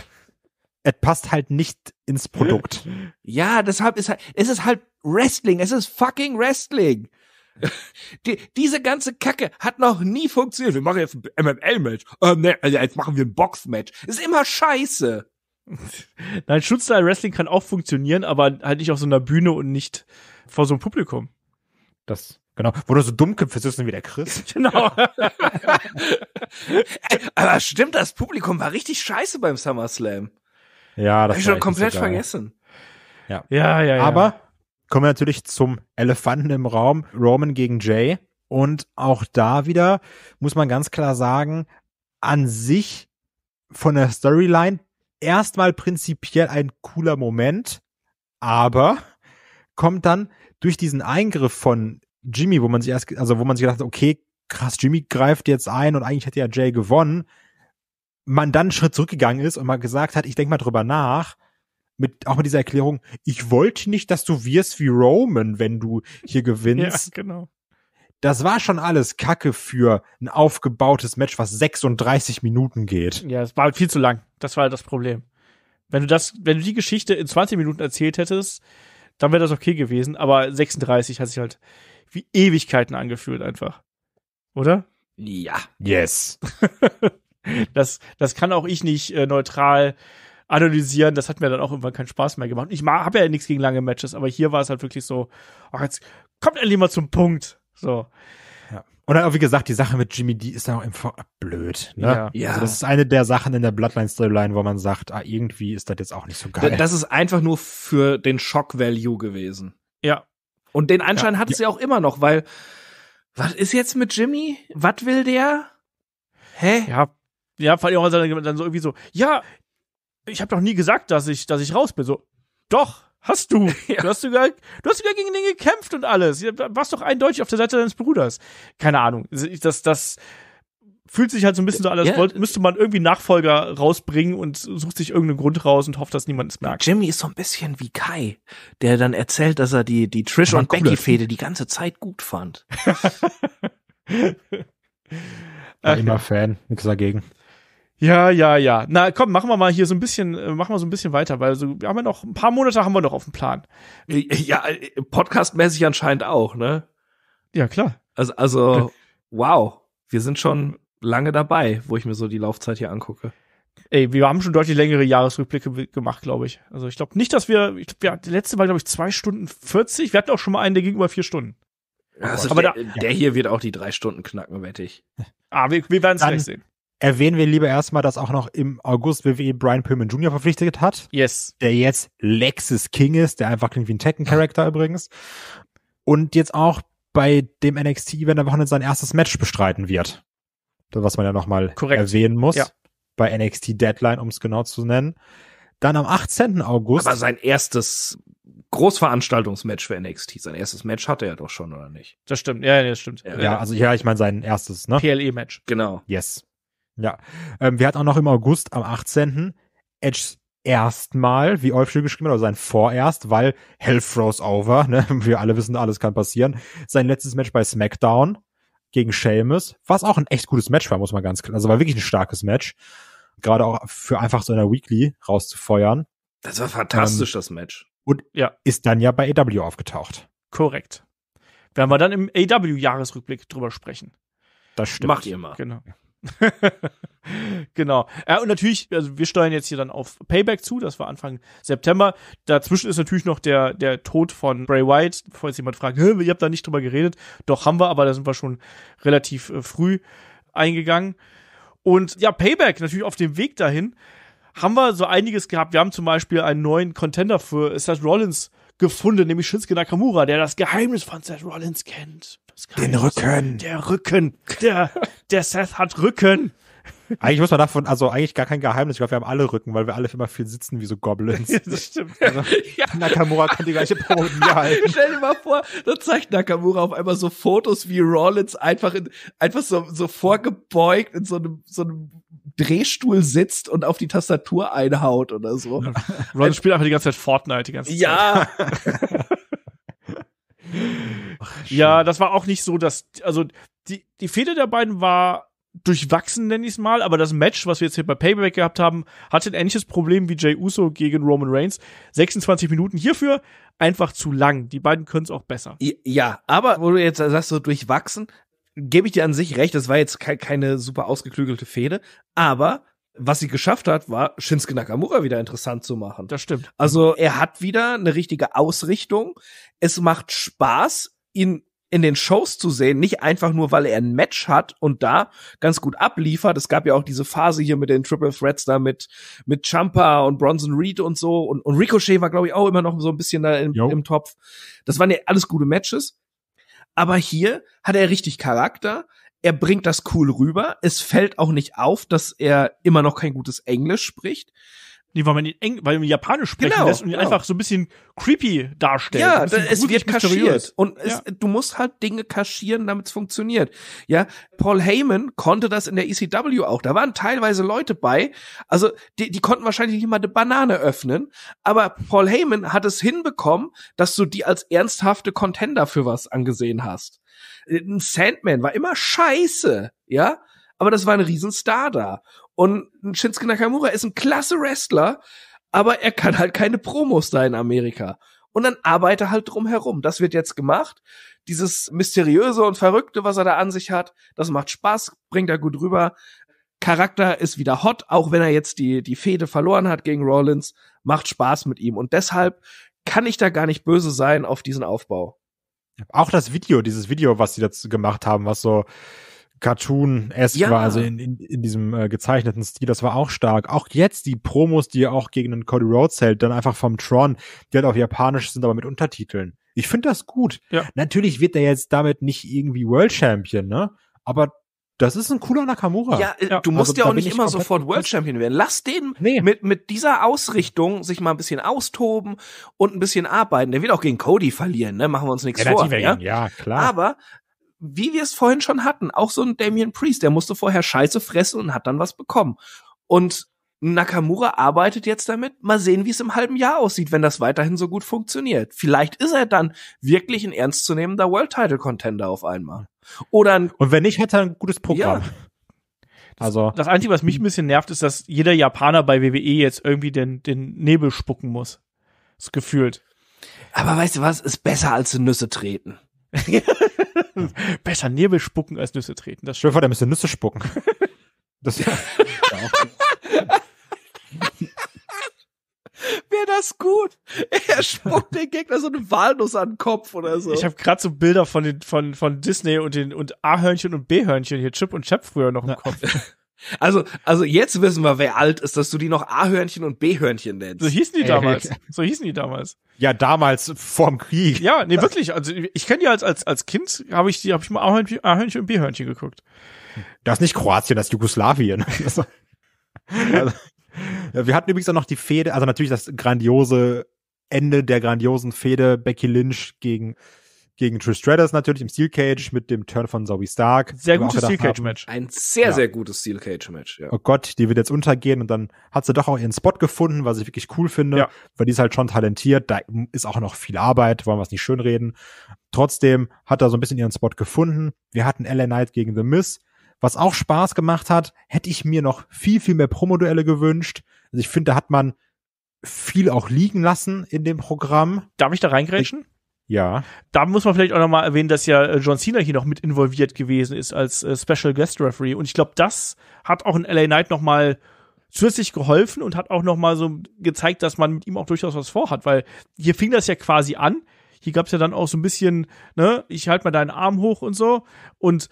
Speaker 2: es passt halt nicht ins Produkt. ja, deshalb ist halt, es ist halt Wrestling, es ist fucking Wrestling. Die, diese ganze Kacke hat noch
Speaker 1: nie funktioniert. Wir machen jetzt ein MML-Match. Ähm, nee, also jetzt machen wir ein Box-Match. Ist immer scheiße. Nein, Schutzteil Wrestling kann auch funktionieren, aber halt nicht auf so einer Bühne und nicht vor so einem Publikum. Das Genau, wo du so Dummköpfe sitzen wie der Chris. Genau.
Speaker 2: Aber stimmt, das Publikum war richtig scheiße beim SummerSlam.
Speaker 3: Ja, das Hab ich schon komplett so vergessen. Ja. ja, ja, ja. Aber Kommen wir natürlich zum Elefanten im Raum, Roman gegen Jay. Und auch da wieder muss man ganz klar sagen, an sich von der Storyline erstmal prinzipiell ein cooler Moment, aber kommt dann durch diesen Eingriff von Jimmy, wo man sich erst, also wo man sich gedacht hat, okay, krass, Jimmy greift jetzt ein und eigentlich hätte ja Jay gewonnen, man dann einen Schritt zurückgegangen ist und mal gesagt hat, ich denke mal drüber nach mit, auch mit dieser Erklärung, ich wollte nicht, dass du wirst wie Roman, wenn du hier gewinnst. ja, genau. Das war schon alles Kacke für ein aufgebautes Match, was 36 Minuten geht.
Speaker 1: Ja, es war viel zu lang. Das war halt das Problem. Wenn du das, wenn du die Geschichte in 20 Minuten erzählt hättest, dann wäre das okay gewesen. Aber 36 hat sich halt wie Ewigkeiten angefühlt einfach. Oder?
Speaker 2: Ja. Yes.
Speaker 1: das, das kann auch ich nicht äh, neutral analysieren, das hat mir dann auch irgendwann keinen Spaß mehr gemacht. Ich habe ja nichts gegen lange Matches, aber hier war es halt wirklich so, ach, jetzt kommt endlich mal zum Punkt. So. Und dann, wie gesagt, die Sache
Speaker 3: mit Jimmy, die ist dann auch einfach blöd.
Speaker 2: Ne? ja. Also das ist
Speaker 3: eine der Sachen in der Bloodline-Storyline, wo man sagt,
Speaker 2: ah, irgendwie ist das jetzt auch nicht so geil. Das ist einfach nur für den Shock-Value gewesen. Ja. Und den Anschein ja. hat sie ja. auch immer noch, weil, was ist jetzt mit Jimmy? Was will der?
Speaker 1: Hä? Ja, ja, vor allem auch dann so irgendwie so, ja, ich habe doch nie gesagt, dass ich, dass ich raus bin. So, doch, hast du. ja. Du hast sogar, du hast sogar gegen den gekämpft und alles. Du warst doch eindeutig auf der Seite deines Bruders. Keine Ahnung. Das, das fühlt sich halt so ein bisschen so an, als ja. müsste man irgendwie Nachfolger rausbringen und sucht sich irgendeinen Grund raus und hofft, dass niemand es merkt. Jimmy ist so ein bisschen wie Kai, der dann erzählt, dass er
Speaker 2: die, die Trish und Becky-Fehde die
Speaker 1: ganze Zeit gut fand. War Ach,
Speaker 3: immer Fan, nichts dagegen.
Speaker 1: Ja, ja, ja. Na, komm, machen wir mal hier so ein bisschen, äh, machen wir so ein bisschen weiter, weil so, wir haben ja noch ein paar Monate haben wir noch auf dem Plan. Äh, ja, äh, podcastmäßig anscheinend auch, ne? Ja, klar. Also, also, wow, wir sind schon lange dabei, wo ich mir so die Laufzeit hier angucke. Ey, wir haben schon deutlich längere Jahresrückblicke gemacht, glaube ich. Also ich glaube nicht, dass wir, ich glaube, ja, der letzte war, glaube ich, zwei Stunden 40. Wir hatten auch schon mal einen, der ging über vier Stunden. Also der, aber der, der, hier
Speaker 2: wird auch die drei Stunden knacken, wette ich.
Speaker 1: Ah, wir, wir werden es gleich sehen
Speaker 3: erwähnen wir lieber erstmal, dass auch noch im August WWE Brian Pillman Jr. verpflichtet hat. Yes. Der jetzt Lexis King ist, der einfach klingt wie ein Tekken-Charakter übrigens. Und jetzt auch bei dem NXT-Event der Woche sein erstes Match bestreiten wird. was man ja nochmal erwähnen muss. Ja. Bei NXT Deadline, um es genau zu
Speaker 2: nennen. Dann am 18. August. Aber sein erstes Großveranstaltungsmatch für NXT. Sein erstes Match hatte er doch schon, oder nicht?
Speaker 1: Das stimmt, ja, das stimmt. ja also ja, ich meine
Speaker 2: sein erstes, ne? PLE-Match. Genau. Yes. Ja.
Speaker 3: Ähm, wir hatten auch noch im August am 18. Edge erstmal, wie Olf schon geschrieben hat, oder sein Vorerst, weil Hell froze over, ne? Wir alle wissen, alles kann passieren. Sein letztes Match bei SmackDown gegen Sheamus, was auch ein echt gutes Match war, muss man ganz klar. Also war wirklich ein starkes Match. Gerade auch für einfach so einer Weekly rauszufeuern.
Speaker 2: Das
Speaker 1: war fantastisch, ähm, das Match.
Speaker 3: Und ja. ist dann ja bei AW aufgetaucht.
Speaker 1: Korrekt. Werden wir dann im AW-Jahresrückblick drüber sprechen. Das stimmt. Macht ihr mal. Genau. genau. Ja, und natürlich, also wir steuern jetzt hier dann auf Payback zu, das war Anfang September. Dazwischen ist natürlich noch der, der Tod von Bray White, bevor jetzt jemand fragt, ihr habt da nicht drüber geredet. Doch haben wir, aber da sind wir schon relativ äh, früh eingegangen. Und ja, Payback natürlich auf dem Weg dahin haben wir so einiges gehabt. Wir haben zum Beispiel einen neuen Contender für Seth Rollins gefunden, nämlich Shinsuke Nakamura, der das Geheimnis von Seth Rollins kennt. Den Rücken. Der Rücken. Der,
Speaker 3: der Seth hat Rücken. Eigentlich muss man davon, also eigentlich gar kein Geheimnis. Ich glaube, wir haben alle Rücken, weil wir alle immer viel sitzen wie so Goblins. Ja,
Speaker 2: das stimmt. Also, ja. Nakamura kann die gleiche Parodie halten. Stell dir mal vor, da zeigt Nakamura auf einmal so Fotos wie Rollins einfach in, einfach so, so vorgebeugt in so einem, so einem Drehstuhl sitzt und auf die Tastatur
Speaker 1: einhaut oder so. Rollins spielt einfach die ganze Zeit Fortnite die ganze Zeit. Ja ja, das war auch nicht so, dass, also die, die Fehde der beiden war durchwachsen, nenne ich es mal, aber das Match, was wir jetzt hier bei Payback gehabt haben, hatte ein ähnliches Problem wie Jay Uso gegen Roman Reigns. 26 Minuten hierfür einfach zu lang. Die beiden können es auch besser. Ja, aber wo du jetzt sagst, so durchwachsen, gebe ich dir an sich recht, das
Speaker 2: war jetzt ke keine super ausgeklügelte Fehde, aber was sie geschafft hat, war Shinsuke Nakamura wieder interessant zu machen. Das stimmt. Also er hat wieder eine richtige Ausrichtung. Es macht Spaß, ihn in den Shows zu sehen, nicht einfach nur, weil er ein Match hat und da ganz gut abliefert. Es gab ja auch diese Phase hier mit den Triple Threats da mit, mit Champa und Bronson Reed und so und, und Ricochet war, glaube ich, auch immer noch so ein bisschen da im, im Topf. Das waren ja alles gute Matches. Aber hier hat er richtig Charakter. Er bringt das cool rüber. Es fällt auch nicht auf, dass er immer noch kein gutes Englisch spricht. Nee,
Speaker 1: weil man ihn eng, weil
Speaker 2: man japanisch sprechen genau, lässt und ihn genau. einfach
Speaker 1: so ein bisschen creepy darstellt. Ja, es wird kaschiert.
Speaker 2: Und es, ja. du musst halt Dinge kaschieren, damit es funktioniert. Ja, Paul Heyman konnte das in der ECW auch. Da waren teilweise Leute bei. Also, die, die konnten wahrscheinlich nicht mal eine Banane öffnen. Aber Paul Heyman hat es hinbekommen, dass du die als ernsthafte Contender für was angesehen hast. Äh, ein Sandman war immer scheiße. Ja, aber das war ein Riesenstar da. Und Shinsuke Nakamura ist ein klasse Wrestler, aber er kann halt keine Promos da in Amerika. Und dann arbeite halt drum herum. Das wird jetzt gemacht. Dieses Mysteriöse und Verrückte, was er da an sich hat, das macht Spaß, bringt er gut rüber. Charakter ist wieder hot, auch wenn er jetzt die, die Fehde verloren hat gegen Rollins, macht Spaß mit ihm. Und deshalb kann ich da gar nicht böse sein auf diesen Aufbau. Auch das Video, dieses Video, was sie dazu gemacht haben, was so
Speaker 3: Cartoon-esque ja. war, also in, in, in diesem äh, gezeichneten Stil, das war auch stark. Auch jetzt die Promos, die er auch gegen den Cody Rhodes hält, dann einfach vom Tron, die halt auf Japanisch sind, aber mit Untertiteln. Ich finde das gut. Ja. Natürlich wird er jetzt damit nicht irgendwie World Champion, ne? Aber das ist ein cooler Nakamura. Ja, äh, ja. du musst also, ja auch nicht immer sofort
Speaker 2: World Champion werden. Lass den nee. mit, mit dieser Ausrichtung sich mal ein bisschen austoben und ein bisschen arbeiten. Der wird auch gegen Cody verlieren, ne? Machen wir uns nichts ja, vor. Ja? ja, klar. Aber wie wir es vorhin schon hatten, auch so ein Damien Priest, der musste vorher Scheiße fressen und hat dann was bekommen. Und Nakamura arbeitet jetzt damit. Mal sehen, wie es im halben Jahr aussieht, wenn das weiterhin so gut funktioniert. Vielleicht ist er dann wirklich ein ernstzunehmender World Title Contender auf einmal. Oder ein Und wenn nicht, hätte er ein gutes
Speaker 1: Programm. Ja. Also das Einzige, was mich ein bisschen nervt, ist, dass jeder Japaner bei WWE jetzt irgendwie den, den Nebel spucken muss. Das gefühlt. Aber weißt du was? Ist besser als in Nüsse treten. Besser Nebel spucken als Nüsse treten. Das Schöpfer, der
Speaker 2: müsste Nüsse spucken. Das ja. Wäre das gut? Er spuckt den Gegner so eine Walnuss an den Kopf oder so. Ich habe
Speaker 1: gerade so Bilder von den von von Disney und den und A-Hörnchen und B-Hörnchen hier Chip und Chap früher noch im Na. Kopf. Also, also jetzt wissen wir, wer alt ist, dass du die noch A-Hörnchen und B-Hörnchen
Speaker 2: nennst. So hießen die damals.
Speaker 1: So hießen die damals. Ja, damals vorm Krieg. Ja, nee, wirklich. Also ich kenne die als als als Kind habe ich die habe ich mal A-Hörnchen A-Hörnchen und B-Hörnchen geguckt.
Speaker 3: Das ist nicht Kroatien, das ist Jugoslawien.
Speaker 1: also, wir hatten übrigens
Speaker 3: auch noch die Fehde, also natürlich das grandiose Ende der grandiosen Fehde Becky Lynch gegen gegen Trish Stratus natürlich im Steel Cage mit dem Turn von Zoe Stark. Sehr gutes Steel Cage
Speaker 2: Match. Haben. Ein sehr, ja. sehr gutes Steel Cage Match, ja. Oh
Speaker 3: Gott, die wird jetzt untergehen und dann hat sie doch auch ihren Spot gefunden, was ich wirklich cool finde, ja. weil die ist halt schon talentiert. Da ist auch noch viel Arbeit, wollen wir es nicht schönreden. Trotzdem hat er so ein bisschen ihren Spot gefunden. Wir hatten LA Knight gegen The Miz. Was auch Spaß gemacht hat, hätte ich mir noch viel, viel mehr Promoduelle gewünscht. Also ich finde, da hat man viel auch liegen lassen in dem Programm.
Speaker 1: Darf ich da reingrätschen? Ja. Da muss man vielleicht auch nochmal erwähnen, dass ja äh, John Cena hier noch mit involviert gewesen ist als äh, Special Guest Referee. Und ich glaube, das hat auch in LA Knight nochmal zusätzlich geholfen und hat auch nochmal so gezeigt, dass man mit ihm auch durchaus was vorhat, weil hier fing das ja quasi an. Hier gab es ja dann auch so ein bisschen, ne, ich halte mal deinen Arm hoch und so. Und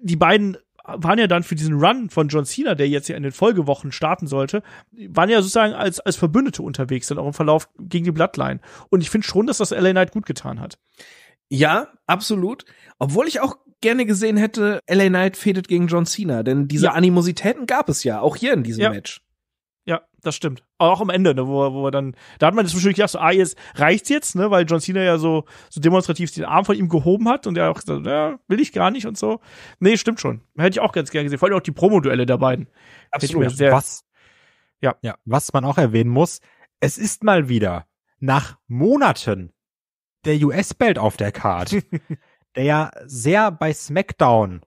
Speaker 1: die beiden waren ja dann für diesen Run von John Cena, der jetzt ja in den Folgewochen starten sollte, waren ja sozusagen als, als Verbündete unterwegs, dann auch im Verlauf gegen die Bloodline. Und ich finde schon, dass das LA Knight gut getan hat. Ja, absolut. Obwohl ich auch gerne gesehen hätte, LA Knight fädet gegen John Cena, denn diese ja. Animositäten gab es ja, auch hier in diesem ja. Match. Ja, das stimmt. Auch am Ende, ne, wo, wo er dann, da hat man das zwischendurch gedacht, so, ah, jetzt reicht's jetzt, ne, weil John Cena ja so, so demonstrativ den Arm von ihm gehoben hat und er auch gesagt, ja, will ich gar nicht und so. Nee, stimmt schon. Hätte ich auch ganz gerne gesehen. Vor allem auch die Promoduelle der beiden. Absolut. Sehr, was, ja. ja. Was man
Speaker 3: auch erwähnen muss, es ist mal wieder nach Monaten der US-Belt auf der Card, der ja sehr bei SmackDown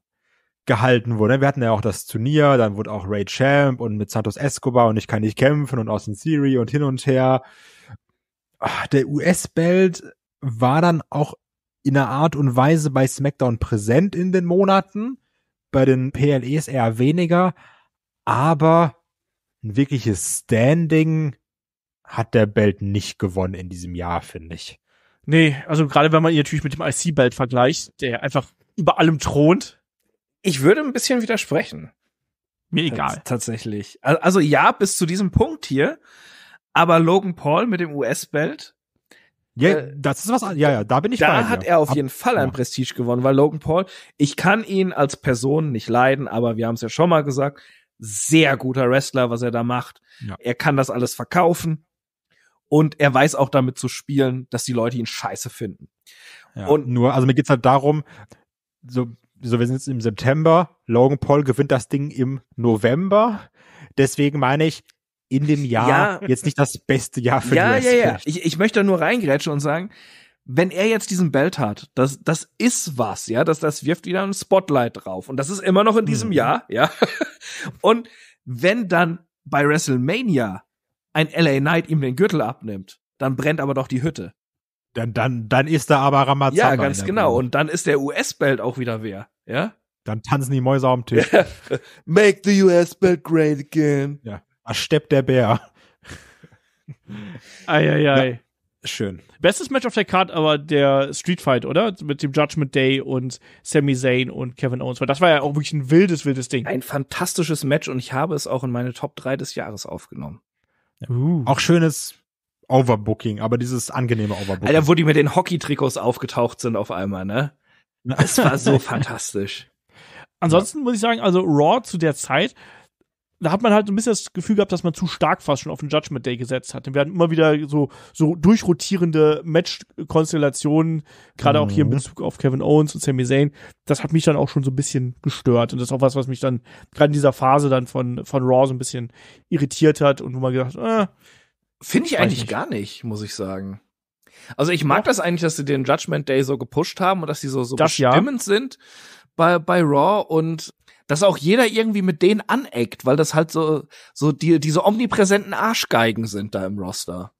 Speaker 3: gehalten wurde. Wir hatten ja auch das Turnier, dann wurde auch Ray Champ und mit Santos Escobar und ich kann nicht kämpfen und Austin Siri und hin und her. Ah, der US-Belt war dann auch in einer Art und Weise bei SmackDown präsent in den Monaten, bei den PLEs eher weniger, aber ein wirkliches Standing hat der Belt nicht gewonnen in diesem Jahr, finde ich.
Speaker 1: Nee, also gerade wenn man ihn natürlich mit dem IC-Belt vergleicht, der einfach über allem thront, ich würde ein bisschen widersprechen. Mir egal. Tats tatsächlich. Also ja, bis zu diesem Punkt hier.
Speaker 2: Aber Logan Paul mit dem US-Belt. Ja, äh, das ist was. Ja, ja, da bin ich da bei. Da hat er auf Ab jeden Fall ein Prestige gewonnen, weil Logan Paul, ich kann ihn als Person nicht leiden, aber wir haben es ja schon mal gesagt, sehr guter Wrestler, was er da macht. Ja. Er kann das alles verkaufen und er weiß auch damit zu spielen, dass die Leute ihn scheiße finden.
Speaker 3: Ja, und nur, also mir geht's halt darum, so so wir sind jetzt im September, Logan Paul gewinnt das Ding im November. Deswegen meine ich, in dem Jahr ja,
Speaker 2: jetzt nicht das beste Jahr für ja, die Ja, ja, ja. Ich, ich möchte nur reingrätschen und sagen, wenn er jetzt diesen Belt hat, das, das ist was, ja, das, das wirft wieder ein Spotlight drauf. Und das ist immer noch in diesem mhm. Jahr, ja. Und wenn dann bei WrestleMania ein LA Knight ihm den Gürtel abnimmt, dann brennt aber doch die Hütte. Dann, dann, dann ist da aber Ramazan. Ja, ganz genau. Und dann ist der US-Belt auch wieder wer, ja? Dann tanzen die Mäuse am Tisch.
Speaker 3: Make the US-Belt great again. Ja, da der Bär.
Speaker 1: Eieiei. ei, ei. Schön. Bestes Match auf der Card aber der Street Fight, oder? Mit dem Judgment Day und Sami Zayn und Kevin Owens. Weil das war ja auch wirklich ein wildes, wildes Ding. Ein fantastisches Match und ich habe es auch in meine Top 3 des Jahres aufgenommen.
Speaker 3: Uh. Auch schönes Overbooking, aber dieses angenehme Overbooking. Alter,
Speaker 2: wo die mit den Hockey-Trikots
Speaker 1: aufgetaucht sind auf einmal, ne? Das war so fantastisch. Ansonsten muss ich sagen, also Raw zu der Zeit, da hat man halt so ein bisschen das Gefühl gehabt, dass man zu stark fast schon auf den Judgment Day gesetzt hat. Wir hatten immer wieder so, so durchrotierende Match-Konstellationen, gerade mhm. auch hier in mhm. Bezug auf Kevin Owens und Sami Zayn. Das hat mich dann auch schon so ein bisschen gestört. Und das ist auch was, was mich dann gerade in dieser Phase dann von, von Raw so ein bisschen irritiert hat und wo man gedacht, äh, Finde ich eigentlich nicht.
Speaker 2: gar nicht, muss ich sagen. Also ich mag Doch. das eigentlich, dass sie den Judgment Day so gepusht haben und dass sie so, so das bestimmend ja. sind bei, bei Raw und dass auch jeder irgendwie mit denen aneckt, weil das halt so, so die, diese omnipräsenten Arschgeigen
Speaker 1: sind da im Roster.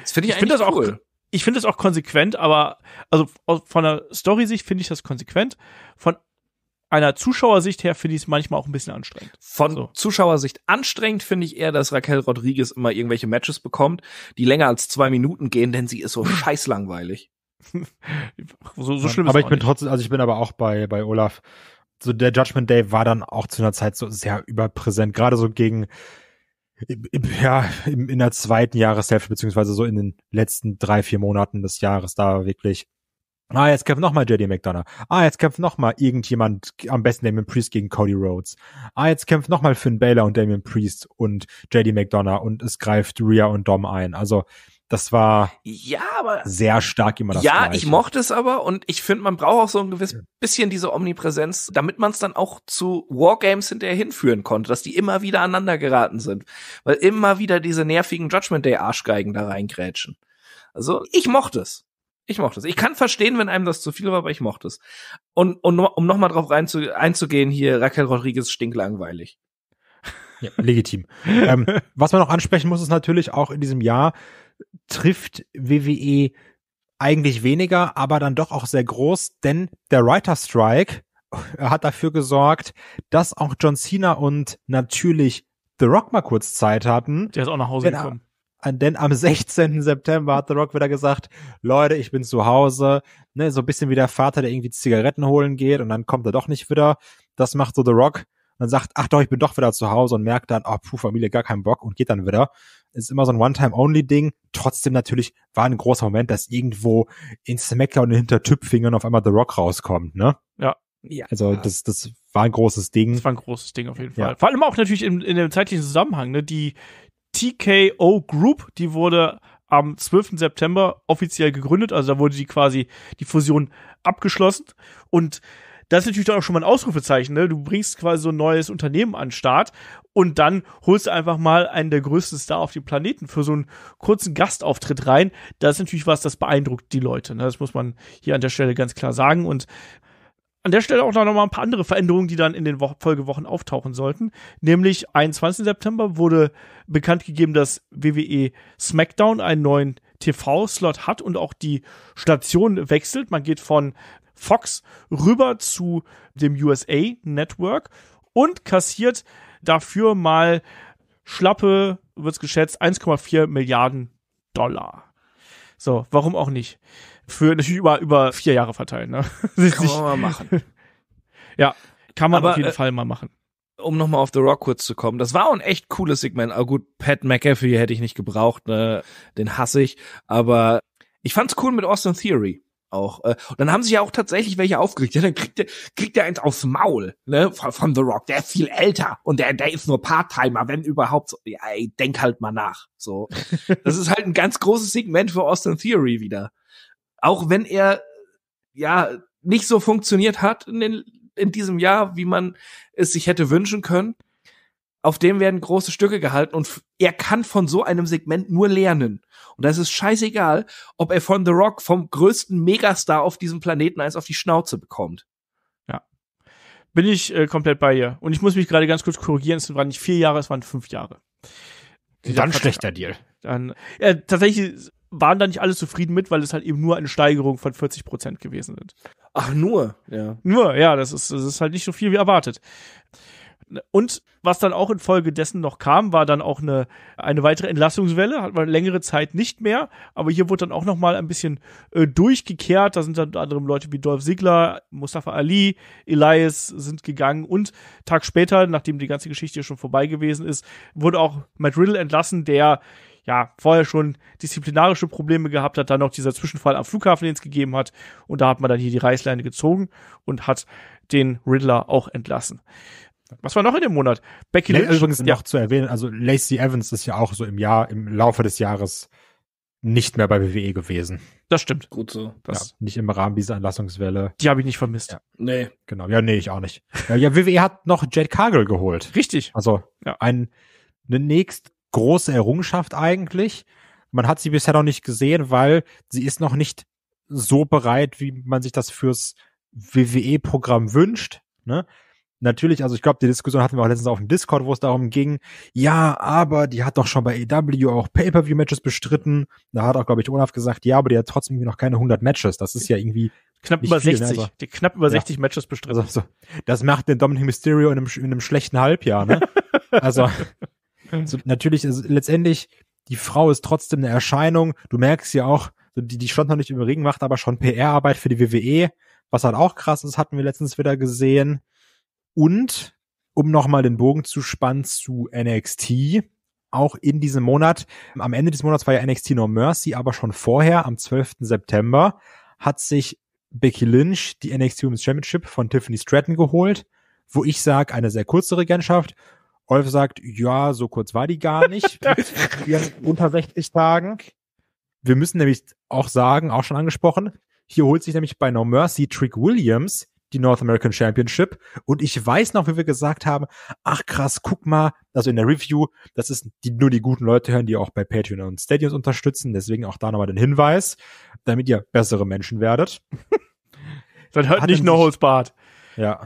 Speaker 1: Das finde ich, ich eigentlich find cool. Auch, ich finde das auch konsequent, aber also von der Story-Sicht finde ich das konsequent. Von einer Zuschauersicht her finde ich es manchmal auch ein bisschen anstrengend. Von so. Zuschauersicht anstrengend finde ich eher, dass Raquel Rodriguez
Speaker 2: immer irgendwelche Matches bekommt, die länger als zwei Minuten gehen, denn sie ist so scheiß langweilig.
Speaker 1: so, so schlimm ist Aber ich bin nicht.
Speaker 3: trotzdem, also ich bin aber auch bei, bei Olaf. So der Judgment Day war dann auch zu einer Zeit so sehr überpräsent, gerade so gegen, ja, in der zweiten Jahreshälfte, beziehungsweise so in den letzten drei, vier Monaten des Jahres da wirklich Ah, jetzt kämpft nochmal JD McDonough. Ah, jetzt kämpft nochmal irgendjemand, am besten Damien Priest gegen Cody Rhodes. Ah, jetzt kämpft nochmal Finn Baylor und Damien Priest und JD McDonough und es greift Rhea und Dom ein. Also, das war
Speaker 2: ja, aber,
Speaker 3: sehr stark immer das Ja, Gleiche. ich
Speaker 2: mochte es aber und ich finde, man braucht auch so ein gewisses bisschen diese Omnipräsenz, damit man es dann auch zu Wargames hinterher hinführen konnte, dass die immer wieder aneinander geraten sind. Weil immer wieder diese nervigen Judgment Day Arschgeigen da reingrätschen. Also, ich mochte es. Ich mochte es. Ich kann verstehen, wenn einem das zu viel war, aber ich mochte es. Und, und um nochmal drauf rein zu, einzugehen, hier Raquel Rodriguez stinklangweilig. Ja,
Speaker 3: legitim. ähm, was man noch ansprechen muss, ist natürlich auch in diesem Jahr trifft WWE eigentlich weniger, aber dann doch auch sehr groß, denn der Writer Strike äh, hat dafür gesorgt, dass auch John Cena und natürlich The Rock mal kurz Zeit hatten. Der ist auch nach Hause gekommen denn am 16. September hat The Rock wieder gesagt, Leute, ich bin zu Hause, ne, so ein bisschen wie der Vater, der irgendwie Zigaretten holen geht und dann kommt er doch nicht wieder. Das macht so The Rock dann sagt, ach doch, ich bin doch wieder zu Hause und merkt dann, oh, puh, Familie, gar keinen Bock und geht dann wieder. Ist immer so ein One-Time-Only-Ding. Trotzdem natürlich war ein großer Moment, dass irgendwo in Smackdown hinter Tüpfingern auf einmal The Rock rauskommt, ne? Ja. Ja. Also das, das war ein großes
Speaker 1: Ding. Das war ein großes Ding auf jeden Fall. Ja. Vor allem auch natürlich in, in dem zeitlichen Zusammenhang, ne? Die, TKO Group, die wurde am 12. September offiziell gegründet, also da wurde die quasi die Fusion abgeschlossen und das ist natürlich dann auch schon mal ein Ausrufezeichen, ne? Du bringst quasi so ein neues Unternehmen an den Start und dann holst du einfach mal einen der größten Star auf dem Planeten für so einen kurzen Gastauftritt rein. Das ist natürlich was, das beeindruckt die Leute, ne? Das muss man hier an der Stelle ganz klar sagen und an der Stelle auch noch mal ein paar andere Veränderungen, die dann in den Wo Folgewochen auftauchen sollten. Nämlich 21. September wurde bekannt gegeben, dass WWE SmackDown einen neuen TV-Slot hat und auch die Station wechselt. Man geht von Fox rüber zu dem USA Network und kassiert dafür mal schlappe, wird's geschätzt, 1,4 Milliarden Dollar. So, warum auch nicht? für natürlich über, über vier Jahre verteilen. Ne? Kann man mal machen. ja, kann man Aber, auf jeden äh, Fall mal machen.
Speaker 2: Um nochmal auf The Rock kurz zu kommen, das war auch ein echt cooles Segment. Aber ah, gut, Pat McAfee hätte ich nicht gebraucht, ne? den hasse ich. Aber ich fand's cool mit Austin Theory auch. Äh, und dann haben sich ja auch tatsächlich welche aufgeregt. Ja, dann kriegt der, kriegt der eins aufs Maul, ne, von, von The Rock. Der ist viel älter und der, der ist nur Part-Timer, wenn überhaupt. So, ja, ey, denk halt mal nach. So. das ist halt ein ganz großes Segment für Austin Theory wieder auch wenn er ja nicht so funktioniert hat in, den, in diesem Jahr, wie man es sich hätte wünschen können, auf dem werden große Stücke gehalten und er kann von so einem Segment nur lernen. Und das ist scheißegal, ob er von The Rock, vom größten
Speaker 1: Megastar auf diesem Planeten, eins auf die Schnauze bekommt. Ja. Bin ich äh, komplett bei ihr. Und ich muss mich gerade ganz kurz korrigieren, es waren nicht vier Jahre, es waren fünf Jahre. Dann schlechter Deal. Dann, ja, tatsächlich waren da nicht alle zufrieden mit, weil es halt eben nur eine Steigerung von 40 Prozent gewesen sind. Ach, nur, ja. Nur, ja, das ist, das ist halt nicht so viel wie erwartet. Und was dann auch infolgedessen noch kam, war dann auch eine, eine weitere Entlassungswelle, hat man längere Zeit nicht mehr, aber hier wurde dann auch nochmal ein bisschen äh, durchgekehrt, da sind dann unter anderem Leute wie Dolph Ziegler, Mustafa Ali, Elias sind gegangen und Tag später, nachdem die ganze Geschichte schon vorbei gewesen ist, wurde auch Matt Riddle entlassen, der ja, vorher schon disziplinarische Probleme gehabt hat, dann noch dieser Zwischenfall am Flughafen, den es gegeben hat. Und da hat man dann hier die Reißleine gezogen und hat den Riddler auch entlassen. Was war noch in dem Monat? Becky Lynch. Übrigens ja. noch
Speaker 3: zu erwähnen, also Lacey Evans ist ja auch so im Jahr, im Laufe des Jahres nicht mehr bei WWE gewesen.
Speaker 1: Das stimmt. Gut so. Das ja,
Speaker 3: nicht im Rahmen dieser Entlassungswelle. Die habe ich nicht vermisst. Ja. Nee. Genau. Ja, nee, ich auch nicht. ja, ja, WWE hat noch Jade Cargill geholt. Richtig. Also ja. ein, eine nächst große Errungenschaft eigentlich. Man hat sie bisher noch nicht gesehen, weil sie ist noch nicht so bereit, wie man sich das fürs WWE-Programm wünscht. Ne? Natürlich, also ich glaube, die Diskussion hatten wir auch letztens auf dem Discord, wo es darum ging, ja, aber die hat doch schon bei AW auch Pay-Per-View-Matches bestritten. Da hat auch, glaube ich, Olaf gesagt, ja, aber die hat trotzdem irgendwie noch keine 100 Matches. Das ist ja irgendwie Knapp über viel, 60. Ne? Also, die knapp über ja. 60 Matches bestritten. Also, Das macht den Dominic Mysterio in einem, in einem schlechten Halbjahr, ne? also, hm. So, natürlich, also letztendlich, die Frau ist trotzdem eine Erscheinung. Du merkst ja auch, die, die stand noch nicht im Regen, macht aber schon PR-Arbeit für die WWE, was halt auch krass ist, hatten wir letztens wieder gesehen. Und um nochmal den Bogen zu spannen zu NXT, auch in diesem Monat, am Ende des Monats war ja NXT No Mercy, aber schon vorher, am 12. September, hat sich Becky Lynch die NXT Women's Championship von Tiffany Stratton geholt, wo ich sage, eine sehr kurze Regentschaft, Olf sagt, ja, so kurz war die gar nicht. unter 60 Tagen. Wir müssen nämlich auch sagen, auch schon angesprochen, hier holt sich nämlich bei No Mercy Trick Williams die North American Championship. Und ich weiß noch, wie wir gesagt haben, ach krass, guck mal, also in der Review, das ist die, nur die guten Leute hören, die auch bei Patreon und Stadions unterstützen. Deswegen auch da nochmal den Hinweis, damit ihr bessere Menschen werdet. Dann hört Hat nicht No Holds Bart. Ja.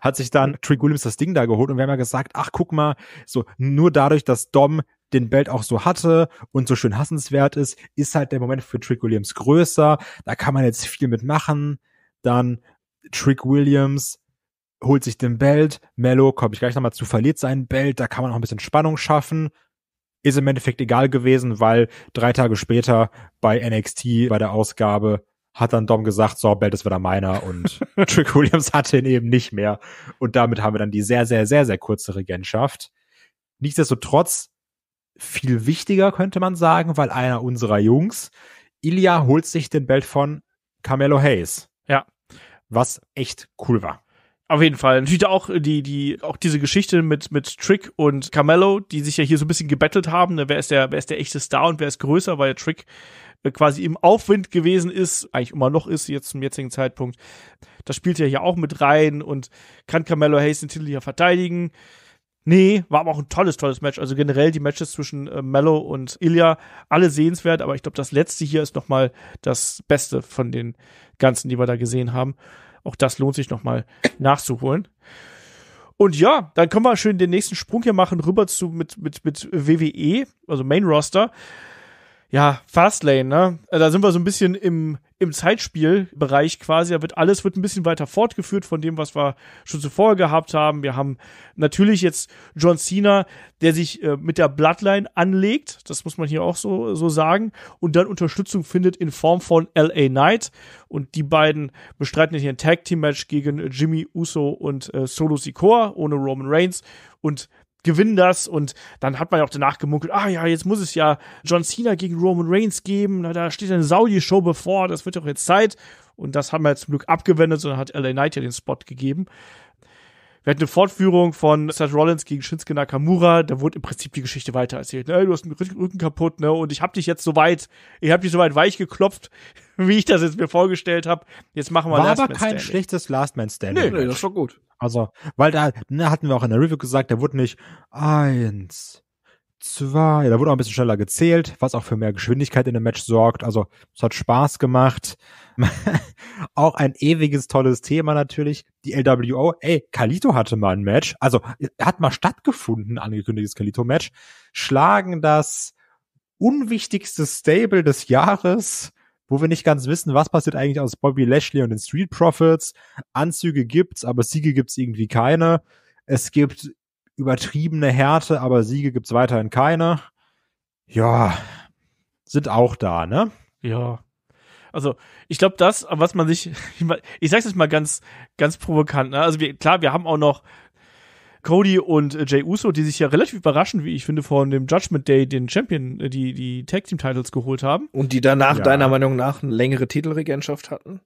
Speaker 3: Hat sich dann Trick Williams das Ding da geholt und wir haben ja gesagt, ach guck mal, so nur dadurch, dass Dom den Belt auch so hatte und so schön hassenswert ist, ist halt der Moment für Trick Williams größer. Da kann man jetzt viel mitmachen. Dann Trick Williams holt sich den Belt. Mello, komme ich gleich nochmal zu, verliert seinen Belt. Da kann man auch ein bisschen Spannung schaffen. Ist im Endeffekt egal gewesen, weil drei Tage später bei NXT bei der Ausgabe hat dann Dom gesagt, so, Belt ist wieder meiner und Trick Williams hatte ihn eben nicht mehr. Und damit haben wir dann die sehr, sehr, sehr, sehr kurze Regentschaft. Nichtsdestotrotz viel wichtiger, könnte man sagen, weil einer unserer Jungs, Ilya holt sich den Belt von
Speaker 1: Carmelo Hayes. Ja. Was echt cool war. Auf jeden Fall. Natürlich auch die, die, auch diese Geschichte mit, mit Trick und Carmelo, die sich ja hier so ein bisschen gebettelt haben. Ne? Wer ist der, wer ist der echte Star und wer ist größer, weil Trick äh, quasi im Aufwind gewesen ist, eigentlich immer noch ist, jetzt zum jetzigen Zeitpunkt. Das spielt ja hier auch mit rein und kann Carmelo Hayes den Titel hier verteidigen. Nee, war aber auch ein tolles, tolles Match. Also generell die Matches zwischen äh, Mello und Ilya, alle sehenswert, aber ich glaube, das letzte hier ist nochmal das Beste von den ganzen, die wir da gesehen haben. Auch das lohnt sich nochmal nachzuholen. Und ja, dann können wir schön den nächsten Sprung hier machen, rüber zu mit, mit, mit WWE, also Main Roster ja, Fastlane, ne? Äh, da sind wir so ein bisschen im, im Zeitspielbereich quasi. Da wird alles wird ein bisschen weiter fortgeführt von dem, was wir schon zuvor gehabt haben. Wir haben natürlich jetzt John Cena, der sich äh, mit der Bloodline anlegt. Das muss man hier auch so, so sagen. Und dann Unterstützung findet in Form von LA Knight. Und die beiden bestreiten hier ein Tag Team Match gegen Jimmy Uso und äh, Solo Sikoa ohne Roman Reigns. Und gewinn das. Und dann hat man ja auch danach gemunkelt, ah ja, jetzt muss es ja John Cena gegen Roman Reigns geben. Na, da steht eine Saudi-Show bevor, das wird doch jetzt Zeit. Und das haben wir zum Glück abgewendet, sondern hat LA Knight ja den Spot gegeben. Wir hatten eine Fortführung von Seth Rollins gegen Shinsuke Nakamura. Da wurde im Prinzip die Geschichte weiter erzählt. Ne? Du hast den Rücken kaputt, ne? Und ich hab dich jetzt so weit, ich hab dich so weit weich geklopft, wie ich das jetzt mir vorgestellt habe. Jetzt machen wir war Last aber Man kein Standing. schlechtes
Speaker 3: Last Man Standing. Nee, nee, das war gut. Also, weil da ne, hatten wir auch in der Review gesagt, da wurde nicht eins, zwar, ja, Da wurde auch ein bisschen schneller gezählt, was auch für mehr Geschwindigkeit in dem Match sorgt. Also es hat Spaß gemacht. auch ein ewiges tolles Thema natürlich. Die LWO. Ey, Kalito hatte mal ein Match. Also hat mal stattgefunden, angekündigtes Kalito-Match. Schlagen das unwichtigste Stable des Jahres wo wir nicht ganz wissen, was passiert eigentlich aus Bobby Lashley und den Street Profits. Anzüge gibt's, aber Siege gibt's irgendwie keine. Es gibt übertriebene Härte, aber Siege gibt's weiterhin keine. Ja, sind auch da, ne?
Speaker 1: Ja. Also, ich glaube, das, was man sich, ich sag's jetzt mal ganz, ganz provokant, ne? Also, wir, klar, wir haben auch noch Cody und äh, Jay Uso, die sich ja relativ überraschend, wie ich finde, von dem Judgment Day den Champion, äh, die, die Tag Team Titles geholt haben. Und die danach ja. deiner Meinung nach eine längere Titelregentschaft hatten?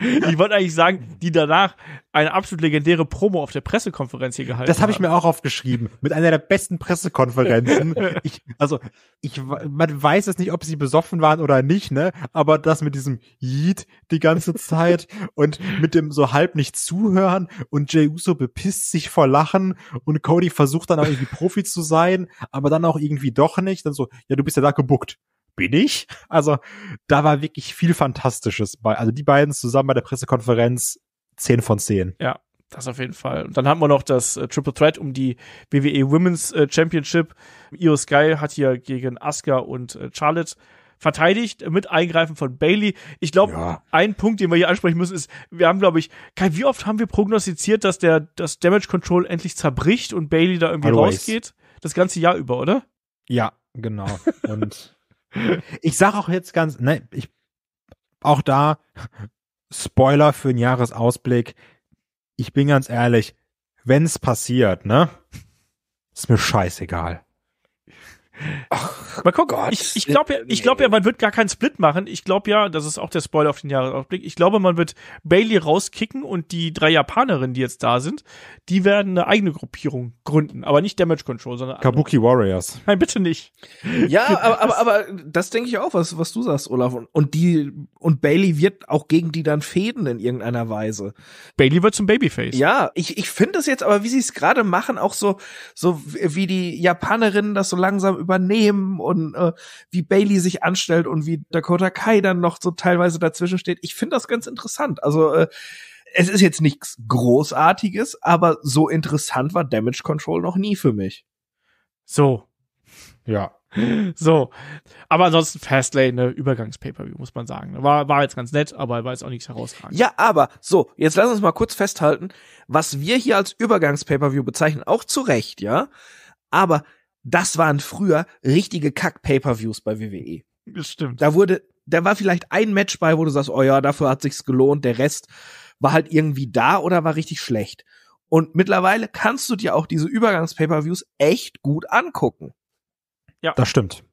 Speaker 1: ich wollte eigentlich sagen, die danach eine absolut legendäre Promo auf der Pressekonferenz hier gehalten hat. Das habe ich
Speaker 3: mir auch aufgeschrieben. Mit einer der besten Pressekonferenzen. ich, also, ich, man weiß es nicht, ob sie besoffen waren oder nicht, ne? Aber das mit diesem Yeet die ganze Zeit und mit dem so halb nicht zuhören und Jey Uso bepisst sich vor Lachen und Cody versucht dann auch irgendwie Profi zu sein, aber dann auch irgendwie doch nicht. Dann so, ja, du bist ja da gebuckt bin ich? Also da war wirklich viel Fantastisches bei. Also die beiden zusammen bei der Pressekonferenz 10 von 10.
Speaker 1: Ja, das auf jeden Fall. Und dann haben wir noch das äh, Triple Threat um die WWE Women's äh, Championship. Io Sky hat hier gegen Asuka und äh, Charlotte verteidigt mit Eingreifen von Bailey. Ich glaube, ja. ein Punkt, den wir hier ansprechen müssen, ist, wir haben, glaube ich, Kai, wie oft haben wir prognostiziert, dass der das Damage Control endlich zerbricht und Bailey da irgendwie Always. rausgeht? Das ganze Jahr über, oder?
Speaker 3: Ja, genau. Und
Speaker 1: ich sag auch jetzt ganz, ne, ich,
Speaker 3: auch da, Spoiler für den Jahresausblick. Ich bin ganz ehrlich, wenn's passiert, ne, ist mir scheißegal.
Speaker 1: Ach, Mal gucken. Gott, ich ich glaube ja, ich glaube ja, man wird gar keinen Split machen. Ich glaube ja, das ist auch der Spoiler auf den Jahresausblick. Ich glaube, man wird Bailey rauskicken und die drei Japanerinnen, die jetzt da sind, die werden eine eigene Gruppierung gründen, aber nicht Damage Control, sondern Kabuki
Speaker 3: andere. Warriors.
Speaker 1: Nein, bitte nicht. Ja, aber, aber aber das denke ich auch, was was du sagst, Olaf und, und die und
Speaker 2: Bailey wird auch gegen die dann fäden in irgendeiner Weise. Bailey wird zum Babyface. Ja, ich ich finde das jetzt aber wie sie es gerade machen, auch so so wie die Japanerinnen das so langsam übernehmen und äh, wie Bailey sich anstellt und wie Dakota Kai dann noch so teilweise dazwischen steht. Ich finde das ganz interessant. Also äh, es ist jetzt nichts Großartiges,
Speaker 1: aber so interessant war Damage Control noch nie für mich. So. Ja. So. Aber ansonsten Fastlane, ne, Übergangs-Pay-Per-View, muss man sagen. War, war jetzt ganz nett, aber war jetzt auch nichts herausragend.
Speaker 2: Ja, aber, so, jetzt lass uns mal kurz festhalten, was wir hier als Übergangs-Pay-Per-View bezeichnen, auch zu Recht, ja. Aber das waren früher richtige Kack-Pay-Per-Views bei WWE. Stimmt. Da wurde, da war vielleicht ein Match bei, wo du sagst, oh ja, dafür hat sich's gelohnt, der Rest war halt irgendwie da oder war richtig schlecht. Und mittlerweile kannst du dir auch diese Übergangs-Pay-Per-Views echt gut angucken.
Speaker 1: Ja. Das stimmt.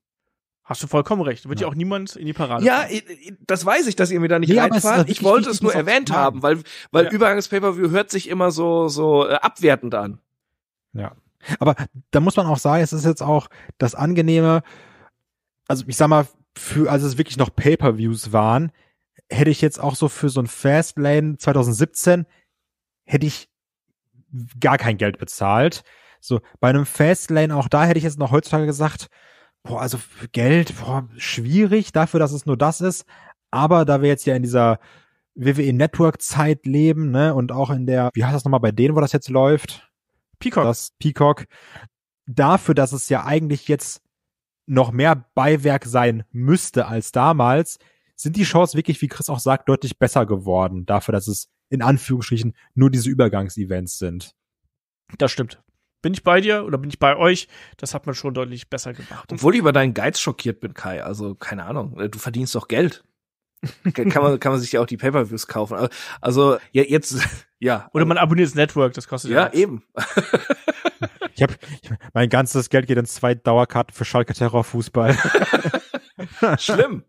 Speaker 1: Hast du vollkommen recht. Wird ja auch niemand in die Parade. Ja,
Speaker 2: fahren. das weiß ich, dass ihr mir da nicht nee, reinfahrt. Ich wollte es nur erwähnt haben, weil, weil ja. Übergangs-Pay-Per-View hört sich immer so, so äh, abwertend an.
Speaker 3: Ja. Aber da muss man auch sagen, es ist jetzt auch das Angenehme, also ich sag mal, für, als es wirklich noch Pay-Per-Views waren, hätte ich jetzt auch so für so ein Fastlane 2017 hätte ich gar kein Geld bezahlt. So, bei einem Fastlane, auch da hätte ich jetzt noch heutzutage gesagt, boah, also Geld, boah, schwierig dafür, dass es nur das ist. Aber da wir jetzt ja in dieser WWE Network Zeit leben, ne, und auch in der, wie heißt das nochmal bei denen, wo das jetzt läuft? Peacock. dass Peacock dafür, dass es ja eigentlich jetzt noch mehr Beiwerk sein müsste als damals, sind die Shows wirklich, wie Chris auch sagt, deutlich besser geworden dafür, dass es in Anführungsstrichen nur diese Übergangsevents
Speaker 2: sind.
Speaker 1: Das stimmt. Bin ich bei dir oder bin ich bei euch? Das hat man schon deutlich besser
Speaker 2: gemacht. Obwohl ich über deinen Geiz schockiert bin, Kai. Also keine Ahnung. Du verdienst doch Geld kann man, kann man sich ja auch die Pay-per-Views kaufen. Also, also ja, jetzt,
Speaker 1: ja. Oder man abonniert das Network, das kostet ja. Ja, eben.
Speaker 2: ich habe mein ganzes Geld geht in zwei Dauerkarten für
Speaker 3: Schalke Terror Fußball.
Speaker 1: Schlimm.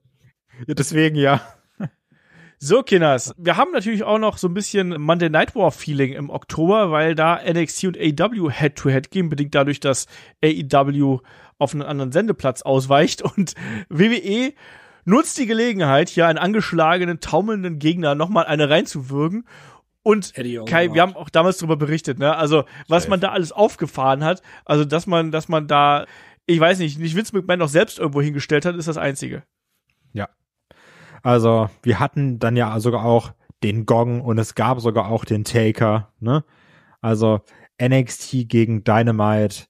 Speaker 1: Ja, deswegen ja. So, Kinders, wir haben natürlich auch noch so ein bisschen Monday Night War Feeling im Oktober, weil da NXT und AEW Head-to-Head gehen, bedingt dadurch, dass AEW auf einen anderen Sendeplatz ausweicht und WWE nutzt die Gelegenheit, hier einen angeschlagenen, taumelnden Gegner nochmal eine reinzuwürgen. Und Kai, wir haben auch damals darüber berichtet, ne? Also, was Safe. man da alles aufgefahren hat, also dass man, dass man da, ich weiß nicht, nicht Vince McMahon noch selbst irgendwo hingestellt hat, ist das Einzige.
Speaker 3: Ja. Also, wir hatten dann ja sogar auch den Gong und es gab sogar auch den Taker, ne? Also NXT gegen Dynamite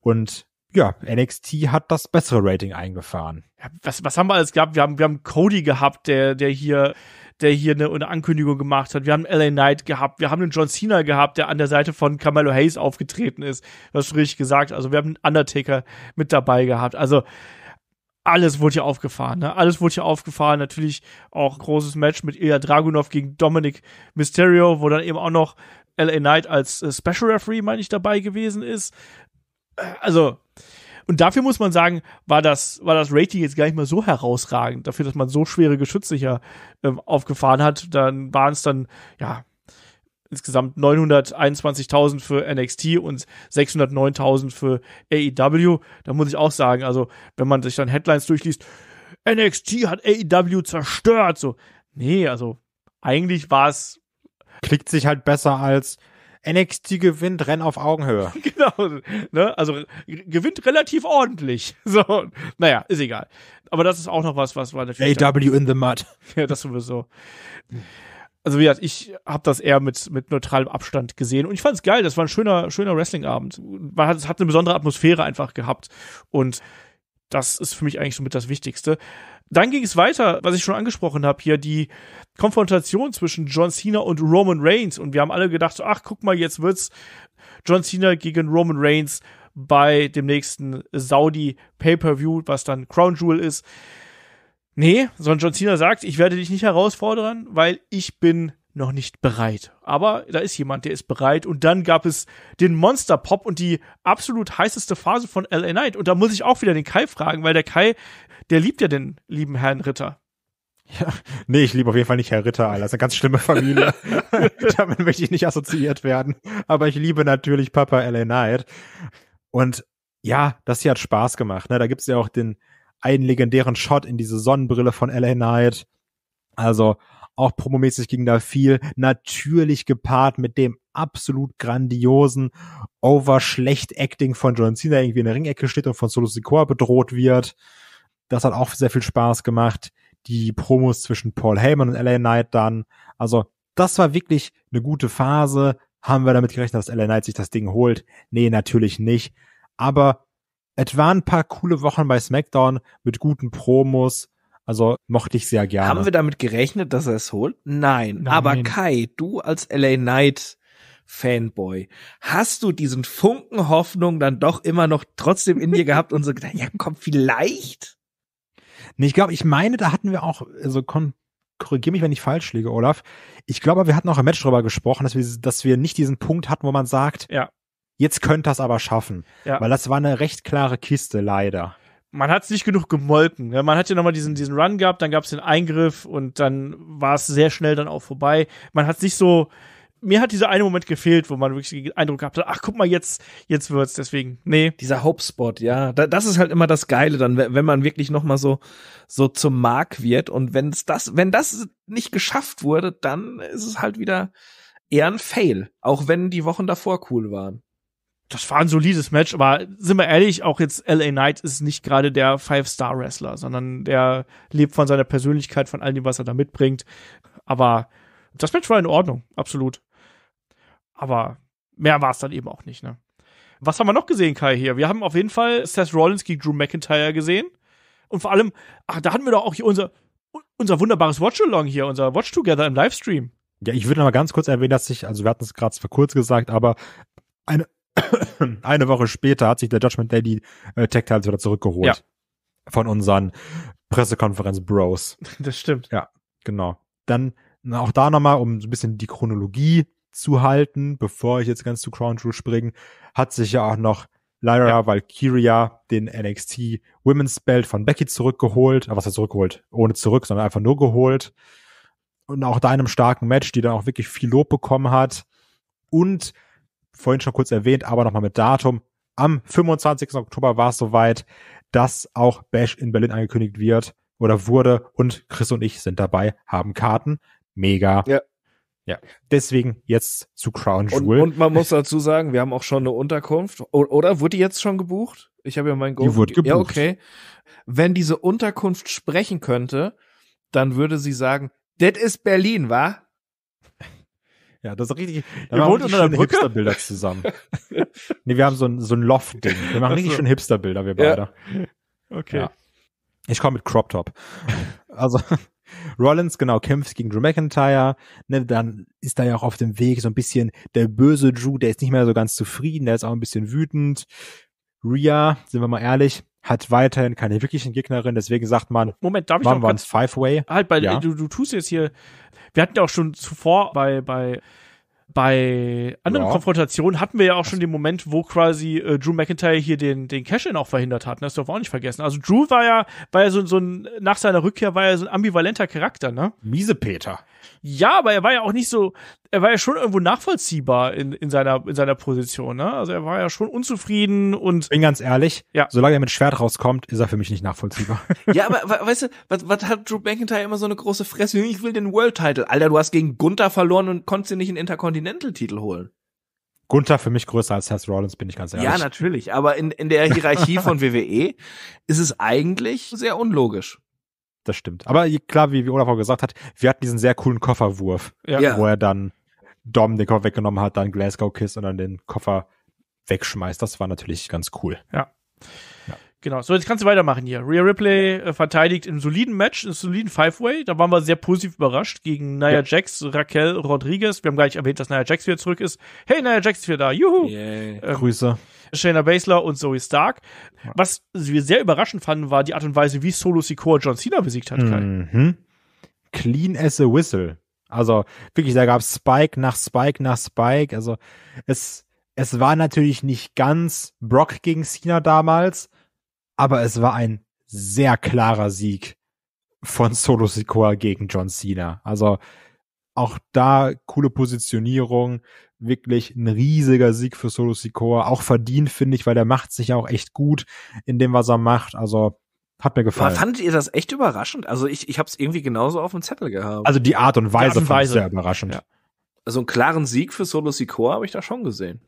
Speaker 3: und ja, NXT hat das bessere Rating eingefahren. Ja,
Speaker 1: was, was haben wir alles gehabt? Wir haben, wir haben Cody gehabt, der, der hier, der hier eine, eine Ankündigung gemacht hat. Wir haben LA Knight gehabt. Wir haben einen John Cena gehabt, der an der Seite von Carmelo Hayes aufgetreten ist. Das hast richtig gesagt. Also wir haben einen Undertaker mit dabei gehabt. Also, alles wurde hier aufgefahren. Ne? Alles wurde hier aufgefahren. Natürlich auch großes Match mit Ilya Dragunov gegen Dominic Mysterio, wo dann eben auch noch LA Knight als äh, Special Referee, meine ich, dabei gewesen ist also, und dafür muss man sagen, war das, war das Rating jetzt gar nicht mal so herausragend. Dafür, dass man so schwere Geschützsicher ähm, aufgefahren hat, dann waren es dann, ja, insgesamt 921.000 für NXT und 609.000 für AEW. Da muss ich auch sagen, also, wenn man sich dann Headlines durchliest, NXT hat AEW zerstört, so. Nee, also, eigentlich war es. Klickt sich halt besser als NXT gewinnt, Rennen auf Augenhöhe. genau. Ne? Also gewinnt relativ ordentlich. So, naja, ist egal. Aber das ist auch noch was, was war natürlich. AW in the mud. ja, das sowieso. Also wie gesagt, ich habe das eher mit, mit neutralem Abstand gesehen und ich fand es geil. Das war ein schöner, schöner Wrestling-Abend. Man hat, es hat eine besondere Atmosphäre einfach gehabt und das ist für mich eigentlich somit das Wichtigste. Dann ging es weiter, was ich schon angesprochen habe hier, die Konfrontation zwischen John Cena und Roman Reigns. Und wir haben alle gedacht, so, ach, guck mal, jetzt wird's John Cena gegen Roman Reigns bei dem nächsten Saudi Pay-Per-View, was dann Crown Jewel ist. Nee, sondern John Cena sagt, ich werde dich nicht herausfordern, weil ich bin noch nicht bereit. Aber da ist jemand, der ist bereit. Und dann gab es den Monster Pop und die absolut heißeste Phase von LA Knight. Und da muss ich auch wieder den Kai fragen, weil der Kai, der liebt ja den lieben Herrn Ritter.
Speaker 3: Ja, nee, ich liebe auf jeden Fall nicht Herr Ritter, Alter. Das ist eine ganz schlimme Familie.
Speaker 1: Damit möchte ich nicht assoziiert werden.
Speaker 3: Aber ich liebe natürlich Papa L.A. Knight. Und ja, das hier hat Spaß gemacht. Ne? Da es ja auch den einen legendären Shot in diese Sonnenbrille von L.A. Knight. Also, auch promomäßig ging da viel, natürlich gepaart mit dem absolut grandiosen Over-Schlecht-Acting von John Cena, der irgendwie in der Ringecke steht und von Solo Sikoa bedroht wird. Das hat auch sehr viel Spaß gemacht. Die Promos zwischen Paul Heyman und LA Knight dann. Also, das war wirklich eine gute Phase. Haben wir damit gerechnet, dass LA Knight sich das Ding holt? Nee, natürlich nicht. Aber es waren ein paar coole Wochen bei SmackDown mit guten Promos, also mochte ich sehr gerne. Haben
Speaker 2: wir damit gerechnet, dass er es holt? Nein. Nein. Aber Kai, du als LA Knight Fanboy. Hast du diesen Funken Hoffnung dann doch immer noch trotzdem in dir gehabt und so gedacht, ja, komm, vielleicht? Nee, ich glaube, ich meine, da hatten wir auch, also
Speaker 3: korrigier mich, wenn ich falsch liege, Olaf. Ich glaube, wir hatten auch im Match drüber gesprochen, dass wir, dass wir nicht diesen Punkt hatten, wo man sagt, ja. jetzt könnt das aber schaffen. Ja. Weil das war eine recht klare Kiste, leider
Speaker 1: man hat es nicht genug gemolken. Ne? Man hat ja nochmal diesen, diesen Run gehabt, dann gab es den Eingriff und dann war es sehr schnell dann auch vorbei. Man hat es nicht so. Mir hat dieser eine Moment gefehlt, wo man wirklich den Eindruck gehabt hat, ach guck mal, jetzt, jetzt wird's, deswegen, nee. Dieser Hauptspot, ja. das ist halt immer
Speaker 2: das Geile dann, wenn man wirklich nochmal so, so zum Mark wird und wenn's das, wenn das nicht geschafft wurde, dann ist es halt wieder eher ein Fail. Auch wenn die Wochen
Speaker 1: davor cool waren das war ein solides Match, aber sind wir ehrlich, auch jetzt LA Knight ist nicht gerade der Five-Star-Wrestler, sondern der lebt von seiner Persönlichkeit, von all dem, was er da mitbringt. Aber das Match war in Ordnung, absolut. Aber mehr war es dann eben auch nicht, ne? Was haben wir noch gesehen, Kai, hier? Wir haben auf jeden Fall Seth Rollins gegen Drew McIntyre gesehen. Und vor allem, ach, da hatten wir doch auch hier unser, unser wunderbares Watch-Along hier, unser Watch-Together im Livestream.
Speaker 3: Ja, ich würde noch mal ganz kurz erwähnen, dass ich, also wir hatten es gerade vor kurz gesagt, aber eine eine Woche später hat sich der Judgment Day die äh, Tech-Titles wieder zurückgeholt. Ja. Von unseren Pressekonferenz-Bros. Das stimmt. Ja, genau. Dann auch da nochmal, um so ein bisschen die Chronologie zu halten, bevor ich jetzt ganz zu Crown Jewel springe, hat sich ja auch noch Lyra ja. Valkyria den NXT Women's Belt von Becky zurückgeholt, Aber was er zurückgeholt, ohne zurück, sondern einfach nur geholt. Und auch da in einem starken Match, die dann auch wirklich viel Lob bekommen hat. Und vorhin schon kurz erwähnt, aber nochmal mit Datum. Am 25. Oktober war es soweit, dass auch Bash in Berlin angekündigt wird oder wurde und Chris und ich sind dabei, haben Karten. Mega. Ja. Ja, deswegen jetzt zu Crown Jewel. Und, und
Speaker 2: man muss dazu sagen, wir haben auch schon eine Unterkunft. O oder wurde die jetzt schon gebucht? Ich habe ja mein Go. Die wurde gebucht. Ja, okay. Wenn diese Unterkunft sprechen könnte, dann würde sie sagen, das ist Berlin, wa? Ja, das ist richtig. wir wohnen unter der Brücke. Hipsterbilder
Speaker 3: zusammen. nee, wir haben so ein, so ein Loft-Ding. Wir machen das richtig so. schöne Hipsterbilder, wir beide. Ja. Okay. Ja. Ich komme mit Crop Top. also Rollins, genau, kämpft gegen Drew McIntyre. Ne, dann ist da ja auch auf dem Weg so ein bisschen der böse Drew, der ist nicht mehr so ganz zufrieden, der ist auch ein bisschen wütend. Rhea, sind wir mal ehrlich, hat weiterhin keine wirklichen Gegnerin, deswegen sagt man, Moment, darf ich noch ganz Five Way? Halt bei ja. du,
Speaker 1: du tust jetzt hier. Wir hatten ja auch schon zuvor bei bei bei anderen ja. Konfrontationen hatten wir ja auch schon den Moment, wo quasi äh, Drew McIntyre hier den, den Cash-In auch verhindert hat. Ne? Das dürfen wir auch nicht vergessen. Also Drew war ja, war ja so, so ein, nach seiner Rückkehr war er so ein ambivalenter Charakter, ne? Miese Peter. Ja, aber er war ja auch nicht so, er war ja schon irgendwo nachvollziehbar in, in, seiner, in seiner Position. Ne? Also er war ja schon unzufrieden und. Bin ganz ehrlich, ja. solange er mit Schwert rauskommt, ist er für mich nicht nachvollziehbar.
Speaker 2: ja, aber weißt du, was, was hat Drew McIntyre immer so eine große Fresse? Ich will den World Title. Alter, du hast gegen Gunther verloren und konntest dir nicht einen Intercontinental-Titel holen.
Speaker 3: Gunther für mich größer als Seth
Speaker 2: Rollins, bin ich ganz ehrlich. Ja, natürlich. Aber in, in der Hierarchie von WWE ist es eigentlich sehr unlogisch.
Speaker 3: Das stimmt. Aber klar, wie, wie Olaf auch gesagt hat, wir hatten diesen sehr coolen Kofferwurf, ja. wo er dann Dom den Koffer weggenommen hat, dann Glasgow Kiss und dann den Koffer wegschmeißt. Das war natürlich ganz cool.
Speaker 1: Ja. ja. Genau, so jetzt kannst du weitermachen hier. Rhea Ripley äh, verteidigt im soliden Match, im soliden Five-Way. Da waren wir sehr positiv überrascht gegen Nia ja. Jax, Raquel Rodriguez. Wir haben gar nicht erwähnt, dass Nia Jax wieder zurück ist. Hey, Nia Jax ist wieder da. Juhu! Yeah. Ähm, Grüße. Shayna Baszler und Zoe Stark. Ja. Was wir sehr überraschend fanden, war die Art und Weise, wie Solo Sikoa John Cena besiegt hat,
Speaker 3: Mhm. Clean as a whistle. Also wirklich, da gab es Spike nach Spike nach Spike. Also es, es war natürlich nicht ganz Brock gegen Cena damals, aber es war ein sehr klarer Sieg von Solo Sikoa gegen John Cena. Also auch da coole Positionierung, wirklich ein riesiger Sieg für Solo Sikoa. Auch verdient, finde ich, weil der macht sich auch echt gut in dem, was er macht. Also hat mir gefallen. Aber fandet
Speaker 2: ihr das echt überraschend? Also ich, ich habe es irgendwie genauso auf dem Zettel gehabt. Also die Art und Weise Weise. fand ich sehr überraschend. Ja. Also einen klaren Sieg für Solo Sikoa habe ich da schon gesehen.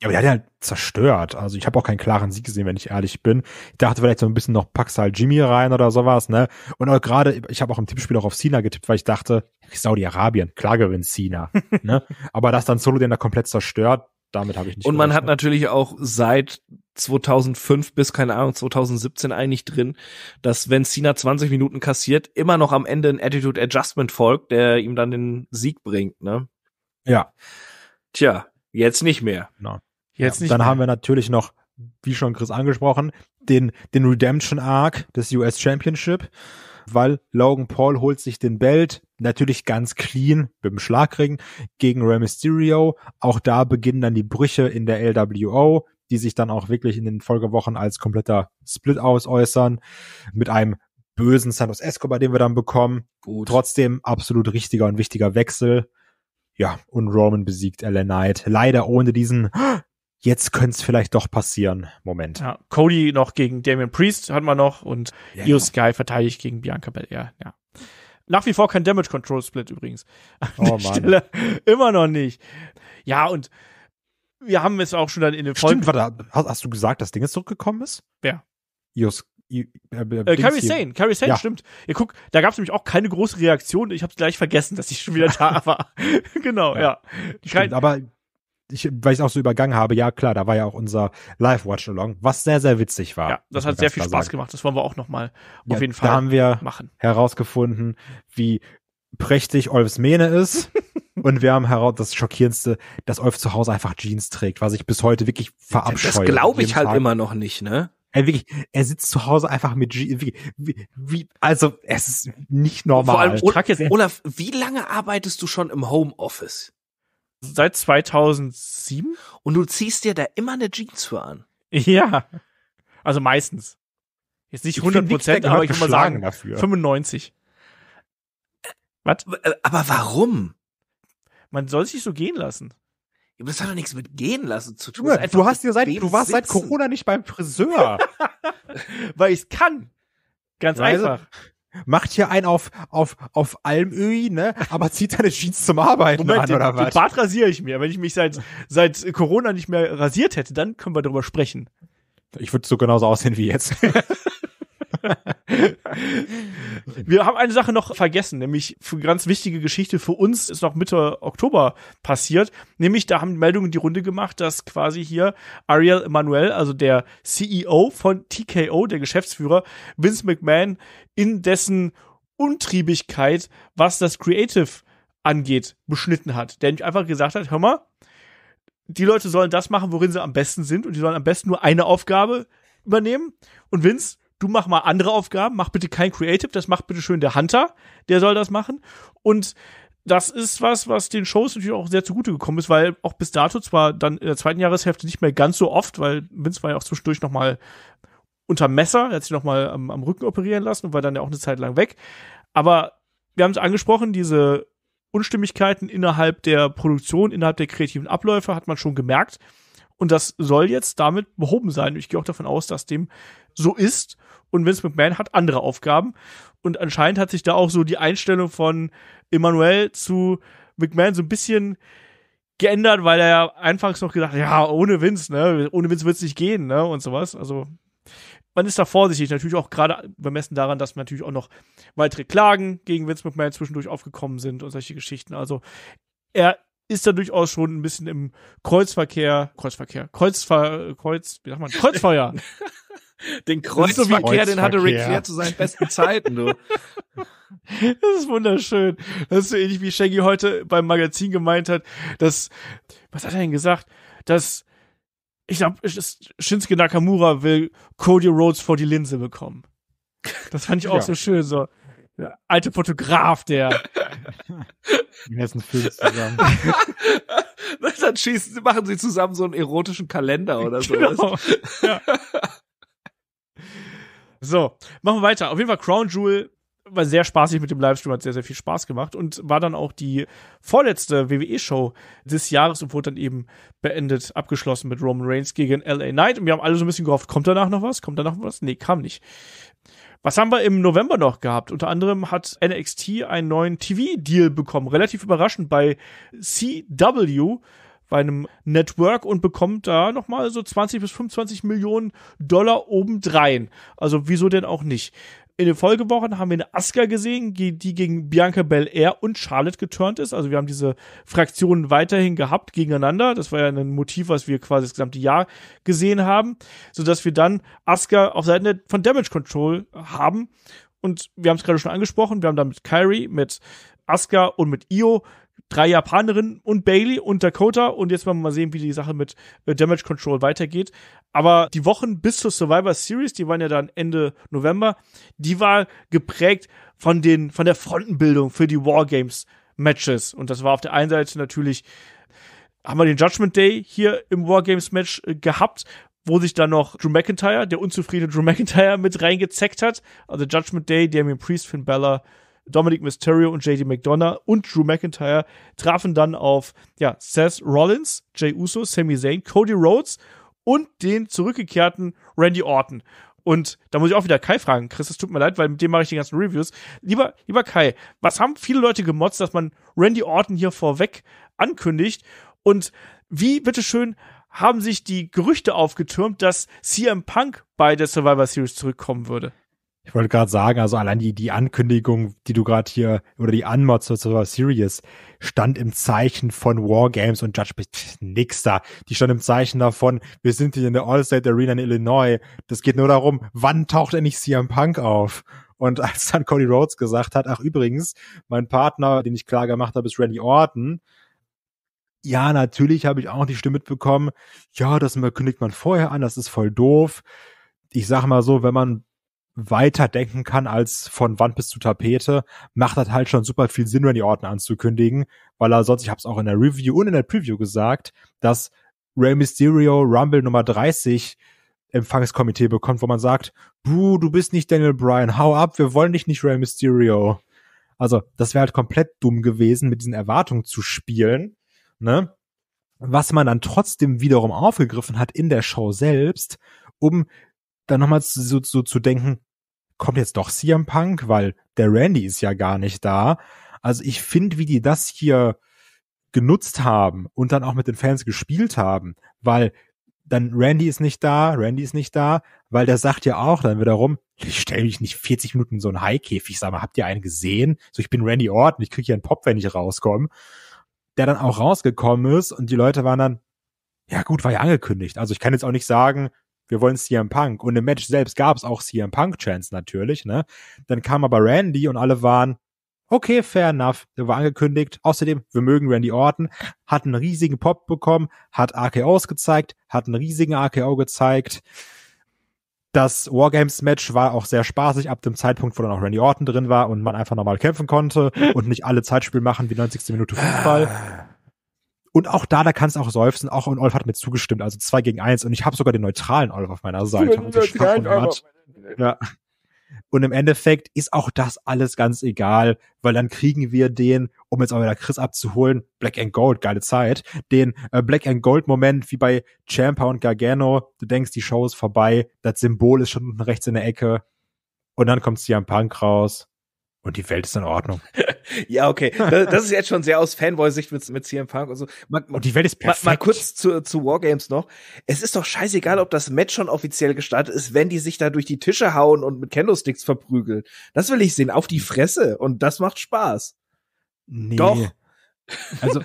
Speaker 3: Ja, aber der hat ja zerstört. Also ich habe auch keinen klaren Sieg gesehen, wenn ich ehrlich bin. Ich dachte vielleicht so ein bisschen noch Paxal Jimmy rein oder sowas, ne? Und auch gerade, ich habe auch im Tippspiel auch auf Sina getippt, weil ich dachte, Saudi-Arabien, klar gewinnt Cena. ne? Aber dass dann Solo den da komplett zerstört,
Speaker 2: damit habe ich nicht. Und man hat natürlich auch seit 2005 bis keine Ahnung 2017 eigentlich drin, dass wenn Cena 20 Minuten kassiert, immer noch am Ende ein Attitude Adjustment folgt, der ihm dann den Sieg bringt, ne? Ja. Tja, jetzt nicht mehr. Genau.
Speaker 3: Jetzt ja, nicht. Dann mehr. haben wir natürlich noch wie schon Chris angesprochen, den, den Redemption Arc des US Championship, weil Logan Paul holt sich den Belt, natürlich ganz clean mit dem Schlagring gegen Rey Mysterio. Auch da beginnen dann die Brüche in der LWO, die sich dann auch wirklich in den Folgewochen als kompletter Split aus äußern, mit einem bösen Santos Escobar, den wir dann bekommen. Gut. Trotzdem absolut richtiger und wichtiger Wechsel. Ja, und Roman besiegt LA Knight. Leider ohne diesen jetzt könnte es vielleicht doch passieren. Moment.
Speaker 1: Ja, Cody noch gegen Damien Priest hat man noch und ja, Io genau. Sky verteidigt gegen Bianca Belair. Ja. Nach wie vor kein Damage Control Split übrigens. An oh, der Mann. Stelle immer noch nicht. Ja, und wir haben es auch schon dann in den Folgen. Stimmt, warte, hast, hast, du gesagt, dass Ding zurückgekommen ist? Wer?
Speaker 3: Io äh, äh, Carrie Sane, Carrie Sane, ja. stimmt.
Speaker 1: Ja, guck, da gab es nämlich auch keine große Reaktion. Ich habe gleich vergessen, dass ich schon wieder da war. genau, ja. ja. Stimmt, aber
Speaker 3: ich, weil ich es auch so übergangen habe, ja klar, da war ja auch unser Live-Watch-Along, was sehr, sehr witzig war. Ja, das hat sehr viel Spaß sagen.
Speaker 1: gemacht. Das wollen wir auch nochmal ja, auf jeden Fall machen. da
Speaker 3: haben wir machen. herausgefunden, wie prächtig Olfs Mähne ist. Und wir haben heraus das Schockierendste, dass Olf zu Hause einfach Jeans trägt, was ich bis heute wirklich verabscheue. Das glaube ich halt Tag. immer noch nicht, ne? Er, wirklich, er sitzt zu Hause einfach mit Jeans. wie, wie, also, es ist nicht normal. Vor
Speaker 1: allem, Olaf,
Speaker 2: wie lange arbeitest du schon im Homeoffice? Seit 2007. Und du ziehst dir da immer eine Jeans für an. Ja. Also meistens.
Speaker 1: Jetzt nicht ich 100 Prozent, aber ich würde mal sagen dafür. 95. Was? Äh, aber warum? Man soll sich so gehen lassen. Das hat doch nichts mit
Speaker 2: gehen lassen zu tun. Junge, du hast dir seit, du warst sitzen. seit
Speaker 3: Corona nicht beim Friseur.
Speaker 2: Weil
Speaker 3: ich kann. Ganz Weise. Also einfach macht hier einen auf, auf, auf Almöhi,
Speaker 1: ne? Aber zieht deine Jeans zum Arbeiten Moment, an, oder was? Den Bart rasiere ich mir. Wenn ich mich seit, seit Corona nicht mehr rasiert hätte, dann können wir darüber sprechen.
Speaker 3: Ich würde so genauso aussehen wie jetzt.
Speaker 1: Wir haben eine Sache noch vergessen, nämlich für ganz wichtige Geschichte für uns ist noch Mitte Oktober passiert. Nämlich da haben Meldungen die Runde gemacht, dass quasi hier Ariel Emanuel, also der CEO von TKO, der Geschäftsführer, Vince McMahon in dessen Untriebigkeit, was das Creative angeht, beschnitten hat. Der einfach gesagt hat, hör mal, die Leute sollen das machen, worin sie am besten sind und die sollen am besten nur eine Aufgabe übernehmen. Und Vince, du mach mal andere Aufgaben, mach bitte kein Creative, das macht bitte schön der Hunter, der soll das machen. Und das ist was, was den Shows natürlich auch sehr zugute gekommen ist, weil auch bis dato zwar dann in der zweiten Jahreshälfte nicht mehr ganz so oft, weil Vince war ja auch zwischendurch noch mal unter Messer, er hat sich noch mal am, am Rücken operieren lassen und war dann ja auch eine Zeit lang weg. Aber wir haben es angesprochen, diese Unstimmigkeiten innerhalb der Produktion, innerhalb der kreativen Abläufe hat man schon gemerkt. Und das soll jetzt damit behoben sein. Ich gehe auch davon aus, dass dem so ist. Und Vince McMahon hat andere Aufgaben. Und anscheinend hat sich da auch so die Einstellung von Emmanuel zu McMahon so ein bisschen geändert, weil er ja anfangs noch gedacht hat, ja, ohne Vince, ne, ohne Vince wird es nicht gehen, ne, und sowas. Also, man ist da vorsichtig, natürlich auch gerade bemessen daran, dass natürlich auch noch weitere Klagen gegen Vince McMahon zwischendurch aufgekommen sind und solche Geschichten. Also, er ist da durchaus schon ein bisschen im Kreuzverkehr, Kreuzverkehr, Kreuzver, Kreuz, wie sagt man, Kreuzfeuer. Den Kreuzverkehr, so Kreuzverkehr, den hatte Ric Flair zu seinen besten
Speaker 2: Zeiten, du.
Speaker 1: Das ist wunderschön. Das ist so ähnlich wie Shaggy heute beim Magazin gemeint hat, dass, was hat er denn gesagt? Dass, ich glaube, Shinsuke Nakamura will Cody Rhodes vor die Linse bekommen. Das fand ich auch ja. so schön, so. Äh, alte Fotograf, der. Die ganzen Filme zusammen.
Speaker 2: Dann schießen, machen sie zusammen
Speaker 1: so einen erotischen Kalender oder so. Genau. Ja. So, machen wir weiter. Auf jeden Fall Crown Jewel war sehr spaßig mit dem Livestream, hat sehr, sehr viel Spaß gemacht und war dann auch die vorletzte WWE-Show des Jahres und wurde dann eben beendet, abgeschlossen mit Roman Reigns gegen LA Knight. Und wir haben alle so ein bisschen gehofft, kommt danach noch was? Kommt danach noch was? Nee, kam nicht. Was haben wir im November noch gehabt? Unter anderem hat NXT einen neuen TV-Deal bekommen, relativ überraschend bei CW bei einem Network und bekommt da nochmal so 20 bis 25 Millionen Dollar obendrein. Also wieso denn auch nicht? In den Folgewochen haben wir eine Asuka gesehen, die gegen Bianca Belair und Charlotte geturnt ist. Also wir haben diese Fraktionen weiterhin gehabt gegeneinander. Das war ja ein Motiv, was wir quasi das gesamte Jahr gesehen haben, sodass wir dann Asuka auf Seiten von Damage Control haben. Und wir haben es gerade schon angesprochen, wir haben da mit Kyrie, mit Asuka und mit Io drei Japanerinnen und Bailey und Dakota. Und jetzt wollen wir mal sehen, wie die Sache mit äh, Damage Control weitergeht. Aber die Wochen bis zur Survivor Series, die waren ja dann Ende November, die war geprägt von den, von der Frontenbildung für die Wargames Matches. Und das war auf der einen Seite natürlich, haben wir den Judgment Day hier im Wargames Match äh, gehabt, wo sich dann noch Drew McIntyre, der unzufriedene Drew McIntyre, mit reingezeckt hat. Also Judgment Day, Damien Priest, Finn Balor, Dominic Mysterio und JD McDonough und Drew McIntyre trafen dann auf ja, Seth Rollins, Jay Uso, Sami Zayn, Cody Rhodes und den zurückgekehrten Randy Orton. Und da muss ich auch wieder Kai fragen. Chris, es tut mir leid, weil mit dem mache ich die ganzen Reviews. Lieber, lieber Kai, was haben viele Leute gemotzt, dass man Randy Orton hier vorweg ankündigt? Und wie, bitteschön, haben sich die Gerüchte aufgetürmt, dass CM Punk bei der Survivor Series zurückkommen würde?
Speaker 3: Ich wollte gerade sagen, also allein die, die Ankündigung, die du gerade hier, oder die Anmod zur Survivor Series, stand im Zeichen von Wargames und Judgment. Nix da. Die stand im Zeichen davon, wir sind hier in der Allstate Arena in Illinois. Das geht nur darum, wann taucht nicht CM Punk auf? Und als dann Cody Rhodes gesagt hat, ach übrigens, mein Partner, den ich klar gemacht habe, ist Randy Orton. Ja, natürlich habe ich auch die Stimme mitbekommen. Ja, das kündigt man vorher an, das ist voll doof. Ich sag mal so, wenn man weiter denken kann als von Wand bis zu Tapete, macht das halt schon super viel Sinn, Randy Orton anzukündigen, weil er sonst, ich habe es auch in der Review und in der Preview gesagt, dass Rey Mysterio Rumble Nummer 30 Empfangskomitee bekommt, wo man sagt, Bru, du bist nicht Daniel Bryan, hau ab, wir wollen dich nicht Rey Mysterio. Also, das wäre halt komplett dumm gewesen, mit diesen Erwartungen zu spielen, ne? Was man dann trotzdem wiederum aufgegriffen hat in der Show selbst, um dann nochmal so, so zu denken, kommt jetzt doch CM Punk, weil der Randy ist ja gar nicht da. Also ich finde, wie die das hier genutzt haben und dann auch mit den Fans gespielt haben, weil dann Randy ist nicht da, Randy ist nicht da, weil der sagt ja auch dann wiederum, ich stelle mich nicht 40 Minuten in so einen Haikäfig, sag mal, habt ihr einen gesehen? So, ich bin Randy Orton, ich kriege hier einen Pop, wenn ich rauskomme. Der dann auch rausgekommen ist und die Leute waren dann, ja gut, war ja angekündigt. Also ich kann jetzt auch nicht sagen, wir wollen CM Punk. Und im Match selbst gab es auch CM Punk-Chance natürlich, ne? Dann kam aber Randy und alle waren, okay, fair enough, der war angekündigt. Außerdem, wir mögen Randy Orton, hat einen riesigen Pop bekommen, hat AKOs gezeigt, hat einen riesigen AKO gezeigt. Das Wargames-Match war auch sehr spaßig ab dem Zeitpunkt, wo dann auch Randy Orton drin war und man einfach normal kämpfen konnte und nicht alle Zeitspiel machen wie 90. Minute Fußball. Ah. Und auch da, da kannst du auch seufzen. Auch und Olf hat mir zugestimmt. Also zwei gegen eins. Und ich habe sogar den neutralen Olf auf meiner Seite. Und, und, ja. und im Endeffekt ist auch das alles ganz egal, weil dann kriegen wir den, um jetzt auch wieder Chris abzuholen, Black and Gold, geile Zeit, den äh, Black and Gold Moment wie bei Champa und Gargano. Du denkst, die Show ist vorbei, das Symbol ist schon unten rechts in der Ecke. Und dann kommt CM Punk raus und die Welt ist in Ordnung.
Speaker 2: ja, okay. Das, ist jetzt schon sehr aus Fanboy-Sicht mit, mit CM Punk und so. Mal, und die Welt ist perfekt. Mal, mal, kurz zu, zu Wargames noch. Es ist doch scheißegal, ob das Match schon offiziell gestartet ist, wenn die sich da durch die Tische hauen und mit Candlesticks verprügeln. Das will ich sehen. Auf die Fresse. Und das macht Spaß. Nee. Doch. Also,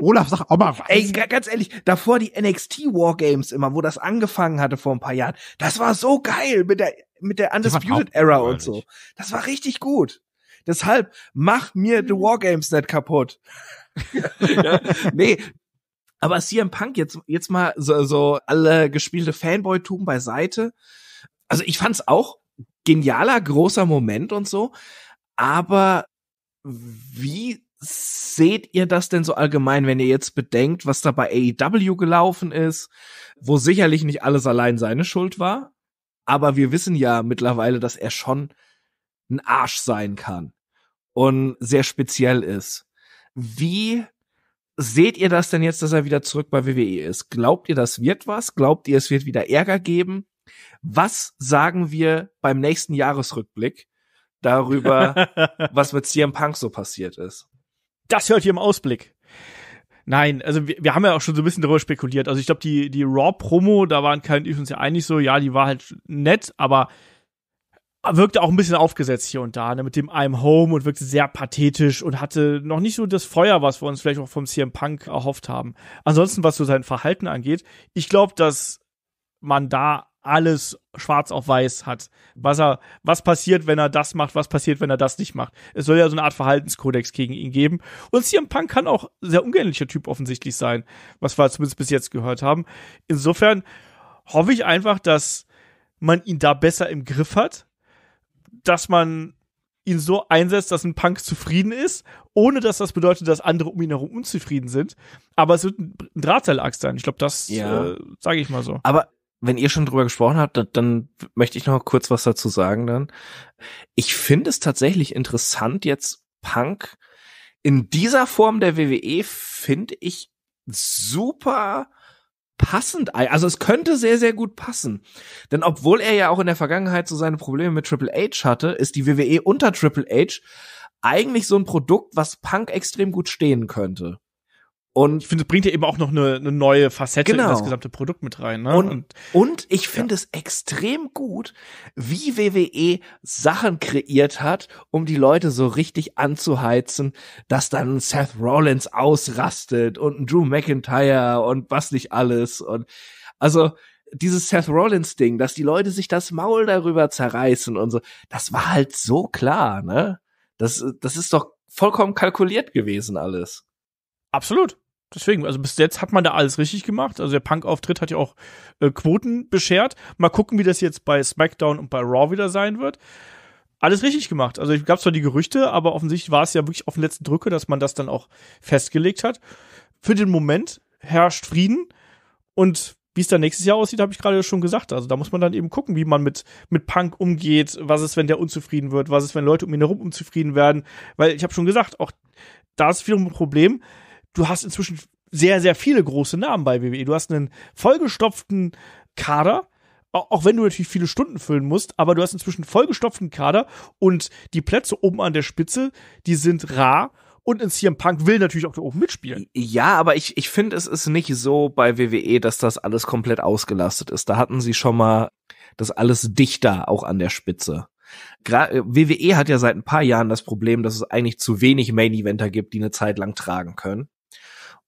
Speaker 2: Olaf sagt auch mal was. Ey, ganz ehrlich, davor die NXT Wargames immer, wo das angefangen hatte vor ein paar Jahren, das war so geil mit der mit der Undisputed Era und so. Das war richtig gut. Deshalb, mach mir The Wargames nicht kaputt. ja, nee, aber CM Punk jetzt, jetzt mal so, so alle gespielte Fanboy-Tum beiseite. Also ich fand's auch genialer, großer Moment und so. Aber wie seht ihr das denn so allgemein, wenn ihr jetzt bedenkt, was da bei AEW gelaufen ist, wo sicherlich nicht alles allein seine Schuld war, aber wir wissen ja mittlerweile, dass er schon ein Arsch sein kann und sehr speziell ist. Wie seht ihr das denn jetzt, dass er wieder zurück bei WWE ist? Glaubt ihr, das wird was? Glaubt ihr, es wird wieder Ärger geben? Was sagen wir beim nächsten Jahresrückblick darüber, was mit CM Punk so passiert ist?
Speaker 1: Das hört ihr im Ausblick. Nein, also wir, wir haben ja auch schon so ein bisschen darüber spekuliert. Also ich glaube, die, die Raw-Promo, da waren Kai und ich uns ja eigentlich so, ja, die war halt nett, aber wirkte auch ein bisschen aufgesetzt hier und da, ne, mit dem I'm Home und wirkte sehr pathetisch und hatte noch nicht so das Feuer, was wir uns vielleicht auch vom CM Punk erhofft haben. Ansonsten, was so sein Verhalten angeht, ich glaube, dass man da alles schwarz auf weiß hat. Was er, was passiert, wenn er das macht, was passiert, wenn er das nicht macht. Es soll ja so eine Art Verhaltenskodex gegen ihn geben. Und CM Punk kann auch sehr ungänglicher Typ offensichtlich sein, was wir zumindest bis jetzt gehört haben. Insofern hoffe ich einfach, dass man ihn da besser im Griff hat, dass man ihn so einsetzt, dass ein Punk zufrieden ist, ohne dass das bedeutet, dass andere um ihn herum unzufrieden sind. Aber es wird ein Drahtseilakt sein. Ich glaube, das ja. äh, sage ich mal so.
Speaker 2: Aber wenn ihr schon drüber gesprochen habt, dann, dann möchte ich noch kurz was dazu sagen dann. Ich finde es tatsächlich interessant, jetzt Punk in dieser Form der WWE finde ich super passend. Also es könnte sehr, sehr gut passen. Denn obwohl er ja auch in der Vergangenheit so seine Probleme mit Triple H hatte, ist die WWE unter Triple H eigentlich so ein Produkt, was Punk extrem gut stehen könnte. Und ich finde, es bringt ja eben auch noch eine, eine neue Facette genau. in das genau. gesamte Produkt mit rein. Ne? Und, und, und ich finde ja. es extrem gut, wie WWE Sachen kreiert hat, um die Leute so richtig anzuheizen, dass dann Seth Rollins ausrastet und Drew McIntyre und was nicht alles. Und also dieses Seth Rollins Ding, dass die Leute sich das Maul darüber zerreißen und so, das war halt so klar, ne? Das, das ist doch vollkommen kalkuliert
Speaker 1: gewesen alles. Absolut deswegen, also bis jetzt hat man da alles richtig gemacht. Also der Punk-Auftritt hat ja auch äh, Quoten beschert. Mal gucken, wie das jetzt bei SmackDown und bei Raw wieder sein wird. Alles richtig gemacht. Also ich gab zwar die Gerüchte, aber offensichtlich war es ja wirklich auf den letzten Drücke, dass man das dann auch festgelegt hat. Für den Moment herrscht Frieden und wie es dann nächstes Jahr aussieht, habe ich gerade schon gesagt. Also da muss man dann eben gucken, wie man mit, mit Punk umgeht. Was ist, wenn der unzufrieden wird? Was ist, wenn Leute um ihn herum unzufrieden werden? Weil ich habe schon gesagt, auch da ist wiederum ein Problem du hast inzwischen sehr, sehr viele große Namen bei WWE. Du hast einen vollgestopften Kader, auch wenn du natürlich viele Stunden füllen musst, aber du hast inzwischen vollgestopften Kader und die Plätze oben an der Spitze, die sind rar und in CM Punk will natürlich auch da oben mitspielen.
Speaker 2: Ja, aber ich, ich finde, es ist nicht so bei WWE, dass das alles komplett ausgelastet ist. Da hatten sie schon mal das alles dichter auch an der Spitze. Gra äh, WWE hat ja seit ein paar Jahren das Problem, dass es eigentlich zu wenig Main-Eventer gibt, die eine Zeit lang tragen können.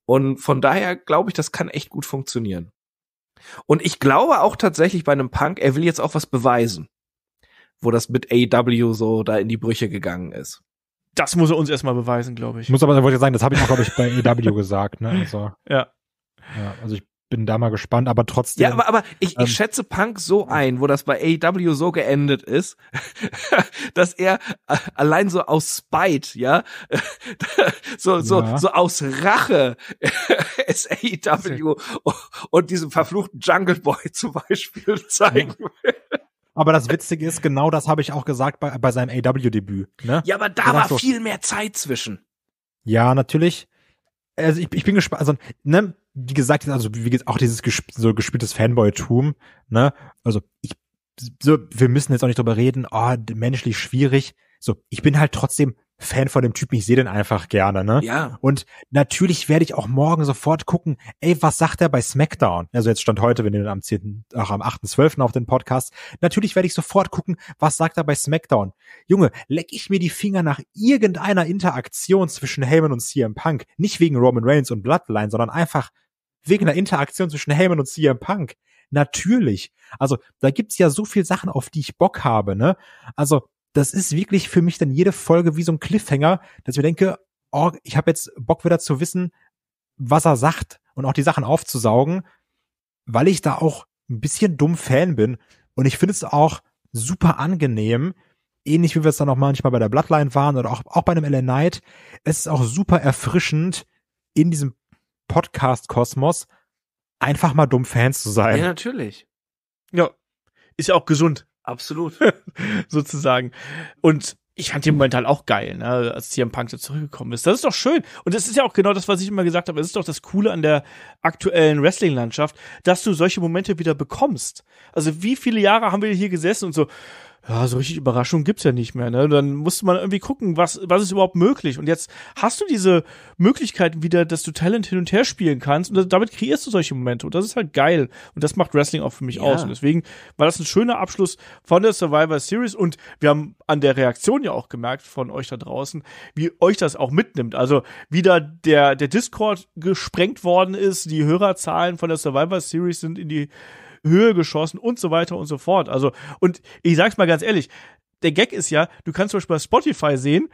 Speaker 2: Und von daher glaube ich, das kann echt gut funktionieren. Und ich glaube auch tatsächlich bei einem Punk, er will jetzt auch was beweisen, wo das mit AW so da in die Brüche gegangen ist.
Speaker 1: Das muss er uns erstmal beweisen, glaube ich. Muss aber, da wollte ich sagen, das habe ich auch, glaube
Speaker 3: ich, bei AW gesagt. Ne? Also,
Speaker 1: ja. ja.
Speaker 2: Also ich bin da
Speaker 3: mal gespannt, aber trotzdem. Ja, aber, aber
Speaker 2: ich, ähm, ich schätze Punk so ein, wo das bei AEW so geendet ist, dass er äh, allein so aus Spite, ja, so, so, ja. so aus Rache es AEW und diesem verfluchten Jungle Boy zum Beispiel zeigen will.
Speaker 3: Aber das Witzige ist, genau das habe ich auch gesagt bei, bei seinem aew debüt Ne? Ja, aber da war so, viel
Speaker 2: mehr Zeit zwischen.
Speaker 3: Ja, natürlich also ich, ich bin gespannt, also, ne, wie gesagt, also wie auch dieses gesp so gespieltes Fanboy-Tum, ne, also ich, so, wir müssen jetzt auch nicht drüber reden, oh, menschlich schwierig, so, ich bin halt trotzdem Fan von dem Typen, ich sehe den einfach gerne, ne? Ja. Und natürlich werde ich auch morgen sofort gucken, ey, was sagt er bei SmackDown? Also jetzt stand heute, wenn ihr am 10., auch am 8.12. auf den Podcast, natürlich werde ich sofort gucken, was sagt er bei SmackDown? Junge, leck ich mir die Finger nach irgendeiner Interaktion zwischen Heyman und CM Punk, nicht wegen Roman Reigns und Bloodline, sondern einfach wegen einer Interaktion zwischen Heyman und CM Punk. Natürlich. Also, da gibt's ja so viel Sachen, auf die ich Bock habe, ne? Also, das ist wirklich für mich dann jede Folge wie so ein Cliffhanger, dass ich mir denke, oh, ich habe jetzt Bock wieder zu wissen, was er sagt und auch die Sachen aufzusaugen, weil ich da auch ein bisschen dumm Fan bin. Und ich finde es auch super angenehm, ähnlich wie wir es dann auch manchmal bei der Bloodline waren oder auch, auch bei einem LA Knight. Es ist auch super erfrischend in diesem Podcast-Kosmos einfach mal dumm Fans zu sein. Ja,
Speaker 1: natürlich. Ja. Ist ja auch gesund. Absolut. Sozusagen. Und ich fand den Moment halt auch geil, ne, als CM Punk so zurückgekommen ist. Das ist doch schön. Und das ist ja auch genau das, was ich immer gesagt habe. Es ist doch das Coole an der aktuellen Wrestling-Landschaft, dass du solche Momente wieder bekommst. Also wie viele Jahre haben wir hier gesessen und so, ja, so richtig Überraschung gibt's ja nicht mehr. Ne? Dann musste man irgendwie gucken, was, was ist überhaupt möglich. Und jetzt hast du diese Möglichkeiten wieder, dass du Talent hin und her spielen kannst und damit kreierst du solche Momente. Und das ist halt geil. Und das macht Wrestling auch für mich ja. aus. Und deswegen war das ein schöner Abschluss von der Survivor Series. Und wir haben an der Reaktion ja auch gemerkt von euch da draußen, wie euch das auch mitnimmt. Also wieder der, der Discord gesprengt worden ist, die Hörerzahlen von der Survivor Series sind in die Höhe geschossen und so weiter und so fort. Also, und ich sag's mal ganz ehrlich, der Gag ist ja, du kannst zum Beispiel bei Spotify sehen,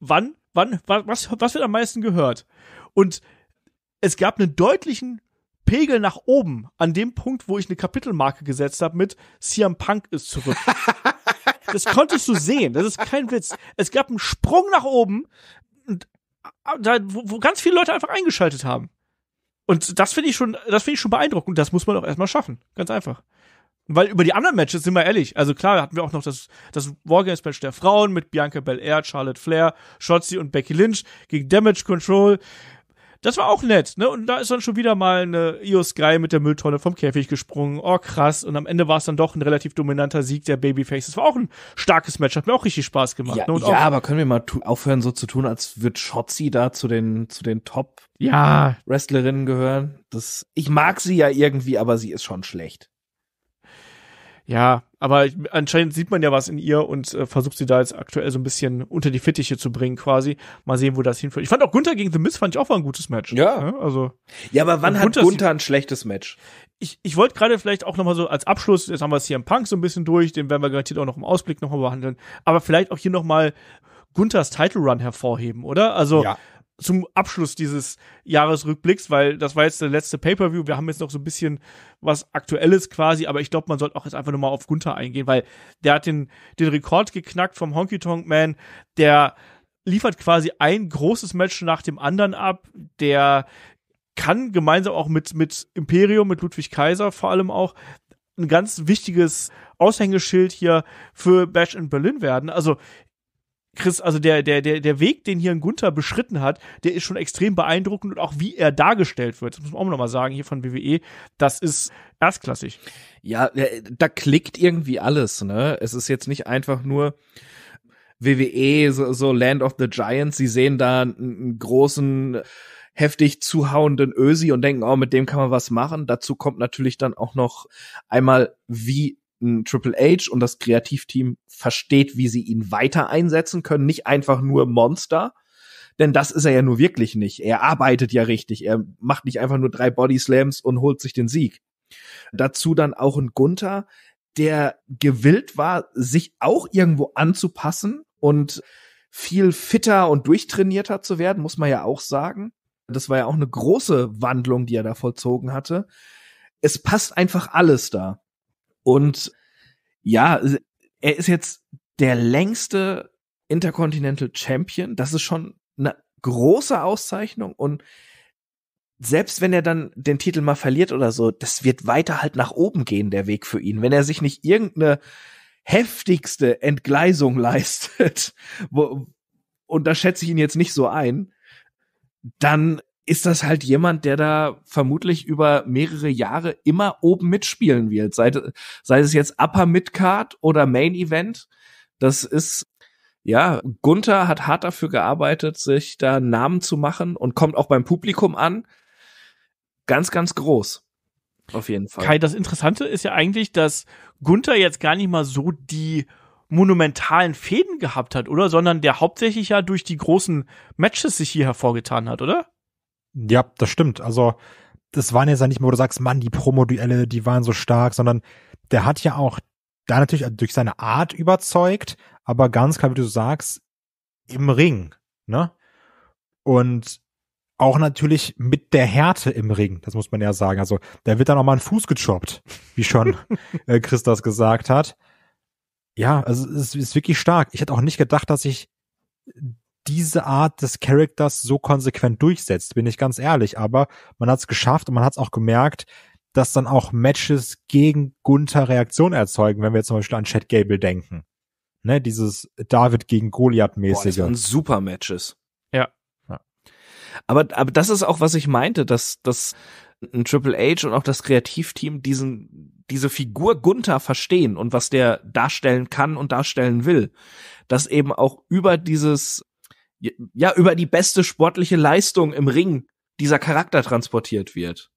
Speaker 1: wann, wann, was, was wird am meisten gehört. Und es gab einen deutlichen Pegel nach oben an dem Punkt, wo ich eine Kapitelmarke gesetzt habe mit CM Punk ist zurück. das konntest du sehen, das ist kein Witz. Es gab einen Sprung nach oben, ah, da, wo, wo ganz viele Leute einfach eingeschaltet haben. Und das finde ich schon, das finde ich schon beeindruckend. Das muss man auch erstmal schaffen. Ganz einfach. Weil über die anderen Matches sind wir ehrlich. Also klar, hatten wir auch noch das, das Wargames-Match der Frauen mit Bianca Belair, Charlotte Flair, Shotzi und Becky Lynch gegen Damage Control. Das war auch nett, ne? Und da ist dann schon wieder mal eine Io Sky mit der Mülltonne vom Käfig gesprungen. Oh, krass. Und am Ende war es dann doch ein relativ dominanter Sieg der Babyface. Das war auch ein starkes Match, hat mir auch richtig Spaß gemacht. Ja, ne? ja
Speaker 2: aber können wir mal aufhören, so zu tun, als wird Shotzi da zu den, zu den Top ja. Wrestlerinnen gehören. Das, ich mag sie ja irgendwie, aber sie ist schon schlecht.
Speaker 1: Ja, aber anscheinend sieht man ja was in ihr und äh, versucht sie da jetzt aktuell so ein bisschen unter die Fittiche zu bringen, quasi. Mal sehen, wo das hinführt. Ich fand auch Gunther gegen The Miz fand ich auch mal ein gutes Match. Ja. Ne? Also. Ja, aber wann hat Gunther, Gunther ein schlechtes Match? Ich, ich wollte gerade vielleicht auch nochmal so als Abschluss, jetzt haben wir es hier im Punk so ein bisschen durch, den werden wir garantiert auch noch im Ausblick nochmal behandeln, aber vielleicht auch hier nochmal Gunthers Title Run hervorheben, oder? Also ja zum Abschluss dieses Jahresrückblicks, weil das war jetzt der letzte Pay-per-View. Wir haben jetzt noch so ein bisschen was Aktuelles quasi, aber ich glaube, man sollte auch jetzt einfach nochmal auf Gunther eingehen, weil der hat den, den Rekord geknackt vom Honky Tonk Man, der liefert quasi ein großes Match nach dem anderen ab, der kann gemeinsam auch mit, mit Imperium, mit Ludwig Kaiser vor allem auch ein ganz wichtiges Aushängeschild hier für Bash in Berlin werden. Also Chris, also der, der, der, der Weg, den hier ein Gunther beschritten hat, der ist schon extrem beeindruckend und auch wie er dargestellt wird. Das muss man auch nochmal sagen, hier von WWE, das ist erstklassig. Ja, äh, da klickt irgendwie alles, ne? Es ist jetzt nicht einfach
Speaker 2: nur WWE, so, so Land of the Giants, sie sehen da einen großen, heftig zuhauenden Ösi und denken, oh, mit dem kann man was machen. Dazu kommt natürlich dann auch noch einmal, wie ein Triple H und das Kreativteam versteht, wie sie ihn weiter einsetzen können, nicht einfach nur Monster. Denn das ist er ja nur wirklich nicht. Er arbeitet ja richtig. Er macht nicht einfach nur drei Body Slams und holt sich den Sieg. Dazu dann auch ein Gunther, der gewillt war, sich auch irgendwo anzupassen und viel fitter und durchtrainierter zu werden, muss man ja auch sagen. Das war ja auch eine große Wandlung, die er da vollzogen hatte. Es passt einfach alles da. Und ja, er ist jetzt der längste Intercontinental Champion. Das ist schon eine große Auszeichnung und selbst wenn er dann den Titel mal verliert oder so, das wird weiter halt nach oben gehen, der Weg für ihn. Wenn er sich nicht irgendeine heftigste Entgleisung leistet, wo, und da schätze ich ihn jetzt nicht so ein, dann ist das halt jemand, der da vermutlich über mehrere Jahre immer oben mitspielen wird. Sei, sei es jetzt Upper Midcard oder Main Event. Das ist, ja, Gunther hat hart dafür gearbeitet, sich da Namen zu
Speaker 1: machen und kommt auch beim Publikum an. Ganz, ganz groß. Auf jeden Fall. Kai, das Interessante ist ja eigentlich, dass Gunther jetzt gar nicht mal so die monumentalen Fäden gehabt hat, oder? Sondern der hauptsächlich ja durch die großen Matches sich hier hervorgetan hat, oder?
Speaker 3: Ja, das stimmt. Also das waren jetzt ja nicht mehr, wo du sagst, Mann, die Promoduelle, die waren so stark, sondern der hat ja auch da natürlich durch seine Art überzeugt, aber ganz klar, wie du sagst, im Ring, ne? Und auch natürlich mit der Härte im Ring, das muss man ja sagen. Also, da wird dann auch mal ein Fuß gechoppt, wie schon äh, Chris das gesagt hat. Ja, also es ist wirklich stark. Ich hätte auch nicht gedacht, dass ich diese Art des Characters so konsequent durchsetzt, bin ich ganz ehrlich. Aber man hat es geschafft und man hat es auch gemerkt, dass dann auch Matches gegen Gunther Reaktion erzeugen, wenn wir zum Beispiel an Chad Gable denken. Ne, dieses David gegen Goliath-mäßige. Das sind
Speaker 2: super Matches. Ja. ja. Aber, aber das ist auch, was ich meinte, dass, dass ein Triple H und auch das Kreativteam diesen, diese Figur Gunther verstehen und was der darstellen kann und darstellen will. Dass eben auch über dieses ja, über die beste sportliche
Speaker 1: Leistung im Ring dieser Charakter transportiert wird.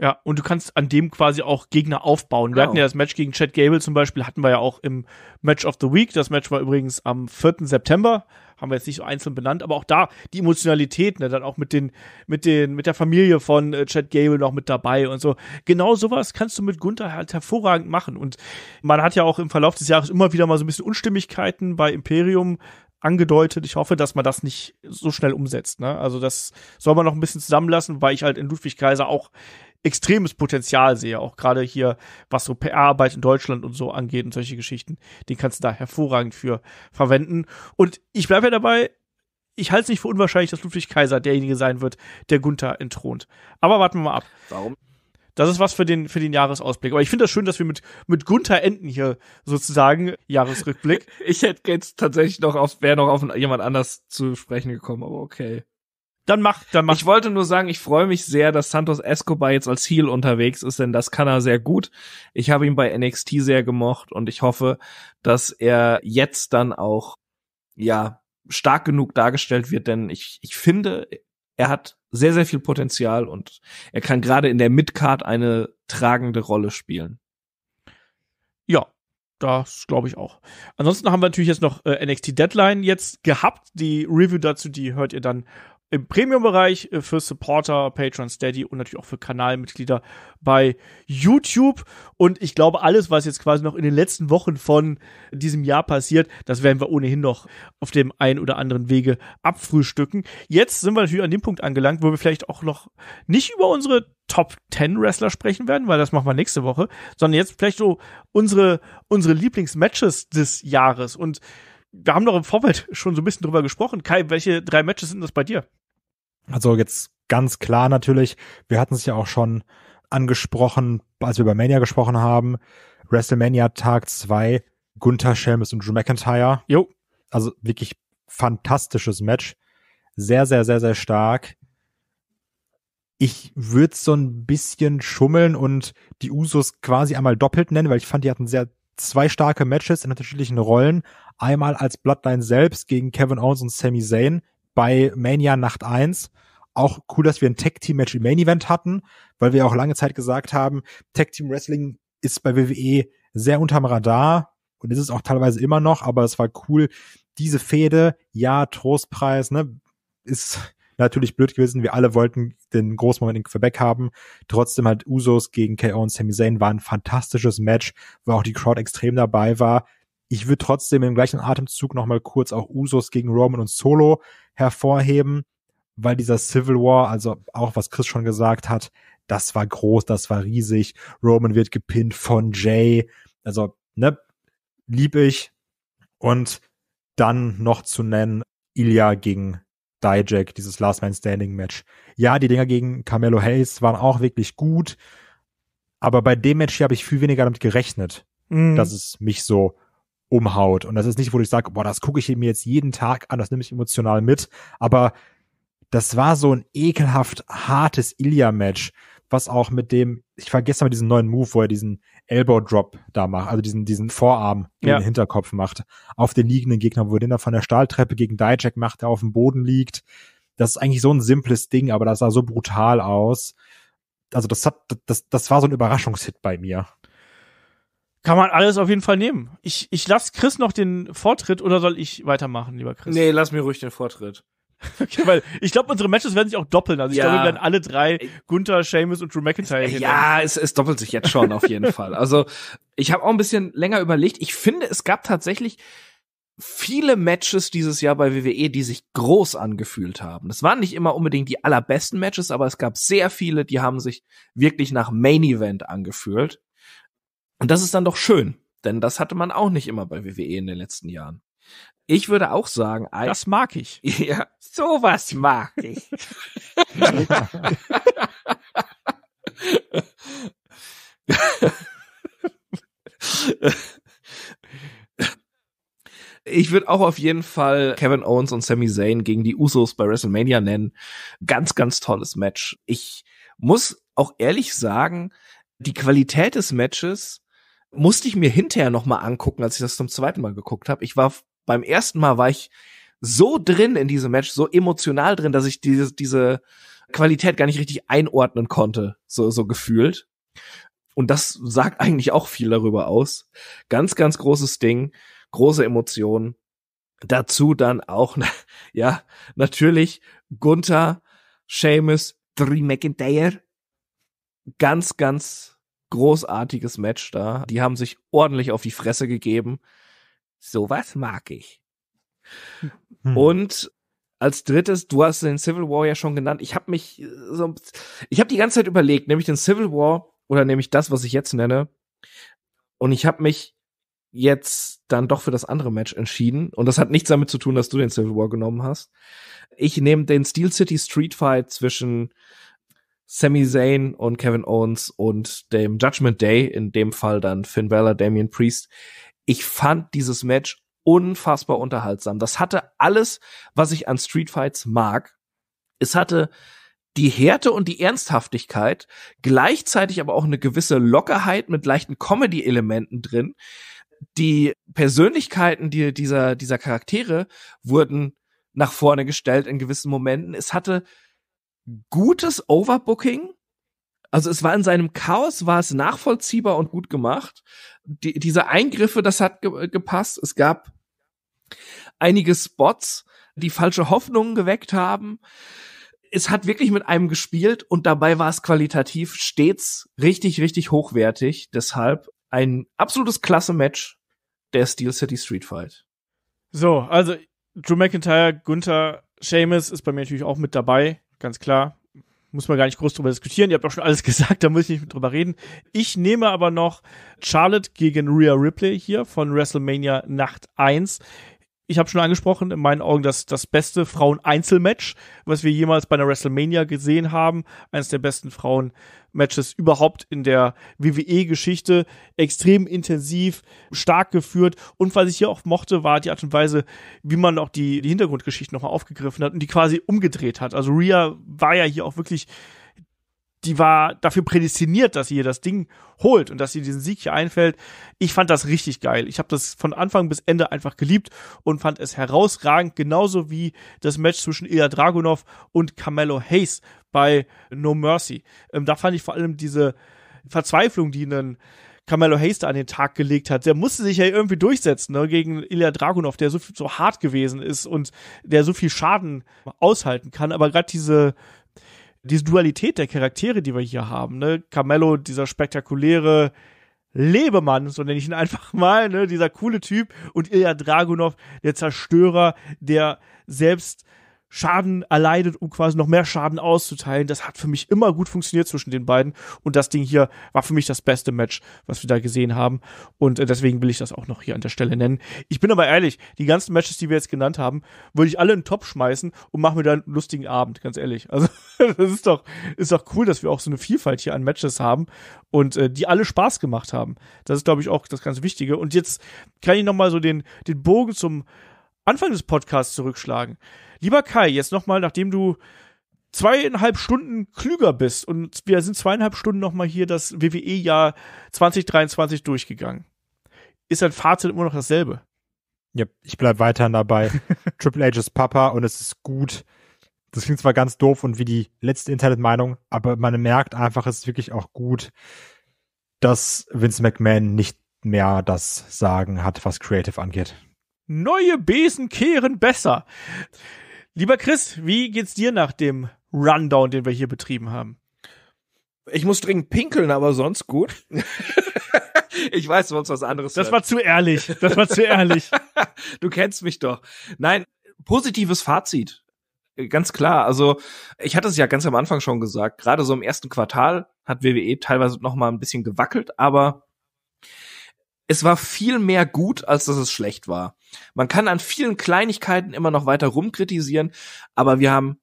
Speaker 1: Ja, und du kannst an dem quasi auch Gegner aufbauen. Genau. Wir hatten genau. ja das Match gegen Chad Gable zum Beispiel, hatten wir ja auch im Match of the Week. Das Match war übrigens am 4. September. Haben wir jetzt nicht so einzeln benannt, aber auch da die Emotionalität, ne, dann auch mit den, mit den, mit der Familie von äh, Chad Gable noch mit dabei und so. Genau sowas kannst du mit Gunther halt hervorragend machen. Und man hat ja auch im Verlauf des Jahres immer wieder mal so ein bisschen Unstimmigkeiten bei Imperium angedeutet. Ich hoffe, dass man das nicht so schnell umsetzt. Ne? Also das soll man noch ein bisschen zusammenlassen, weil ich halt in Ludwig Kaiser auch extremes Potenzial sehe, auch gerade hier, was so PR-Arbeit in Deutschland und so angeht und solche Geschichten, den kannst du da hervorragend für verwenden. Und ich bleibe ja dabei, ich halte es nicht für unwahrscheinlich, dass Ludwig Kaiser derjenige sein wird, der Gunther entthront. Aber warten wir mal ab. Warum? das ist was für den, für den Jahresausblick. Aber ich finde das schön, dass wir mit, mit Gunther enden hier sozusagen Jahresrückblick. ich hätte jetzt tatsächlich noch auf, wäre noch auf jemand anders zu sprechen gekommen, aber okay.
Speaker 2: Dann mach, dann mach. Ich wollte nur sagen, ich freue mich sehr, dass Santos Escobar jetzt als Heel unterwegs ist, denn das kann er sehr gut. Ich habe ihn bei NXT sehr gemocht und ich hoffe, dass er jetzt dann auch, ja, stark genug dargestellt wird, denn ich, ich finde, er hat sehr, sehr viel Potenzial und er kann gerade in der Midcard eine
Speaker 1: tragende Rolle spielen. Ja, das glaube ich auch. Ansonsten haben wir natürlich jetzt noch äh, NXT Deadline jetzt gehabt. Die Review dazu, die hört ihr dann im Premium-Bereich äh, für Supporter, Patreon, Steady und natürlich auch für Kanalmitglieder bei YouTube. Und ich glaube, alles, was jetzt quasi noch in den letzten Wochen von diesem Jahr passiert, das werden wir ohnehin noch auf dem einen oder anderen Wege abfrühstücken. Jetzt sind wir natürlich an dem Punkt angelangt, wo wir vielleicht auch noch nicht über unsere Top 10 Wrestler sprechen werden, weil das machen wir nächste Woche, sondern jetzt vielleicht so unsere, unsere Lieblingsmatches des Jahres. Und wir haben doch im Vorfeld schon so ein bisschen drüber gesprochen. Kai, welche drei Matches sind das bei dir?
Speaker 3: Also jetzt ganz klar natürlich, wir hatten es ja auch schon angesprochen, als wir über Mania gesprochen haben, WrestleMania Tag 2, Gunther Schelmes und Drew McIntyre. Jo. Also wirklich fantastisches Match. Sehr, sehr, sehr, sehr stark. Ich würde so ein bisschen schummeln und die Usos quasi einmal doppelt nennen, weil ich fand, die hatten sehr zwei starke Matches in unterschiedlichen Rollen. Einmal als Bloodline selbst gegen Kevin Owens und Sami Zayn, bei Mania Nacht 1. Auch cool, dass wir ein Tag Team Match im Main Event hatten, weil wir auch lange Zeit gesagt haben, Tag Team Wrestling ist bei WWE sehr unterm Radar und ist es auch teilweise immer noch, aber es war cool. Diese Fehde, ja, Trostpreis, ne, ist natürlich blöd gewesen. Wir alle wollten den großen Moment in Quebec haben. Trotzdem halt Usos gegen KO und Sami Zayn war ein fantastisches Match, wo auch die Crowd extrem dabei war. Ich würde trotzdem im gleichen Atemzug nochmal kurz auch Usos gegen Roman und Solo hervorheben, weil dieser Civil War, also auch was Chris schon gesagt hat, das war groß, das war riesig. Roman wird gepinnt von Jay. Also, ne, lieb ich. Und dann noch zu nennen, Ilya gegen Dijak, dieses Last Man Standing Match. Ja, die Dinger gegen Carmelo Hayes waren auch wirklich gut. Aber bei dem Match hier habe ich viel weniger damit gerechnet, mm. dass es mich so umhaut. Und das ist nicht, wo ich sage, boah, das gucke ich mir jetzt jeden Tag an, das nehme ich emotional mit. Aber das war so ein ekelhaft hartes Ilya-Match, was auch mit dem, ich vergesse mal diesen neuen Move, wo er diesen Elbow Drop da macht, also diesen, diesen Vorarm in ja. den Hinterkopf macht, auf den liegenden Gegner, wo er den da von der Stahltreppe gegen Dijak macht, der auf dem Boden liegt. Das ist eigentlich so ein simples Ding, aber das sah so brutal aus. Also das hat, das, das war so ein Überraschungshit bei mir.
Speaker 1: Kann man alles auf jeden Fall nehmen. Ich, ich lasse Chris noch den Vortritt oder soll ich weitermachen, lieber Chris? Nee, lass mir ruhig den Vortritt. Okay, weil ich glaube, unsere Matches werden sich auch doppeln. Also ich ja. glaube, wir werden alle drei Gunther, Seamus und Drew McIntyre äh, hin. Ja, es, es doppelt
Speaker 2: sich jetzt schon auf jeden Fall. Also ich habe auch ein bisschen länger überlegt. Ich finde, es gab tatsächlich viele Matches dieses Jahr bei WWE, die sich groß angefühlt haben. Es waren nicht immer unbedingt die allerbesten Matches, aber es gab sehr viele, die haben sich wirklich nach Main Event angefühlt. Und das ist dann doch schön, denn das hatte man auch nicht immer bei WWE in den letzten Jahren. Ich würde auch sagen, I das mag ich. ja, sowas mag ich. Ich würde auch auf jeden Fall Kevin Owens und Sami Zayn gegen die Usos bei WrestleMania nennen. Ganz, ganz tolles Match. Ich muss auch ehrlich sagen, die Qualität des Matches musste ich mir hinterher noch mal angucken, als ich das zum zweiten Mal geguckt habe. Ich war beim ersten Mal war ich so drin in diesem Match, so emotional drin, dass ich diese diese Qualität gar nicht richtig einordnen konnte, so so gefühlt. Und das sagt eigentlich auch viel darüber aus. Ganz ganz großes Ding, große Emotionen. Dazu dann auch ja, natürlich Gunther, Seamus, Drew McIntyre ganz ganz großartiges Match da. Die haben sich ordentlich auf die Fresse gegeben. Sowas mag ich. Hm. Und als drittes, du hast den Civil War ja schon genannt. Ich habe mich äh, so, ich habe die ganze Zeit überlegt, nehme ich den Civil War oder nehme ich das, was ich jetzt nenne? Und ich habe mich jetzt dann doch für das andere Match entschieden. Und das hat nichts damit zu tun, dass du den Civil War genommen hast. Ich nehme den Steel City Street Fight zwischen Sami Zayn und Kevin Owens und dem Judgment Day, in dem Fall dann Finn Balor, Damian Priest. Ich fand dieses Match unfassbar unterhaltsam. Das hatte alles, was ich an Street Fights mag. Es hatte die Härte und die Ernsthaftigkeit, gleichzeitig aber auch eine gewisse Lockerheit mit leichten Comedy-Elementen drin. Die Persönlichkeiten die, dieser, dieser Charaktere wurden nach vorne gestellt in gewissen Momenten. Es hatte gutes Overbooking. Also es war in seinem Chaos, war es nachvollziehbar und gut gemacht. Die, diese Eingriffe, das hat ge gepasst. Es gab einige Spots, die falsche Hoffnungen geweckt haben. Es hat wirklich mit einem gespielt und dabei war es qualitativ stets richtig, richtig hochwertig. Deshalb ein absolutes Klasse-Match der Steel City Street Fight.
Speaker 1: So, also Drew McIntyre, Gunther, Seamus ist bei mir natürlich auch mit dabei. Ganz klar. Muss man gar nicht groß drüber diskutieren. Ihr habt auch schon alles gesagt, da muss ich nicht mit drüber reden. Ich nehme aber noch Charlotte gegen Rhea Ripley hier von WrestleMania Nacht 1 ich habe schon angesprochen, in meinen Augen das, das beste Frauen-Einzelmatch, was wir jemals bei einer WrestleMania gesehen haben. Eines der besten Frauen-Matches überhaupt in der WWE-Geschichte. Extrem intensiv, stark geführt. Und was ich hier auch mochte, war die Art und Weise, wie man auch die, die Hintergrundgeschichten nochmal aufgegriffen hat und die quasi umgedreht hat. Also Rhea war ja hier auch wirklich die war dafür prädestiniert, dass sie hier das Ding holt und dass sie diesen Sieg hier einfällt. Ich fand das richtig geil. Ich habe das von Anfang bis Ende einfach geliebt und fand es herausragend, genauso wie das Match zwischen Ilya Dragunov und Carmelo Hayes bei No Mercy. Ähm, da fand ich vor allem diese Verzweiflung, die einen Carmelo Hayes da an den Tag gelegt hat. Der musste sich ja irgendwie durchsetzen ne, gegen Ilya Dragunov, der so, so hart gewesen ist und der so viel Schaden aushalten kann. Aber gerade diese diese Dualität der Charaktere, die wir hier haben, ne? Carmelo, dieser spektakuläre Lebemann, so nenne ich ihn einfach mal, ne? Dieser coole Typ und Ilya Dragunov, der Zerstörer, der selbst Schaden erleidet, um quasi noch mehr Schaden auszuteilen. Das hat für mich immer gut funktioniert zwischen den beiden. Und das Ding hier war für mich das beste Match, was wir da gesehen haben. Und äh, deswegen will ich das auch noch hier an der Stelle nennen. Ich bin aber ehrlich, die ganzen Matches, die wir jetzt genannt haben, würde ich alle in den Top schmeißen und machen mir da einen lustigen Abend, ganz ehrlich. Also, das ist doch, ist doch cool, dass wir auch so eine Vielfalt hier an Matches haben und äh, die alle Spaß gemacht haben. Das ist, glaube ich, auch das ganz Wichtige. Und jetzt kann ich nochmal so den, den Bogen zum Anfang des Podcasts zurückschlagen. Lieber Kai, jetzt nochmal, nachdem du zweieinhalb Stunden klüger bist und wir sind zweieinhalb Stunden nochmal hier das WWE-Jahr 2023 durchgegangen, ist dein Fazit immer noch dasselbe?
Speaker 3: Ja, ich bleib weiterhin dabei. Triple H ist Papa und es ist gut. Das klingt zwar ganz doof und wie die letzte Internetmeinung, aber man merkt einfach, es ist wirklich auch gut, dass Vince McMahon nicht mehr das Sagen hat, was Creative angeht.
Speaker 1: Neue Besen kehren besser. Lieber Chris, wie geht's dir nach dem Rundown, den wir hier betrieben haben? Ich muss dringend pinkeln, aber sonst gut.
Speaker 2: ich weiß, sonst was anderes. Das hört. war zu
Speaker 1: ehrlich. Das war zu ehrlich.
Speaker 2: du kennst mich doch. Nein, positives Fazit. Ganz klar. Also, ich hatte es ja ganz am Anfang schon gesagt. Gerade so im ersten Quartal hat WWE teilweise noch mal ein bisschen gewackelt, aber es war viel mehr gut, als dass es schlecht war. Man kann an vielen Kleinigkeiten immer noch weiter rumkritisieren, aber wir haben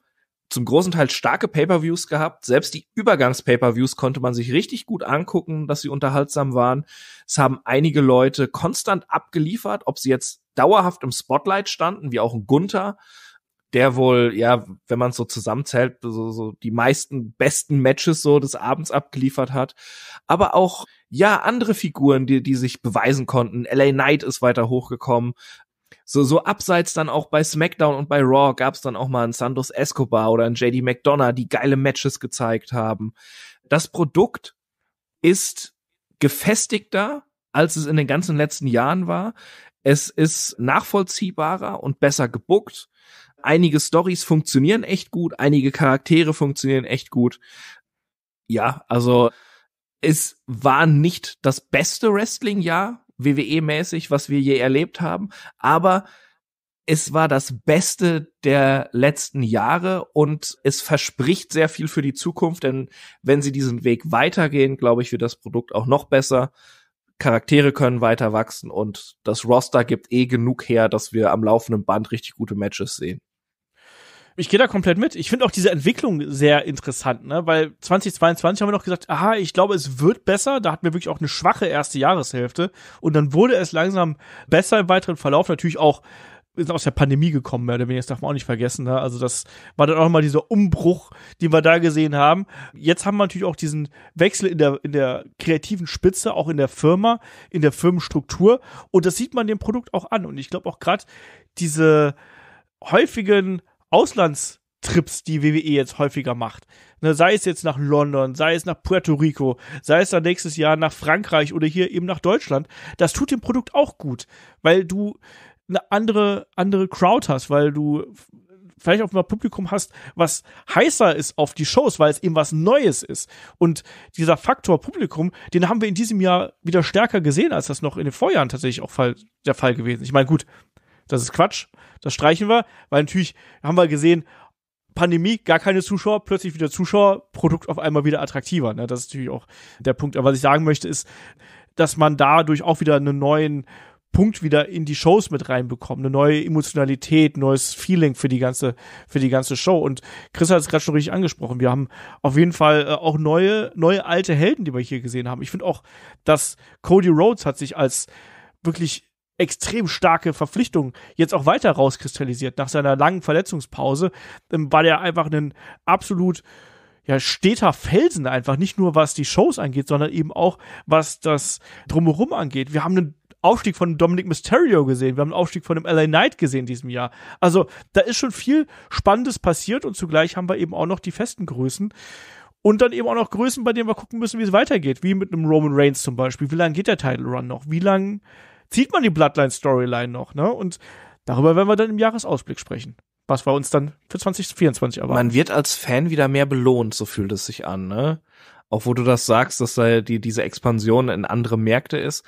Speaker 2: zum großen Teil starke Pay-per-Views gehabt. Selbst die Übergangs-Pay-per-Views konnte man sich richtig gut angucken, dass sie unterhaltsam waren. Es haben einige Leute konstant abgeliefert, ob sie jetzt dauerhaft im Spotlight standen, wie auch ein Gunther, der wohl, ja, wenn man es so zusammenzählt, so, so die meisten besten Matches so des Abends abgeliefert hat. Aber auch, ja, andere Figuren, die, die sich beweisen konnten. LA Knight ist weiter hochgekommen. So, so abseits dann auch bei SmackDown und bei Raw gab es dann auch mal einen Santos Escobar oder einen JD McDonough, die geile Matches gezeigt haben. Das Produkt ist gefestigter, als es in den ganzen letzten Jahren war. Es ist nachvollziehbarer und besser gebuckt. Einige Stories funktionieren echt gut, einige Charaktere funktionieren echt gut. Ja, also es war nicht das beste Wrestling-Jahr, WWE-mäßig, was wir je erlebt haben, aber es war das Beste der letzten Jahre und es verspricht sehr viel für die Zukunft, denn wenn sie diesen Weg weitergehen, glaube ich, wird das Produkt auch noch besser. Charaktere können weiter wachsen und das Roster gibt eh genug her, dass wir am laufenden Band richtig gute Matches sehen
Speaker 1: ich gehe da komplett mit. Ich finde auch diese Entwicklung sehr interessant, ne? Weil 2022 haben wir noch gesagt, aha, ich glaube, es wird besser. Da hatten wir wirklich auch eine schwache erste Jahreshälfte. Und dann wurde es langsam besser im weiteren Verlauf. Natürlich auch ist aus der Pandemie gekommen, mehr oder weniger, das darf man auch nicht vergessen. Ne? Also das war dann auch mal dieser Umbruch, den wir da gesehen haben. Jetzt haben wir natürlich auch diesen Wechsel in der, in der kreativen Spitze, auch in der Firma, in der Firmenstruktur. Und das sieht man dem Produkt auch an. Und ich glaube auch gerade diese häufigen Auslandstrips, die WWE jetzt häufiger macht. Ne, sei es jetzt nach London, sei es nach Puerto Rico, sei es dann nächstes Jahr nach Frankreich oder hier eben nach Deutschland. Das tut dem Produkt auch gut, weil du eine andere, andere Crowd hast, weil du vielleicht auch mal Publikum hast, was heißer ist auf die Shows, weil es eben was Neues ist. Und dieser Faktor Publikum, den haben wir in diesem Jahr wieder stärker gesehen, als das noch in den Vorjahren tatsächlich auch der Fall gewesen. Ich meine, gut, das ist Quatsch, das streichen wir, weil natürlich haben wir gesehen, Pandemie, gar keine Zuschauer, plötzlich wieder Zuschauer, Produkt auf einmal wieder attraktiver. Ne? Das ist natürlich auch der Punkt. Aber was ich sagen möchte, ist, dass man dadurch auch wieder einen neuen Punkt wieder in die Shows mit reinbekommt, eine neue Emotionalität, neues Feeling für die ganze für die ganze Show. Und Chris hat es gerade schon richtig angesprochen. Wir haben auf jeden Fall äh, auch neue neue alte Helden, die wir hier gesehen haben. Ich finde auch, dass Cody Rhodes hat sich als wirklich extrem starke Verpflichtung jetzt auch weiter rauskristallisiert. Nach seiner langen Verletzungspause ähm, war der einfach ein absolut ja, steter Felsen einfach, nicht nur was die Shows angeht, sondern eben auch was das Drumherum angeht. Wir haben einen Aufstieg von Dominic Mysterio gesehen, wir haben einen Aufstieg von dem LA Knight gesehen in diesem Jahr. Also da ist schon viel Spannendes passiert und zugleich haben wir eben auch noch die festen Größen. Und dann eben auch noch Größen, bei denen wir gucken müssen, wie es weitergeht. Wie mit einem Roman Reigns zum Beispiel. Wie lange geht der Title Run noch? Wie lange zieht man die Bloodline-Storyline noch, ne? Und darüber werden wir dann im Jahresausblick sprechen. Was war uns dann für 2024 erwartet? Man wird als
Speaker 2: Fan wieder mehr belohnt, so fühlt es sich an, ne? auch wo du das sagst, dass da die, diese Expansion in andere Märkte ist.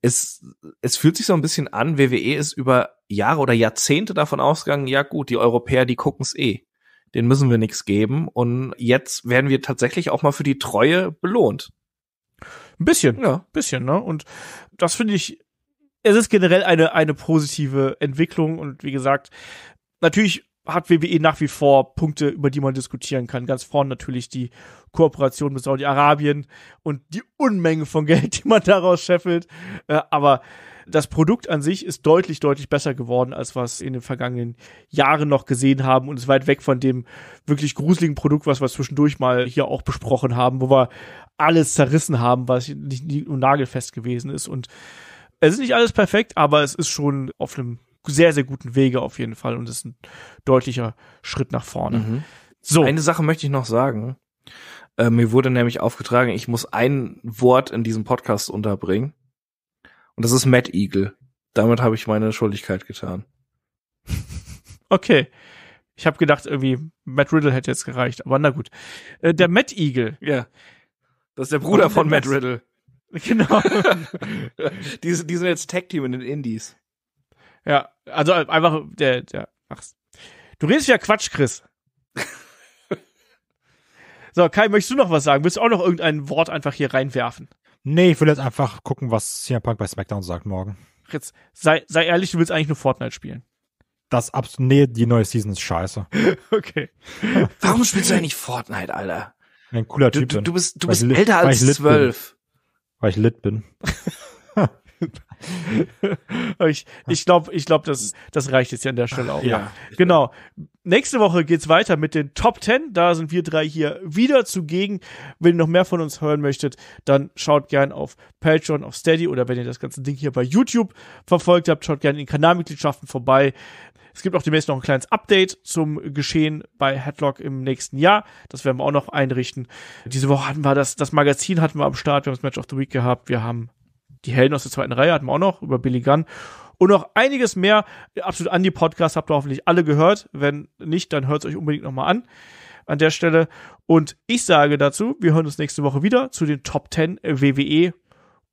Speaker 2: Es, es fühlt sich so ein bisschen an, WWE ist über Jahre oder Jahrzehnte davon ausgegangen, ja gut, die Europäer, die gucken's eh. Den müssen wir nichts geben. Und jetzt werden wir tatsächlich auch mal für die Treue belohnt. Ein bisschen,
Speaker 1: ja. Ein bisschen, ne? Und das finde ich es ist generell eine, eine positive Entwicklung und wie gesagt, natürlich hat WWE nach wie vor Punkte, über die man diskutieren kann. Ganz vorne natürlich die Kooperation mit Saudi-Arabien und die Unmenge von Geld, die man daraus scheffelt. Äh, aber das Produkt an sich ist deutlich, deutlich besser geworden, als was in den vergangenen Jahren noch gesehen haben und ist weit weg von dem wirklich gruseligen Produkt, was wir zwischendurch mal hier auch besprochen haben, wo wir alles zerrissen haben, was nicht, nur nagelfest gewesen ist und es ist nicht alles perfekt, aber es ist schon auf einem sehr, sehr guten Wege auf jeden Fall und es ist ein deutlicher Schritt nach vorne. Mhm. So. Eine Sache möchte ich noch sagen.
Speaker 2: Äh, mir wurde nämlich aufgetragen, ich muss ein Wort in diesem Podcast unterbringen. Und das ist Matt Eagle. Damit habe ich meine Schuldigkeit
Speaker 1: getan. okay. Ich habe gedacht, irgendwie Matt Riddle hätte jetzt gereicht, aber na gut. Äh, der Matt Eagle. Ja. Das ist der Bruder von Matt Riddle. Genau. die, sind, die sind jetzt Tag-Team in den Indies. Ja, also einfach, der, der, ach. Du redest ja Quatsch, Chris. so, Kai, möchtest du noch was sagen? Willst du auch noch irgendein Wort einfach hier reinwerfen?
Speaker 3: Nee, ich will jetzt einfach gucken, was CM Punk bei SmackDown sagt morgen.
Speaker 1: Chris, sei, sei ehrlich, du willst eigentlich nur Fortnite spielen.
Speaker 3: Das absolut, nee, die neue Season ist scheiße.
Speaker 1: okay. Warum spielst du eigentlich Fortnite, Alter? Ein cooler Typ. Du, du, du bist, du bist älter als zwölf.
Speaker 3: Weil ich lit bin.
Speaker 1: ich ich glaube, ich glaub, das, das reicht jetzt ja an der Stelle auch. Ja. Genau. Nächste Woche geht's weiter mit den Top 10. Da sind wir drei hier wieder zugegen. Wenn ihr noch mehr von uns hören möchtet, dann schaut gern auf Patreon, auf Steady oder wenn ihr das ganze Ding hier bei YouTube verfolgt habt, schaut gern in Kanalmitgliedschaften vorbei. Es gibt auch demnächst noch ein kleines Update zum Geschehen bei Headlock im nächsten Jahr. Das werden wir auch noch einrichten. Diese Woche hatten wir das, das Magazin hatten wir am Start. Wir haben das Match of the Week gehabt. Wir haben die Helden aus der zweiten Reihe hatten wir auch noch über Billy Gunn und noch einiges mehr. Absolut an die Podcast habt ihr hoffentlich alle gehört. Wenn nicht, dann hört es euch unbedingt nochmal an an der Stelle. Und ich sage dazu, wir hören uns nächste Woche wieder zu den Top 10 WWE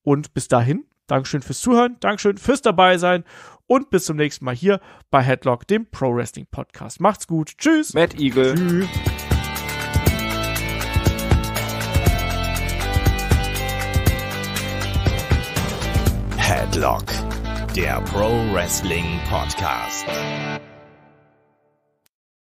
Speaker 1: und bis dahin Dankeschön fürs Zuhören, Dankeschön fürs Dabeisein und bis zum nächsten Mal hier bei Headlock, dem Pro Wrestling Podcast. Macht's gut. Tschüss. Matt Eagle. Tschüss.
Speaker 2: Headlock, der Pro Wrestling Podcast.